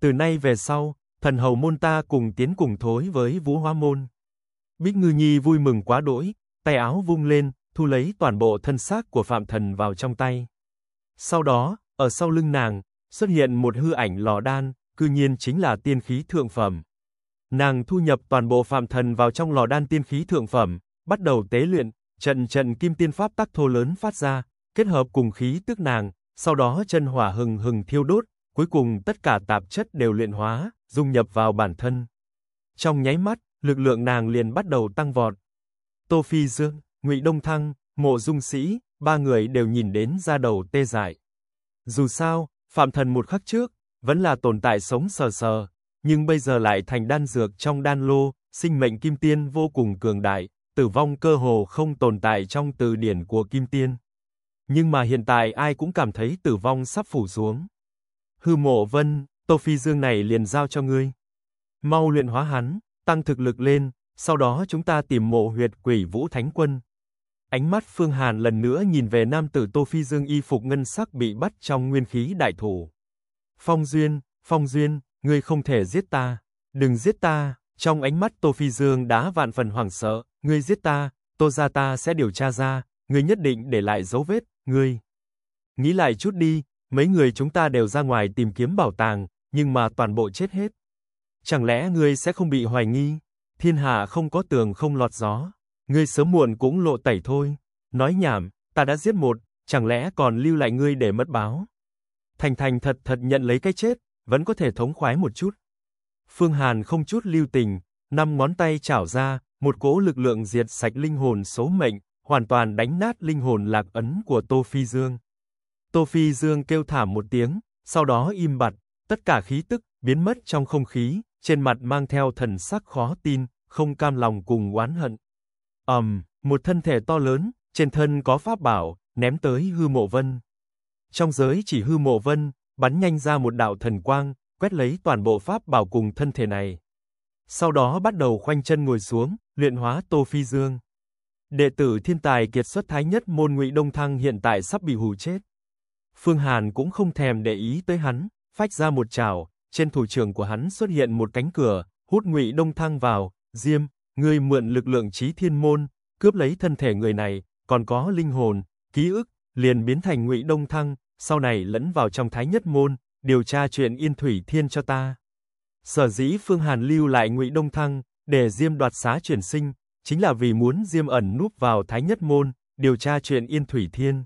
Từ nay về sau, thần hầu môn ta cùng tiến cùng thối với Vũ Hóa môn. Bích Ngư Nhi vui mừng quá đỗi, tay áo vung lên, thu lấy toàn bộ thân xác của Phạm Thần vào trong tay. Sau đó, ở sau lưng nàng, xuất hiện một hư ảnh lò đan, cư nhiên chính là tiên khí thượng phẩm. Nàng thu nhập toàn bộ Phạm Thần vào trong lò đan tiên khí thượng phẩm, bắt đầu tế luyện, trận trận kim tiên pháp tắc thô lớn phát ra, kết hợp cùng khí tức nàng, sau đó chân hỏa hừng hừng thiêu đốt, cuối cùng tất cả tạp chất đều luyện hóa, dung nhập vào bản thân. Trong nháy mắt, lực lượng nàng liền bắt đầu tăng vọt. Tô Phi Dương, Ngụy Đông Thăng, Mộ Dung Sĩ, ba người đều nhìn đến ra đầu tê dại. Dù sao, Phạm Thần một khắc trước, vẫn là tồn tại sống sờ sờ, nhưng bây giờ lại thành đan dược trong đan lô, sinh mệnh kim tiên vô cùng cường đại, tử vong cơ hồ không tồn tại trong từ điển của kim tiên nhưng mà hiện tại ai cũng cảm thấy tử vong sắp phủ xuống. Hư Mộ Vân, Tô Phi Dương này liền giao cho ngươi. Mau luyện hóa hắn, tăng thực lực lên, sau đó chúng ta tìm mộ huyệt quỷ vũ thánh quân. Ánh mắt Phương Hàn lần nữa nhìn về nam tử Tô Phi Dương y phục ngân sắc bị bắt trong nguyên khí đại thủ. Phong Duyên, Phong Duyên, ngươi không thể giết ta, đừng giết ta, trong ánh mắt Tô Phi Dương đã vạn phần hoảng sợ, ngươi giết ta, Tô gia ta sẽ điều tra ra, ngươi nhất định để lại dấu vết, Ngươi, nghĩ lại chút đi, mấy người chúng ta đều ra ngoài tìm kiếm bảo tàng, nhưng mà toàn bộ chết hết. Chẳng lẽ ngươi sẽ không bị hoài nghi? Thiên hạ không có tường không lọt gió, ngươi sớm muộn cũng lộ tẩy thôi. Nói nhảm, ta đã giết một, chẳng lẽ còn lưu lại ngươi để mất báo? Thành Thành thật thật nhận lấy cái chết, vẫn có thể thống khoái một chút. Phương Hàn không chút lưu tình, năm ngón tay chảo ra, một cỗ lực lượng diệt sạch linh hồn số mệnh, hoàn toàn đánh nát linh hồn lạc ấn của Tô Phi Dương. Tô Phi Dương kêu thảm một tiếng, sau đó im bặt, tất cả khí tức biến mất trong không khí, trên mặt mang theo thần sắc khó tin, không cam lòng cùng oán hận. Ầm, um, một thân thể to lớn, trên thân có pháp bảo, ném tới Hư Mộ Vân. Trong giới chỉ Hư Mộ Vân, bắn nhanh ra một đạo thần quang, quét lấy toàn bộ pháp bảo cùng thân thể này. Sau đó bắt đầu khoanh chân ngồi xuống, luyện hóa Tô Phi Dương. Đệ tử thiên tài kiệt xuất thái nhất môn Ngụy Đông Thăng hiện tại sắp bị hù chết. Phương Hàn cũng không thèm để ý tới hắn, phách ra một chảo, trên thủ trưởng của hắn xuất hiện một cánh cửa, hút Ngụy Đông Thăng vào, Diêm, ngươi mượn lực lượng trí thiên môn, cướp lấy thân thể người này, còn có linh hồn, ký ức, liền biến thành Ngụy Đông Thăng, sau này lẫn vào trong Thái Nhất môn, điều tra chuyện Yên Thủy Thiên cho ta. Sở dĩ Phương Hàn lưu lại Ngụy Đông Thăng để Diêm đoạt xá chuyển sinh, chính là vì muốn diêm ẩn núp vào Thái Nhất Môn, điều tra chuyện Yên Thủy Thiên.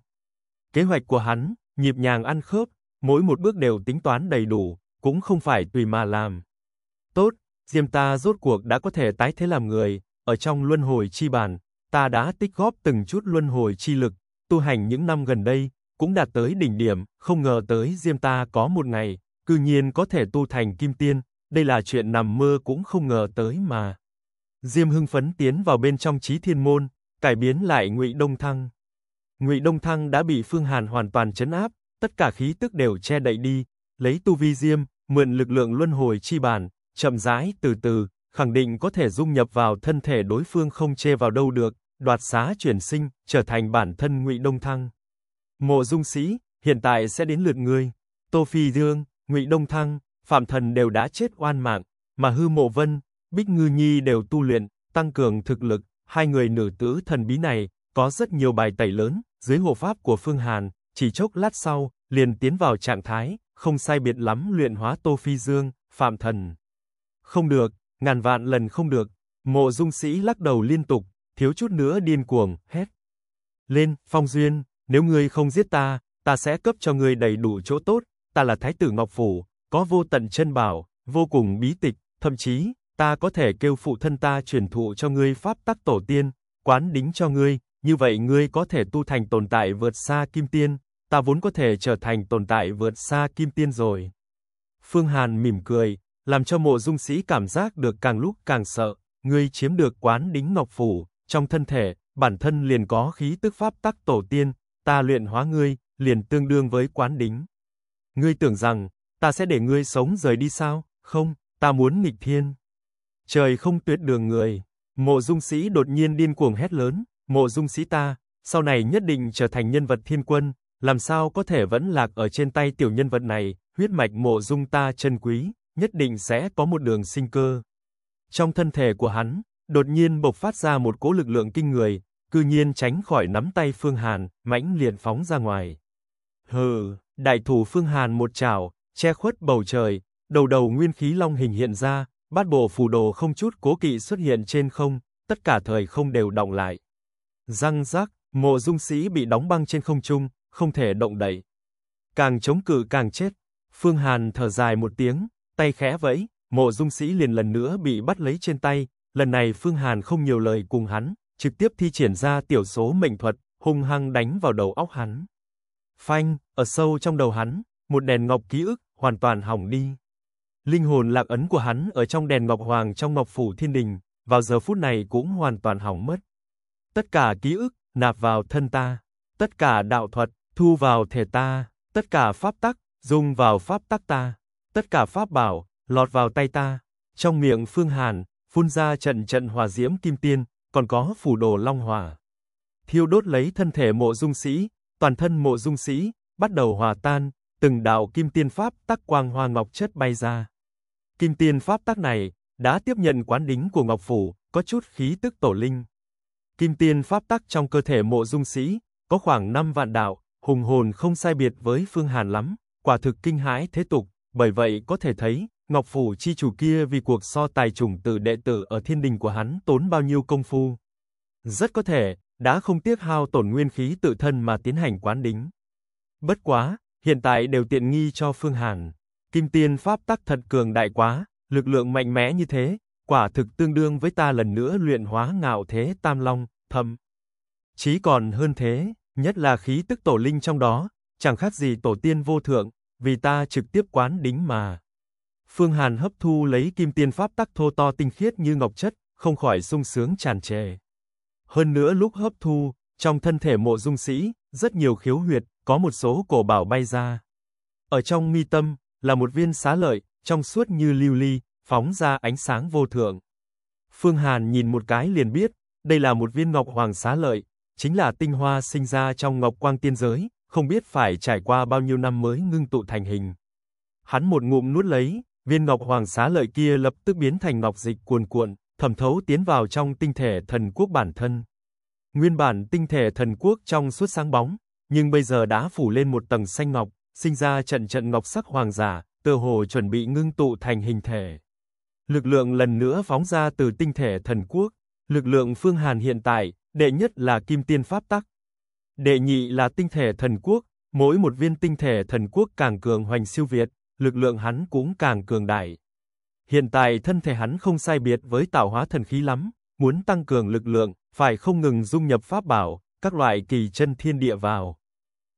Kế hoạch của hắn, nhịp nhàng ăn khớp, mỗi một bước đều tính toán đầy đủ, cũng không phải tùy mà làm. Tốt, Diêm ta rốt cuộc đã có thể tái thế làm người, ở trong luân hồi chi bản, ta đã tích góp từng chút luân hồi chi lực, tu hành những năm gần đây, cũng đạt tới đỉnh điểm, không ngờ tới Diêm ta có một ngày, cư nhiên có thể tu thành kim tiên, đây là chuyện nằm mơ cũng không ngờ tới mà. Diêm hưng phấn tiến vào bên trong Chí Thiên môn, cải biến lại Ngụy Đông Thăng. Ngụy Đông Thăng đã bị Phương Hàn hoàn toàn chấn áp, tất cả khí tức đều che đậy đi, lấy tu vi Diêm, mượn lực lượng luân hồi chi bản, chậm rãi từ từ, khẳng định có thể dung nhập vào thân thể đối phương không chê vào đâu được, đoạt xá chuyển sinh, trở thành bản thân Ngụy Đông Thăng. Mộ Dung Sĩ, hiện tại sẽ đến lượt ngươi. Tô Phi Dương, Ngụy Đông Thăng, Phạm Thần đều đã chết oan mạng, mà Hư Mộ Vân, Bích Ngư Nhi đều tu luyện, tăng cường thực lực, hai người nữ tử thần bí này có rất nhiều bài tẩy lớn, dưới hộ pháp của Phương Hàn, chỉ chốc lát sau, liền tiến vào trạng thái, không sai biệt lắm luyện hóa Tô Phi Dương, Phạm Thần. Không được, ngàn vạn lần không được, mộ dung sĩ lắc đầu liên tục, thiếu chút nữa điên cuồng, hét. Lên, Phong Duyên, nếu ngươi không giết ta, ta sẽ cấp cho ngươi đầy đủ chỗ tốt, ta là Thái tử Ngọc Phủ, có vô tận chân bảo, vô cùng bí tịch, thậm chí, ta có thể kêu phụ thân ta truyền thụ cho ngươi pháp tắc tổ tiên, quán đính cho ngươi, như vậy ngươi có thể tu thành tồn tại vượt xa kim tiên, ta vốn có thể trở thành tồn tại vượt xa kim tiên rồi. Phương Hàn mỉm cười, làm cho mộ dung sĩ cảm giác được càng lúc càng sợ, ngươi chiếm được quán đính ngọc phủ, trong thân thể, bản thân liền có khí tức pháp tắc tổ tiên, ta luyện hóa ngươi, liền tương đương với quán đính. Ngươi tưởng rằng, ta sẽ để ngươi sống rời đi sao, không, ta muốn nghịch thiên trời không tuyệt đường người. Mộ Dung Sĩ đột nhiên điên cuồng hét lớn, Mộ Dung Sĩ ta, sau này nhất định trở thành nhân vật thiên quân, làm sao có thể vẫn lạc ở trên tay tiểu nhân vật này, huyết mạch Mộ Dung ta chân quý, nhất định sẽ có một đường sinh cơ. Trong thân thể của hắn, đột nhiên bộc phát ra một cỗ lực lượng kinh người, cư nhiên tránh khỏi nắm tay Phương Hàn, mãnh liền phóng ra ngoài. Hừ, đại thủ Phương Hàn một chảo, che khuất bầu trời, đầu đầu nguyên khí long hình hiện ra, Bát bộ phù đồ không chút cố kỵ xuất hiện trên không, tất cả thời không đều động lại. Răng rác, mộ dung sĩ bị đóng băng trên không trung, không thể động đậy. Càng chống cự càng chết. Phương Hàn thở dài một tiếng, tay khẽ vẫy, mộ dung sĩ liền lần nữa bị bắt lấy trên tay. Lần này Phương Hàn không nhiều lời cùng hắn, trực tiếp thi triển ra tiểu số mệnh thuật, hung hăng đánh vào đầu óc hắn. Phanh, ở sâu trong đầu hắn, một đèn ngọc ký ức hoàn toàn hỏng đi. Linh hồn lạc ấn của hắn ở trong đèn ngọc hoàng trong ngọc phủ thiên đình, vào giờ phút này cũng hoàn toàn hỏng mất. Tất cả ký ức, nạp vào thân ta, tất cả đạo thuật, thu vào thể ta, tất cả pháp tắc, dung vào pháp tắc ta, tất cả pháp bảo, lọt vào tay ta. Trong miệng Phương Hàn, phun ra trận trận hỏa diễm kim tiên, còn có phủ đồ long hỏa. Thiêu đốt lấy thân thể mộ dung sĩ, toàn thân mộ dung sĩ, bắt đầu hòa tan, từng đạo kim tiên pháp tắc quang hoa ngọc chất bay ra. Kim Tiên pháp tác này đã tiếp nhận quán đính của Ngọc phủ, có chút khí tức tổ linh. Kim Tiên pháp tắc trong cơ thể Mộ Dung Sĩ có khoảng 5 vạn đạo, hùng hồn không sai biệt với Phương Hàn lắm, quả thực kinh hãi thế tục, bởi vậy có thể thấy, Ngọc phủ chi chủ kia vì cuộc so tài chủng tử đệ tử ở Thiên Đình của hắn tốn bao nhiêu công phu. Rất có thể đã không tiếc hao tổn nguyên khí tự thân mà tiến hành quán đính. Bất quá, hiện tại đều tiện nghi cho Phương Hàn. Kim Tiên Pháp Tắc thật cường đại quá, lực lượng mạnh mẽ như thế, quả thực tương đương với ta lần nữa luyện hóa ngạo thế Tam Long, thầm. Chí còn hơn thế, nhất là khí tức tổ linh trong đó, chẳng khác gì tổ tiên vô thượng, vì ta trực tiếp quán đính mà. Phương Hàn hấp thu lấy Kim Tiên Pháp Tắc thô to tinh khiết như ngọc chất, không khỏi sung sướng tràn trề. Hơn nữa lúc hấp thu, trong thân thể mộ dung sĩ, rất nhiều khiếu huyệt, có một số cổ bảo bay ra. Ở trong mi tâm, là một viên xá lợi, trong suốt như lưu ly, phóng ra ánh sáng vô thượng. Phương Hàn nhìn một cái liền biết, đây là một viên ngọc hoàng xá lợi, chính là tinh hoa sinh ra trong ngọc quang tiên giới, không biết phải trải qua bao nhiêu năm mới ngưng tụ thành hình. Hắn một ngụm nuốt lấy, viên ngọc hoàng xá lợi kia lập tức biến thành ngọc dịch cuồn cuộn, thẩm thấu tiến vào trong tinh thể thần quốc bản thân. Nguyên bản tinh thể thần quốc trong suốt sáng bóng, nhưng bây giờ đã phủ lên một tầng xanh ngọc, sinh ra trận trận ngọc sắc hoàng giả, tựa hồ chuẩn bị ngưng tụ thành hình thể. Lực lượng lần nữa phóng ra từ tinh thể thần quốc, lực lượng Phương Hàn hiện tại, đệ nhất là Kim Tiên Pháp Tắc, đệ nhị là tinh thể thần quốc, mỗi một viên tinh thể thần quốc càng cường hoành siêu việt, lực lượng hắn cũng càng cường đại. Hiện tại thân thể hắn không sai biệt với tạo hóa thần khí lắm, muốn tăng cường lực lượng, phải không ngừng dung nhập pháp bảo, các loại kỳ chân thiên địa vào.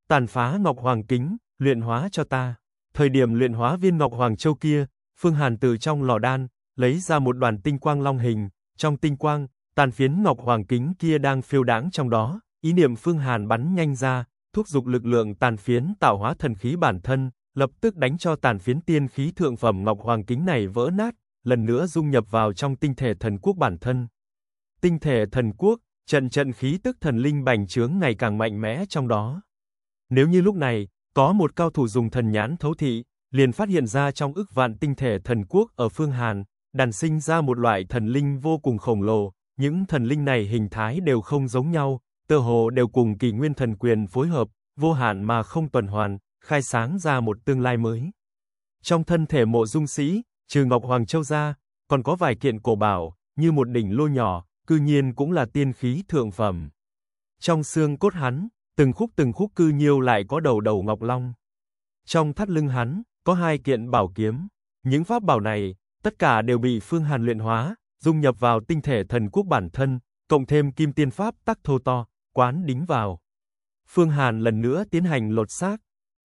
Tàn phá Ngọc Hoàng Kính, luyện hóa cho ta. Thời điểm luyện hóa viên ngọc hoàng châu kia, Phương Hàn từ trong lò đan, lấy ra một đoàn tinh quang long hình, trong tinh quang, tàn phiến ngọc hoàng kính kia đang phiêu đáng trong đó, ý niệm Phương Hàn bắn nhanh ra, thúc dục lực lượng tàn phiến tạo hóa thần khí bản thân, lập tức đánh cho tàn phiến tiên khí thượng phẩm ngọc hoàng kính này vỡ nát, lần nữa dung nhập vào trong tinh thể thần quốc bản thân. Tinh thể thần quốc, trận trận khí tức thần linh bành trướng ngày càng mạnh mẽ trong đó. Nếu như lúc này, có một cao thủ dùng thần nhãn thấu thị, liền phát hiện ra trong ức vạn tinh thể thần quốc ở phương Hàn, đàn sinh ra một loại thần linh vô cùng khổng lồ, những thần linh này hình thái đều không giống nhau, tơ hồ đều cùng kỳ nguyên thần quyền phối hợp, vô hạn mà không tuần hoàn, khai sáng ra một tương lai mới. Trong thân thể mộ dung sĩ, trừ Ngọc Hoàng Châu ra, còn có vài kiện cổ bảo, như một đỉnh lô nhỏ, cư nhiên cũng là tiên khí thượng phẩm. Trong xương cốt hắn, từng khúc từng khúc cư nhiêu lại có đầu đầu ngọc long. Trong thắt lưng hắn, có hai kiện bảo kiếm. Những pháp bảo này, tất cả đều bị Phương Hàn luyện hóa, dung nhập vào tinh thể thần quốc bản thân, cộng thêm kim tiên pháp tắc thô to, quán đính vào. Phương Hàn lần nữa tiến hành lột xác.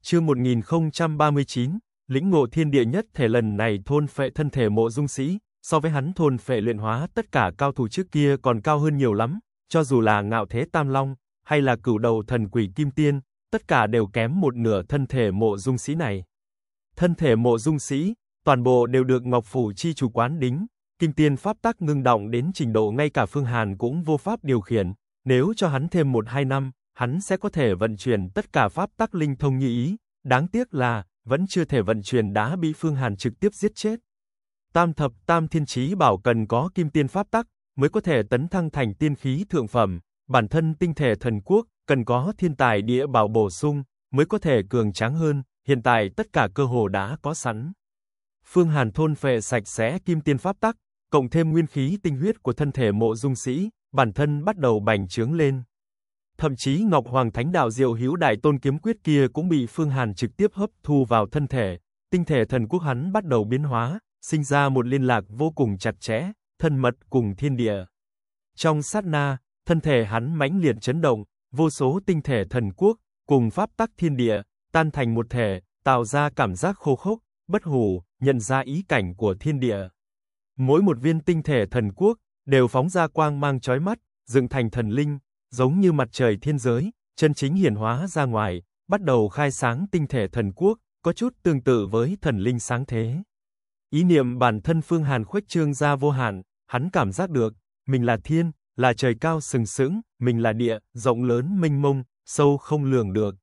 Chương 1039, lĩnh ngộ thiên địa nhất thể lần này thôn phệ thân thể mộ dung sĩ, so với hắn thôn phệ luyện hóa tất cả cao thủ trước kia còn cao hơn nhiều lắm, cho dù là ngạo thế tam long, hay là cửu đầu thần quỷ kim tiên, tất cả đều kém một nửa thân thể mộ dung sĩ này. Thân thể mộ dung sĩ, toàn bộ đều được Ngọc Phủ chi chủ quán đính, kim tiên pháp tác ngưng động đến trình độ ngay cả Phương Hàn cũng vô pháp điều khiển, nếu cho hắn thêm một hai năm, hắn sẽ có thể vận chuyển tất cả pháp tác linh thông như ý, đáng tiếc là, vẫn chưa thể vận chuyển đá bị Phương Hàn trực tiếp giết chết. Tam thập tam thiên chí bảo cần có kim tiên pháp tắc, mới có thể tấn thăng thành tiên khí thượng phẩm, bản thân tinh thể thần quốc cần có thiên tài địa bảo bổ sung mới có thể cường tráng hơn, hiện tại tất cả cơ hồ đã có sẵn. Phương Hàn thôn phệ sạch sẽ kim tiên pháp tắc, cộng thêm nguyên khí tinh huyết của thân thể mộ dung sĩ, bản thân bắt đầu bành trướng lên. Thậm chí Ngọc Hoàng Thánh Đạo Diệu hiếu Đại Tôn Kiếm Quyết kia cũng bị Phương Hàn trực tiếp hấp thu vào thân thể, tinh thể thần quốc hắn bắt đầu biến hóa, sinh ra một liên lạc vô cùng chặt chẽ, thân mật cùng thiên địa. Trong sát na, thân thể hắn mãnh liệt chấn động, vô số tinh thể thần quốc cùng pháp tắc thiên địa tan thành một thể, tạo ra cảm giác khô khốc, bất hủ, nhận ra ý cảnh của thiên địa. Mỗi một viên tinh thể thần quốc đều phóng ra quang mang chói mắt, dựng thành thần linh, giống như mặt trời thiên giới, chân chính hiển hóa ra ngoài, bắt đầu khai sáng tinh thể thần quốc, có chút tương tự với thần linh sáng thế. Ý niệm bản thân Phương Hàn khuếch trương ra vô hạn, hắn cảm giác được, mình là thiên, là trời cao sừng sững, mình là địa, rộng lớn mênh mông, sâu không lường được.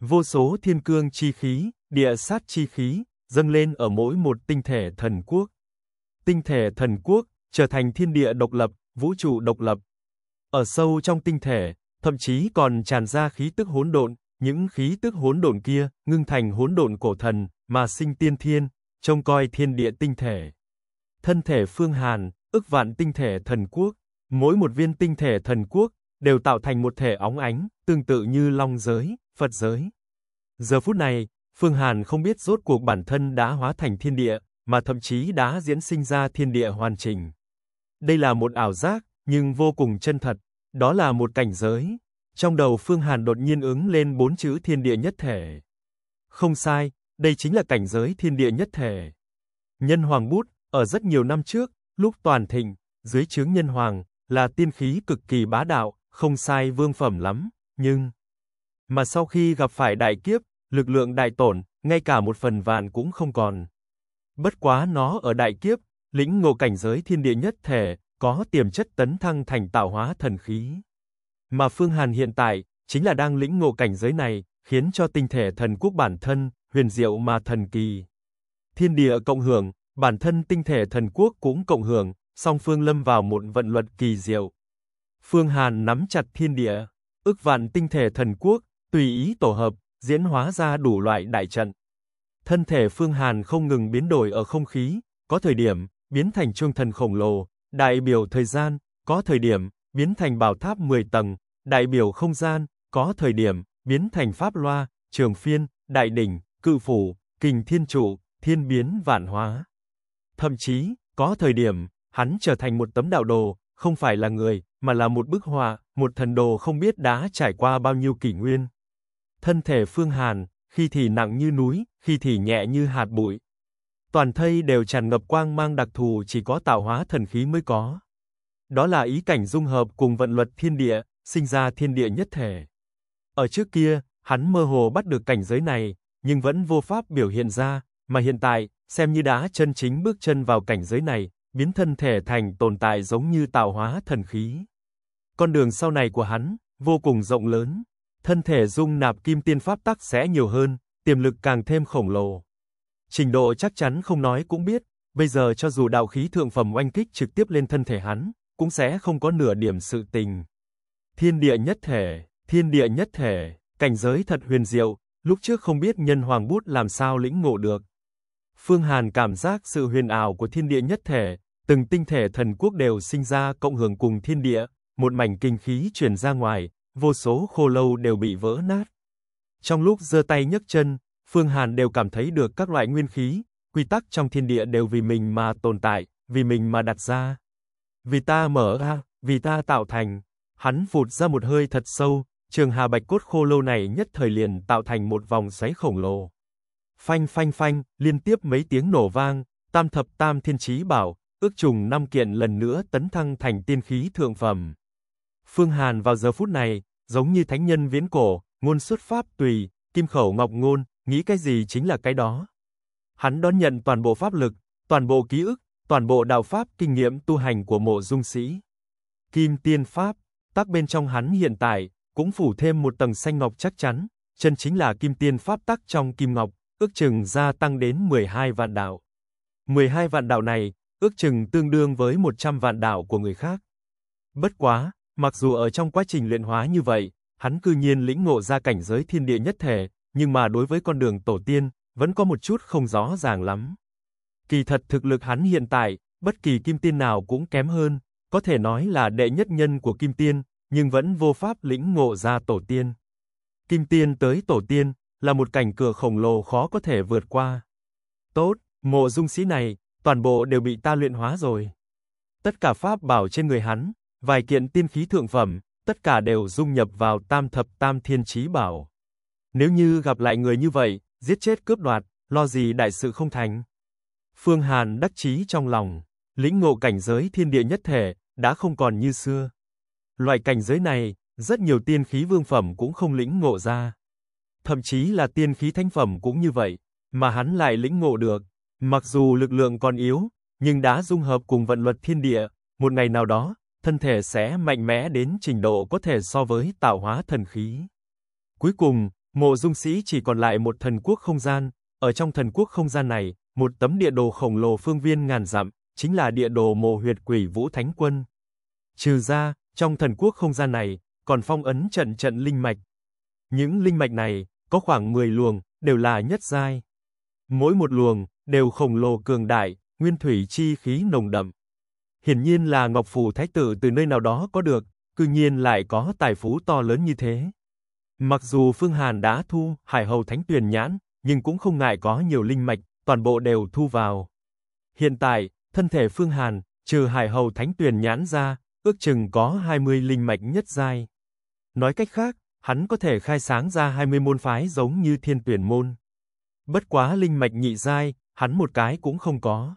Vô số thiên cương chi khí, địa sát chi khí, dâng lên ở mỗi một tinh thể thần quốc. Tinh thể thần quốc, trở thành thiên địa độc lập, vũ trụ độc lập. Ở sâu trong tinh thể, thậm chí còn tràn ra khí tức hỗn độn, những khí tức hỗn độn kia ngưng thành hỗn độn cổ thần mà sinh tiên thiên, trông coi thiên địa tinh thể. Thân thể Phương Hàn, ức vạn tinh thể thần quốc, Mỗi một viên tinh thể thần quốc đều tạo thành một thể óng ánh, tương tự như long giới, Phật giới. Giờ phút này, Phương Hàn không biết rốt cuộc bản thân đã hóa thành thiên địa, mà thậm chí đã diễn sinh ra thiên địa hoàn chỉnh. Đây là một ảo giác, nhưng vô cùng chân thật, đó là một cảnh giới. Trong đầu Phương Hàn đột nhiên ứng lên bốn chữ thiên địa nhất thể. Không sai, đây chính là cảnh giới thiên địa nhất thể. Nhân Hoàng Bút, ở rất nhiều năm trước, lúc toàn thịnh, dưới chướng Nhân Hoàng, là tiên khí cực kỳ bá đạo, không sai vương phẩm lắm, nhưng mà sau khi gặp phải đại kiếp, lực lượng đại tổn, ngay cả một phần vạn cũng không còn. Bất quá nó ở đại kiếp, lĩnh ngộ cảnh giới thiên địa nhất thể, có tiềm chất tấn thăng thành tạo hóa thần khí. Mà Phương Hàn hiện tại chính là đang lĩnh ngộ cảnh giới này, khiến cho tinh thể thần quốc bản thân huyền diệu mà thần kỳ. Thiên địa cộng hưởng, bản thân tinh thể thần quốc cũng cộng hưởng, song phương lâm vào một vận luật kỳ diệu. Phương Hàn nắm chặt thiên địa, ước vạn tinh thể thần quốc, tùy ý tổ hợp, diễn hóa ra đủ loại đại trận. Thân thể Phương Hàn không ngừng biến đổi ở không khí, có thời điểm biến thành trung thần khổng lồ, đại biểu thời gian, có thời điểm biến thành bảo tháp 10 tầng, đại biểu không gian, có thời điểm biến thành pháp loa, trường phiên, đại đỉnh, cự phủ, kình thiên trụ, thiên biến vạn hóa. Thậm chí, có thời điểm hắn trở thành một tấm đạo đồ, không phải là người, mà là một bức họa, một thần đồ không biết đã trải qua bao nhiêu kỷ nguyên. Thân thể Phương Hàn, khi thì nặng như núi, khi thì nhẹ như hạt bụi. Toàn thây đều tràn ngập quang mang đặc thù chỉ có tạo hóa thần khí mới có. Đó là ý cảnh dung hợp cùng vận luật thiên địa, sinh ra thiên địa nhất thể. Ở trước kia, hắn mơ hồ bắt được cảnh giới này, nhưng vẫn vô pháp biểu hiện ra, mà hiện tại, xem như đã chân chính bước chân vào cảnh giới này, biến thân thể thành tồn tại giống như tạo hóa thần khí. Con đường sau này của hắn vô cùng rộng lớn, thân thể dung nạp kim tiên pháp tắc sẽ nhiều hơn, tiềm lực càng thêm khổng lồ. Trình độ chắc chắn không nói cũng biết, bây giờ cho dù đạo khí thượng phẩm oanh kích trực tiếp lên thân thể hắn, cũng sẽ không có nửa điểm sự tình. Thiên địa nhất thể, thiên địa nhất thể, cảnh giới thật huyền diệu, lúc trước không biết nhân hoàng bút làm sao lĩnh ngộ được. Phương Hàn cảm giác sự huyền ảo của thiên địa nhất thể, từng tinh thể thần quốc đều sinh ra cộng hưởng cùng thiên địa, một mảnh kinh khí truyền ra ngoài, vô số khô lâu đều bị vỡ nát. Trong lúc giơ tay nhấc chân, Phương Hàn đều cảm thấy được các loại nguyên khí, quy tắc trong thiên địa đều vì mình mà tồn tại, vì mình mà đặt ra. Vì ta mở ra, vì ta tạo thành. Hắn phụt ra một hơi thật sâu, trường hà bạch cốt khô lâu này nhất thời liền tạo thành một vòng xoáy khổng lồ. Phanh phanh phanh, liên tiếp mấy tiếng nổ vang, tam thập tam thiên chí bảo, ước trùng năm kiện lần nữa tấn thăng thành tiên khí thượng phẩm. Phương Hàn vào giờ phút này, giống như thánh nhân viễn cổ, ngôn xuất pháp tùy, kim khẩu ngọc ngôn, nghĩ cái gì chính là cái đó. Hắn đón nhận toàn bộ pháp lực, toàn bộ ký ức, toàn bộ đạo pháp kinh nghiệm tu hành của mộ dung sĩ. Kim tiên pháp, tác bên trong hắn hiện tại, cũng phủ thêm một tầng xanh ngọc chắc chắn, chân chính là kim tiên pháp tác trong kim ngọc, ước chừng gia tăng đến 12 vạn đạo. 12 vạn đạo này, ước chừng tương đương với 100 vạn đạo của người khác. Bất quá, mặc dù ở trong quá trình luyện hóa như vậy, hắn cư nhiên lĩnh ngộ ra cảnh giới thiên địa nhất thể, nhưng mà đối với con đường tổ tiên, vẫn có một chút không rõ ràng lắm. Kỳ thật thực lực hắn hiện tại, bất kỳ kim tiên nào cũng kém hơn, có thể nói là đệ nhất nhân của kim tiên, nhưng vẫn vô pháp lĩnh ngộ ra tổ tiên. Kim tiên tới tổ tiên, là một cảnh cửa khổng lồ khó có thể vượt qua. Tốt, mộ dung sĩ này, toàn bộ đều bị ta luyện hóa rồi. Tất cả pháp bảo trên người hắn, vài kiện tiên khí thượng phẩm, tất cả đều dung nhập vào Tam thập Tam Thiên trí bảo. Nếu như gặp lại người như vậy, giết chết cướp đoạt, lo gì đại sự không thành. Phương Hàn đắc chí trong lòng, lĩnh ngộ cảnh giới thiên địa nhất thể đã không còn như xưa. Loại cảnh giới này, rất nhiều tiên khí vương phẩm cũng không lĩnh ngộ ra thậm chí là tiên khí thánh phẩm cũng như vậy, mà hắn lại lĩnh ngộ được. Mặc dù lực lượng còn yếu, nhưng đã dung hợp cùng vận luật thiên địa, một ngày nào đó, thân thể sẽ mạnh mẽ đến trình độ có thể so với tạo hóa thần khí. Cuối cùng, mộ dung sĩ chỉ còn lại một thần quốc không gian, ở trong thần quốc không gian này, một tấm địa đồ khổng lồ phương viên ngàn dặm, chính là địa đồ mộ huyệt quỷ vũ thánh quân. Trừ ra, trong thần quốc không gian này, còn phong ấn trận trận linh mạch. Những linh mạch này, có khoảng 10 luồng, đều là nhất giai. Mỗi một luồng, đều khổng lồ cường đại, nguyên thủy chi khí nồng đậm. Hiển nhiên là Ngọc Phù Thái Tử từ nơi nào đó có được, cư nhiên lại có tài phú to lớn như thế. Mặc dù Phương Hàn đã thu Hải Hầu Thánh Tuyền Nhãn, nhưng cũng không ngại có nhiều linh mạch, toàn bộ đều thu vào. Hiện tại, thân thể Phương Hàn, trừ Hải Hầu Thánh Tuyền Nhãn ra, ước chừng có 20 linh mạch nhất giai. Nói cách khác, hắn có thể khai sáng ra 20 môn phái giống như thiên tuyển môn. Bất quá linh mạch nhị giai, hắn một cái cũng không có.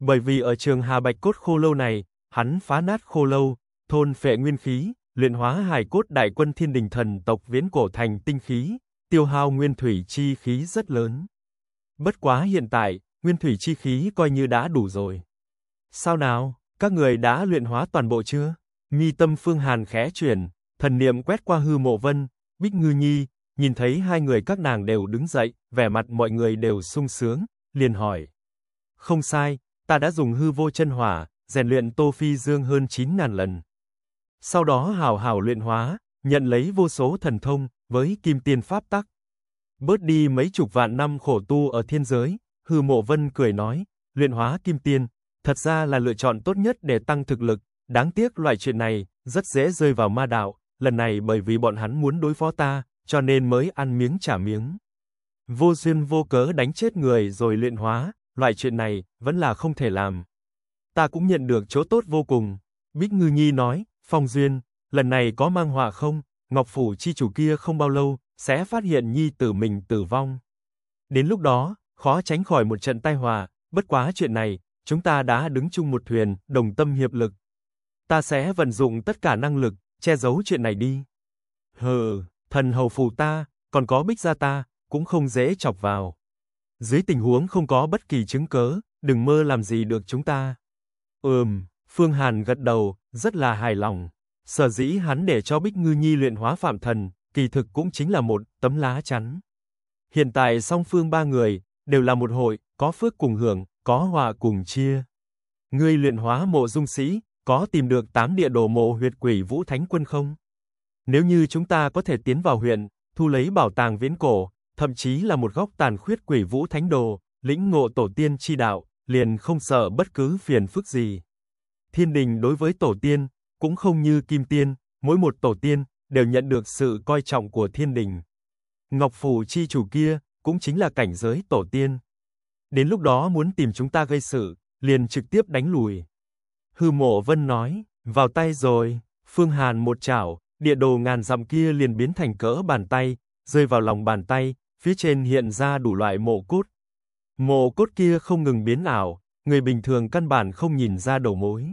Bởi vì ở trường Hà Bạch Cốt Khô Lâu này, hắn phá nát khô lâu, thôn phệ nguyên khí, luyện hóa hài cốt đại quân thiên đình thần tộc viễn cổ thành tinh khí, tiêu hao nguyên thủy chi khí rất lớn. Bất quá hiện tại, nguyên thủy chi khí coi như đã đủ rồi. Sao nào, các người đã luyện hóa toàn bộ chưa? Mi tâm Phương Hàn khẽ chuyển, thần niệm quét qua hư mộ vân, Bích Ngư Nhi, nhìn thấy hai người các nàng đều đứng dậy, vẻ mặt mọi người đều sung sướng, liền hỏi. Không sai, ta đã dùng hư vô chân hỏa, rèn luyện Tô Phi Dương hơn 9.000 lần. Sau đó hào hào luyện hóa, nhận lấy vô số thần thông, với kim tiên pháp tắc. Bớt đi mấy chục vạn năm khổ tu ở thiên giới, hư mộ vân cười nói, luyện hóa kim tiên, thật ra là lựa chọn tốt nhất để tăng thực lực, đáng tiếc loại chuyện này, rất dễ rơi vào ma đạo, lần này bởi vì bọn hắn muốn đối phó ta, cho nên mới ăn miếng trả miếng. Vô duyên vô cớ đánh chết người rồi luyện hóa, loại chuyện này vẫn là không thể làm. Ta cũng nhận được chỗ tốt vô cùng. Bích Ngư Nhi nói, Phong Duyên, lần này có mang họa không? Ngọc Phủ chi chủ kia không bao lâu, sẽ phát hiện Nhi tử mình tử vong. Đến lúc đó, khó tránh khỏi một trận tai họa, bất quá chuyện này, chúng ta đã đứng chung một thuyền, đồng tâm hiệp lực. Ta sẽ vận dụng tất cả năng lực, che giấu chuyện này đi. Hừ, thần hầu phù ta, còn có bích gia ta, cũng không dễ chọc vào. Dưới tình huống không có bất kỳ chứng cớ, đừng mơ làm gì được chúng ta. Ừm, Phương Hàn gật đầu, rất là hài lòng. Sở dĩ hắn để cho Bích Ngư Nhi luyện hóa phạm thần, kỳ thực cũng chính là một tấm lá chắn. Hiện tại song phương ba người, đều là một hội, có phước cùng hưởng, có hòa cùng chia. Ngươi luyện hóa mộ dung sĩ, có tìm được 8 địa đồ mộ huyệt quỷ Vũ Thánh Quân không? Nếu như chúng ta có thể tiến vào huyện, thu lấy bảo tàng viễn cổ, thậm chí là một góc tàn khuyết quỷ Vũ Thánh Đồ, lĩnh ngộ tổ tiên chi đạo, liền không sợ bất cứ phiền phức gì. Thiên đình đối với tổ tiên, cũng không như kim tiên, mỗi một tổ tiên, đều nhận được sự coi trọng của thiên đình. Ngọc Phủ chi chủ kia, cũng chính là cảnh giới tổ tiên. Đến lúc đó muốn tìm chúng ta gây sự, liền trực tiếp đánh lùi. Hư mộ vân nói, vào tay rồi, Phương Hàn một chảo, địa đồ ngàn dặm kia liền biến thành cỡ bàn tay, rơi vào lòng bàn tay, phía trên hiện ra đủ loại mộ cốt. Mộ cốt kia không ngừng biến ảo, người bình thường căn bản không nhìn ra đầu mối.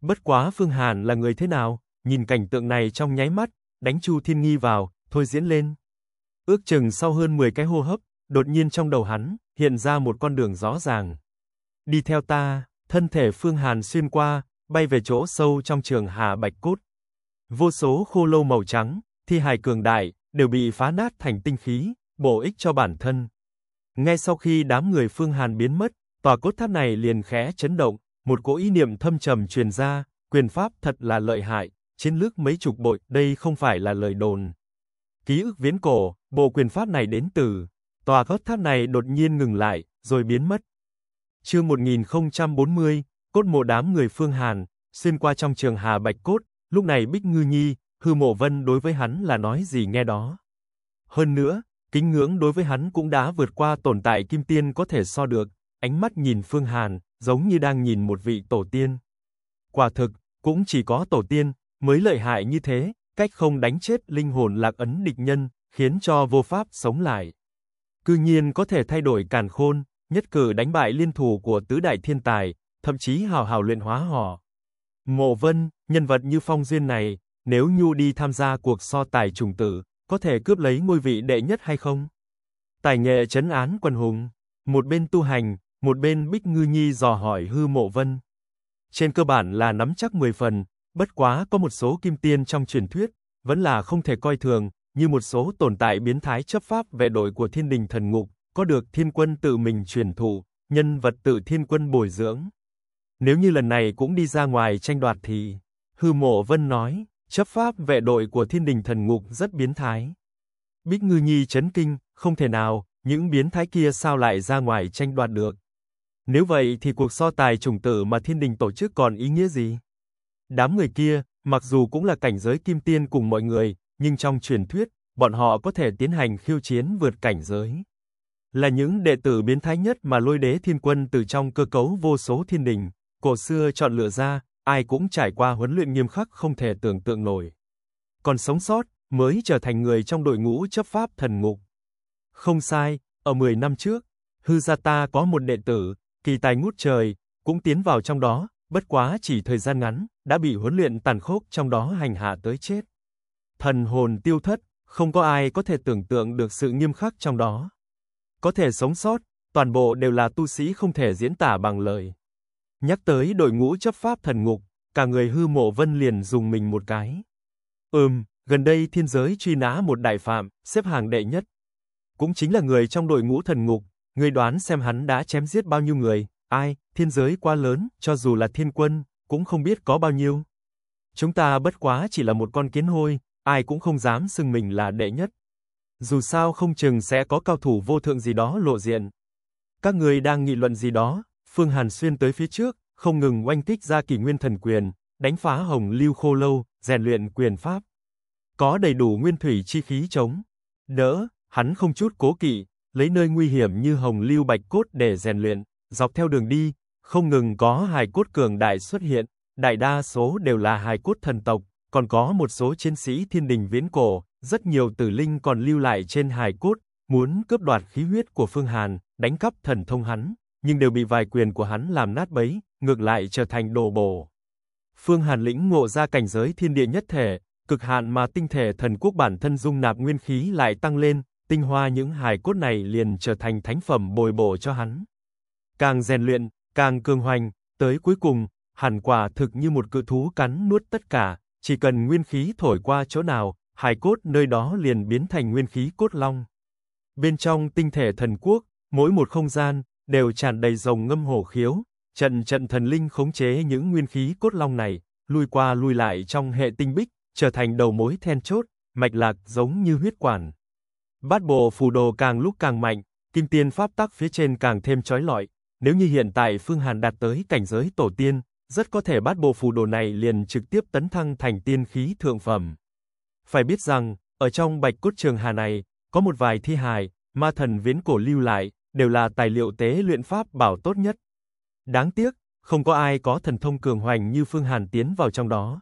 Bất quá Phương Hàn là người thế nào, nhìn cảnh tượng này trong nháy mắt, đánh Chu Thiên Nghi vào, thôi diễn lên. Ước chừng sau hơn 10 cái hô hấp, đột nhiên trong đầu hắn, hiện ra một con đường rõ ràng. Đi theo ta thân thể Phương Hàn xuyên qua, bay về chỗ sâu trong trường Hà Bạch Cốt. Vô số khô lâu màu trắng, thi hài cường đại, đều bị phá nát thành tinh khí, bổ ích cho bản thân. Ngay sau khi đám người Phương Hàn biến mất, tòa cốt tháp này liền khẽ chấn động, một cỗ ý niệm thâm trầm truyền ra, quyền pháp thật là lợi hại, chiến lước mấy chục bội, đây không phải là lời đồn. Ký ức viễn cổ, bộ quyền pháp này đến từ, tòa cốt tháp này đột nhiên ngừng lại, rồi biến mất. Chương 1040, cốt mộ đám người Phương Hàn, xuyên qua trong trường Hà Bạch Cốt, lúc này Bích Ngư Nhi, Hư Mộ Vân đối với hắn là nói gì nghe đó. Hơn nữa, kính ngưỡng đối với hắn cũng đã vượt qua tồn tại kim tiên có thể so được, ánh mắt nhìn Phương Hàn, giống như đang nhìn một vị tổ tiên. Quả thực, cũng chỉ có tổ tiên mới lợi hại như thế, cách không đánh chết linh hồn lạc ấn địch nhân, khiến cho vô pháp sống lại. Cư nhiên có thể thay đổi càn khôn, nhất cử đánh bại liên thủ của tứ đại thiên tài, thậm chí hào hào luyện hóa họ. Mộ Vân, nhân vật như Phong Duyên này, nếu Nhu đi tham gia cuộc so tài trùng tử, có thể cướp lấy ngôi vị đệ nhất hay không? Tài nghệ trấn án quần hùng, một bên tu hành, một bên Bích Ngư Nhi dò hỏi hư Mộ Vân. Trên cơ bản là nắm chắc 10 phần, bất quá có một số kim tiên trong truyền thuyết, vẫn là không thể coi thường, như một số tồn tại biến thái chấp pháp vệ đội của thiên đình thần ngục, có được thiên quân tự mình truyền thụ, nhân vật tự thiên quân bồi dưỡng. Nếu như lần này cũng đi ra ngoài tranh đoạt thì, hư mộ vân nói, chấp pháp vệ đội của thiên đình thần ngục rất biến thái. Bích ngư nhi chấn kinh, không thể nào, những biến thái kia sao lại ra ngoài tranh đoạt được. Nếu vậy thì cuộc so tài trùng tử mà thiên đình tổ chức còn ý nghĩa gì? Đám người kia, mặc dù cũng là cảnh giới kim tiên cùng mọi người, nhưng trong truyền thuyết, bọn họ có thể tiến hành khiêu chiến vượt cảnh giới là những đệ tử biến thái nhất mà lôi đế thiên quân từ trong cơ cấu vô số thiên đình, cổ xưa chọn lựa ra, ai cũng trải qua huấn luyện nghiêm khắc không thể tưởng tượng nổi. Còn sống sót, mới trở thành người trong đội ngũ chấp pháp thần ngục. Không sai, ở 10 năm trước, Hư Gia ta có một đệ tử, kỳ tài ngút trời, cũng tiến vào trong đó, bất quá chỉ thời gian ngắn, đã bị huấn luyện tàn khốc trong đó hành hạ tới chết. Thần hồn tiêu thất, không có ai có thể tưởng tượng được sự nghiêm khắc trong đó có thể sống sót, toàn bộ đều là tu sĩ không thể diễn tả bằng lời. Nhắc tới đội ngũ chấp pháp thần ngục, cả người hư mộ vân liền dùng mình một cái. Ừm, gần đây thiên giới truy nã một đại phạm, xếp hàng đệ nhất. Cũng chính là người trong đội ngũ thần ngục, người đoán xem hắn đã chém giết bao nhiêu người, ai, thiên giới quá lớn, cho dù là thiên quân, cũng không biết có bao nhiêu. Chúng ta bất quá chỉ là một con kiến hôi, ai cũng không dám xưng mình là đệ nhất. Dù sao không chừng sẽ có cao thủ vô thượng gì đó lộ diện. Các người đang nghị luận gì đó, Phương Hàn xuyên tới phía trước, không ngừng oanh kích ra kỳ nguyên thần quyền, đánh phá hồng lưu khô lâu, rèn luyện quyền pháp. Có đầy đủ nguyên thủy chi khí chống. Đỡ, hắn không chút cố kỵ, lấy nơi nguy hiểm như hồng lưu bạch cốt để rèn luyện, dọc theo đường đi, không ngừng có hài cốt cường đại xuất hiện, đại đa số đều là hài cốt thần tộc, còn có một số chiến sĩ thiên đình viễn cổ, rất nhiều tử linh còn lưu lại trên hài cốt, muốn cướp đoạt khí huyết của Phương Hàn, đánh cắp thần thông hắn, nhưng đều bị vài quyền của hắn làm nát bấy, ngược lại trở thành đồ bổ. Phương Hàn lĩnh ngộ ra cảnh giới thiên địa nhất thể, cực hạn mà tinh thể thần quốc bản thân dung nạp nguyên khí lại tăng lên, tinh hoa những hài cốt này liền trở thành thánh phẩm bồi bổ cho hắn. Càng rèn luyện, càng cường hoành, tới cuối cùng, hàn quả thực như một cự thú cắn nuốt tất cả, chỉ cần nguyên khí thổi qua chỗ nào, hài cốt nơi đó liền biến thành nguyên khí cốt long. Bên trong tinh thể thần quốc, mỗi một không gian đều tràn đầy rồng ngâm hổ khiếu, trận trận thần linh khống chế những nguyên khí cốt long này, lui qua lui lại trong hệ tinh bích, trở thành đầu mối then chốt, mạch lạc giống như huyết quản. Bát bộ phù đồ càng lúc càng mạnh, kim tiên pháp tắc phía trên càng thêm trói lọi, nếu như hiện tại Phương Hàn đạt tới cảnh giới tổ tiên, rất có thể bát bộ phù đồ này liền trực tiếp tấn thăng thành tiên khí thượng phẩm. Phải biết rằng, ở trong Bạch Cốt Trường Hà này, có một vài thi hài, ma thần viễn cổ lưu lại, đều là tài liệu tế luyện pháp bảo tốt nhất. Đáng tiếc, không có ai có thần thông cường hoành như Phương Hàn tiến vào trong đó.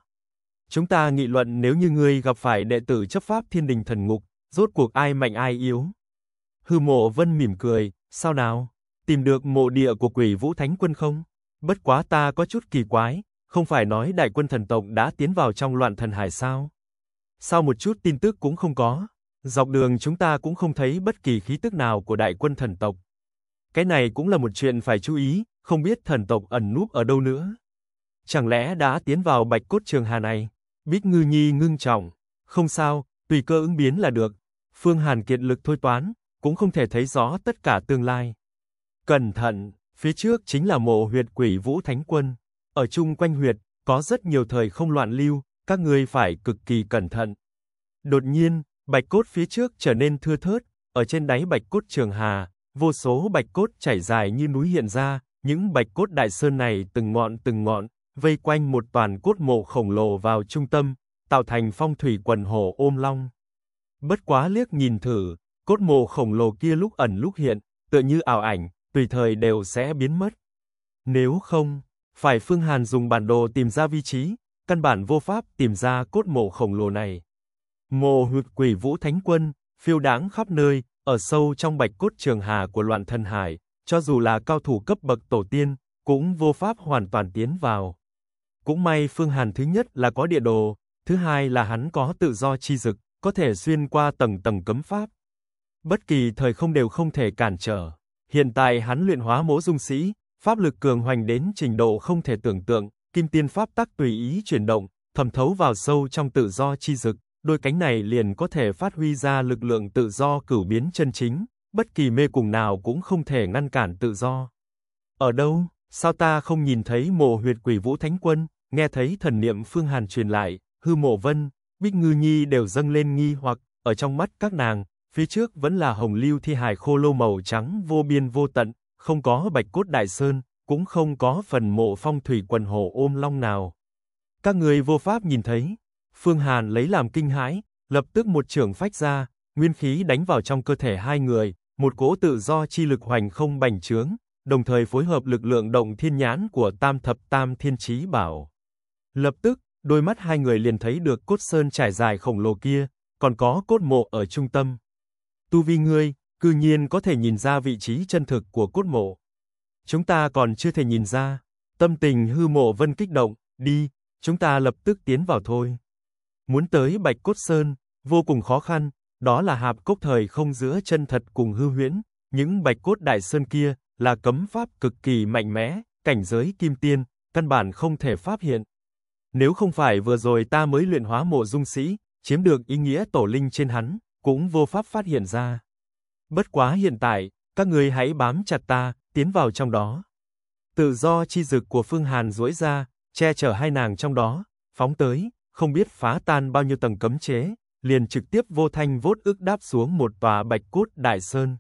Chúng ta nghị luận nếu như ngươi gặp phải đệ tử chấp pháp thiên đình thần ngục, rốt cuộc ai mạnh ai yếu. Hư mộ vân mỉm cười, sao nào, tìm được mộ địa của quỷ vũ thánh quân không? Bất quá ta có chút kỳ quái, không phải nói đại quân thần tộc đã tiến vào trong loạn thần hải sao? sao một chút tin tức cũng không có, dọc đường chúng ta cũng không thấy bất kỳ khí tức nào của đại quân thần tộc. Cái này cũng là một chuyện phải chú ý, không biết thần tộc ẩn núp ở đâu nữa. Chẳng lẽ đã tiến vào bạch cốt trường hà này? Bích Ngư Nhi ngưng trọng, không sao, tùy cơ ứng biến là được. Phương Hàn kiệt lực thôi toán, cũng không thể thấy rõ tất cả tương lai. Cẩn thận, phía trước chính là mộ huyệt quỷ vũ thánh quân. Ở chung quanh huyệt, có rất nhiều thời không loạn lưu, các ngươi phải cực kỳ cẩn thận. Đột nhiên, bạch cốt phía trước trở nên thưa thớt, ở trên đáy bạch cốt trường hà, vô số bạch cốt chảy dài như núi hiện ra, những bạch cốt đại sơn này từng ngọn từng ngọn, vây quanh một toàn cốt mộ khổng lồ vào trung tâm, tạo thành phong thủy quần hồ ôm long. Bất quá liếc nhìn thử, cốt mộ khổng lồ kia lúc ẩn lúc hiện, tựa như ảo ảnh, tùy thời đều sẽ biến mất. Nếu không, phải Phương Hàn dùng bản đồ tìm ra vị trí, căn bản vô pháp tìm ra cốt mộ khổng lồ này. Mộ huyệt quỷ vũ thánh quân, phiêu đáng khắp nơi, ở sâu trong bạch cốt trường hà của loạn thần hải, cho dù là cao thủ cấp bậc tổ tiên, cũng vô pháp hoàn toàn tiến vào. Cũng may Phương Hàn thứ nhất là có địa đồ, thứ hai là hắn có tự do chi dực, có thể xuyên qua tầng tầng cấm pháp. Bất kỳ thời không đều không thể cản trở. Hiện tại hắn luyện hóa mố dung sĩ, pháp lực cường hoành đến trình độ không thể tưởng tượng, kim tiên pháp tắc tùy ý chuyển động, thẩm thấu vào sâu trong tự do chi dực, đôi cánh này liền có thể phát huy ra lực lượng tự do cửu biến chân chính, bất kỳ mê cùng nào cũng không thể ngăn cản tự do. Ở đâu, sao ta không nhìn thấy mộ huyệt quỷ vũ thánh quân, nghe thấy thần niệm phương hàn truyền lại, hư mộ vân, bích ngư nhi đều dâng lên nghi hoặc, ở trong mắt các nàng, phía trước vẫn là hồng lưu thi hài khô lô màu trắng vô biên vô tận, không có bạch cốt đại sơn, cũng không có phần mộ phong thủy quần hồ ôm long nào. Các người vô pháp nhìn thấy, Phương Hàn lấy làm kinh hãi, lập tức một trường phách ra, nguyên khí đánh vào trong cơ thể hai người, một cỗ tự do chi lực hoành không bành trướng, đồng thời phối hợp lực lượng động thiên nhãn của Tam Thập Tam Thiên trí Bảo. Lập tức, đôi mắt hai người liền thấy được cốt sơn trải dài khổng lồ kia, còn có cốt mộ ở trung tâm. Tu vi ngươi, cư nhiên có thể nhìn ra vị trí chân thực của cốt mộ chúng ta còn chưa thể nhìn ra. Tâm tình hư mộ vân kích động, đi, chúng ta lập tức tiến vào thôi. Muốn tới Bạch Cốt Sơn, vô cùng khó khăn, đó là hạp cốc thời không giữa chân thật cùng hư huyễn, những Bạch Cốt Đại Sơn kia là cấm pháp cực kỳ mạnh mẽ, cảnh giới kim tiên, căn bản không thể phát hiện. Nếu không phải vừa rồi ta mới luyện hóa mộ dung sĩ, chiếm được ý nghĩa tổ linh trên hắn, cũng vô pháp phát hiện ra. Bất quá hiện tại, các người hãy bám chặt ta, tiến vào trong đó. Tự do chi dực của Phương Hàn duỗi ra, che chở hai nàng trong đó, phóng tới, không biết phá tan bao nhiêu tầng cấm chế, liền trực tiếp vô thanh vốt ức đáp xuống một tòa bạch cốt đại sơn.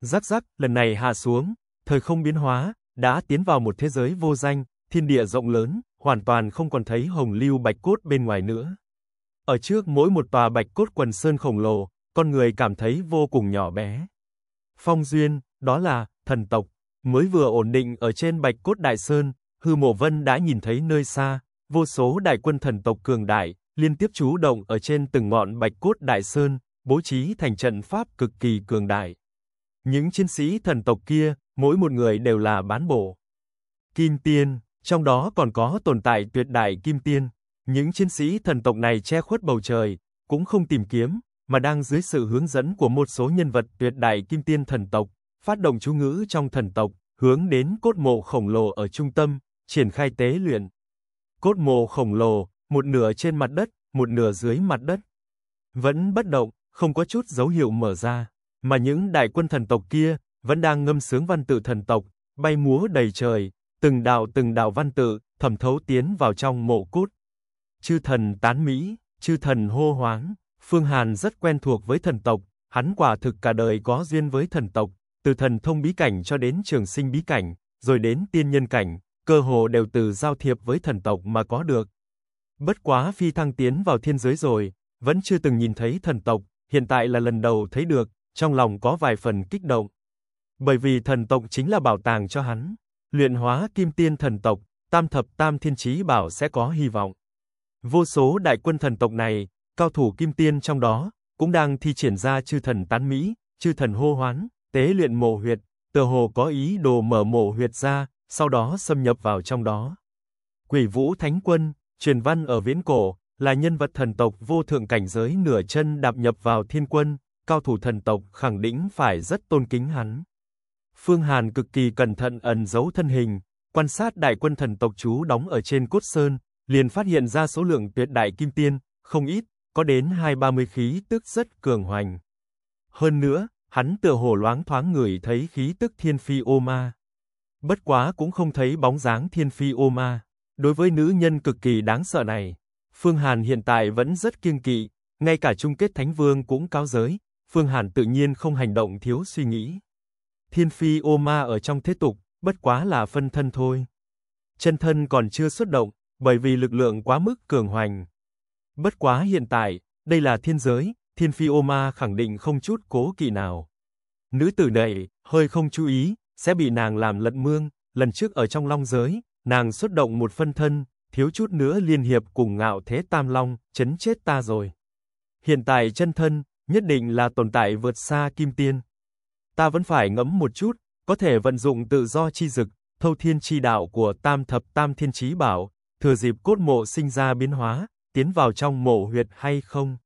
Rắc rắc, lần này hạ xuống, thời không biến hóa, đã tiến vào một thế giới vô danh, thiên địa rộng lớn, hoàn toàn không còn thấy hồng lưu bạch cốt bên ngoài nữa. Ở trước mỗi một tòa bạch cốt quần sơn khổng lồ, con người cảm thấy vô cùng nhỏ bé. Phong duyên, đó là thần tộc. Mới vừa ổn định ở trên Bạch Cốt Đại Sơn, Hư Mộ Vân đã nhìn thấy nơi xa, vô số đại quân thần tộc cường đại, liên tiếp trú động ở trên từng ngọn Bạch Cốt Đại Sơn, bố trí thành trận pháp cực kỳ cường đại. Những chiến sĩ thần tộc kia, mỗi một người đều là bán bộ. Kim Tiên, trong đó còn có tồn tại tuyệt đại Kim Tiên. Những chiến sĩ thần tộc này che khuất bầu trời, cũng không tìm kiếm, mà đang dưới sự hướng dẫn của một số nhân vật tuyệt đại Kim Tiên thần tộc, phát động chú ngữ trong thần tộc, hướng đến cốt mộ khổng lồ ở trung tâm, triển khai tế luyện. Cốt mộ khổng lồ, một nửa trên mặt đất, một nửa dưới mặt đất. Vẫn bất động, không có chút dấu hiệu mở ra, mà những đại quân thần tộc kia vẫn đang ngâm sướng văn tự thần tộc, bay múa đầy trời, từng đạo từng đạo văn tự thẩm thấu tiến vào trong mộ cốt. Chư thần tán mỹ, chư thần hô hoáng, Phương Hàn rất quen thuộc với thần tộc, hắn quả thực cả đời có duyên với thần tộc, từ thần thông bí cảnh cho đến trường sinh bí cảnh, rồi đến tiên nhân cảnh, cơ hồ đều từ giao thiệp với thần tộc mà có được. Bất quá phi thăng tiến vào thiên giới rồi, vẫn chưa từng nhìn thấy thần tộc, hiện tại là lần đầu thấy được, trong lòng có vài phần kích động. Bởi vì thần tộc chính là bảo tàng cho hắn, luyện hóa kim tiên thần tộc, tam thập tam thiên chí bảo sẽ có hy vọng. Vô số đại quân thần tộc này, cao thủ kim tiên trong đó, cũng đang thi triển ra chư thần tán mỹ, chư thần hô hoán, tế luyện mộ huyệt, tờ hồ có ý đồ mở mộ huyệt ra, sau đó xâm nhập vào trong đó. Quỷ Vũ Thánh Quân, truyền văn ở viễn cổ, là nhân vật thần tộc vô thượng cảnh giới nửa chân đạp nhập vào thiên quân, cao thủ thần tộc khẳng định phải rất tôn kính hắn. Phương Hàn cực kỳ cẩn thận ẩn giấu thân hình, quan sát đại quân thần tộc chú đóng ở trên cốt sơn, liền phát hiện ra số lượng tuyệt đại kim tiên, không ít, có đến hai ba mươi khí tức rất cường hoành. Hơn nữa, hắn tựa hồ loáng thoáng người thấy khí tức thiên phi ô ma. Bất quá cũng không thấy bóng dáng thiên phi ô ma. Đối với nữ nhân cực kỳ đáng sợ này, Phương Hàn hiện tại vẫn rất kiêng kỵ, ngay cả chung kết Thánh Vương cũng cáo giới, Phương Hàn tự nhiên không hành động thiếu suy nghĩ. Thiên phi ô ma ở trong thế tục, bất quá là phân thân thôi. Chân thân còn chưa xuất động, bởi vì lực lượng quá mức cường hoành. Bất quá hiện tại, đây là thiên giới, Thiên Phi Oma khẳng định không chút cố kỵ nào. Nữ tử này, hơi không chú ý, sẽ bị nàng làm lật mương, lần trước ở trong long giới, nàng xuất động một phân thân, thiếu chút nữa liên hiệp cùng ngạo thế tam long, chấn chết ta rồi. Hiện tại chân thân, nhất định là tồn tại vượt xa kim tiên. Ta vẫn phải ngẫm một chút, có thể vận dụng tự do chi dực, thâu thiên chi đạo của tam thập tam thiên chí bảo, thừa dịp cốt mộ sinh ra biến hóa, tiến vào trong mộ huyệt hay không?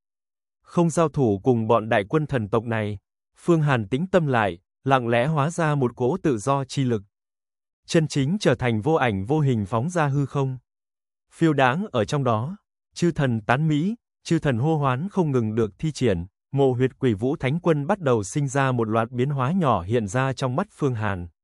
không giao thủ cùng bọn đại quân thần tộc này. Phương Hàn tĩnh tâm lại, lặng lẽ hóa ra một cỗ tự do chi lực. Chân chính trở thành vô ảnh vô hình phóng ra hư không. Phiêu đáng ở trong đó, chư thần tán mỹ, chư thần hô hoán không ngừng được thi triển, mộ huyệt quỷ vũ thánh quân bắt đầu sinh ra một loạt biến hóa nhỏ hiện ra trong mắt Phương Hàn.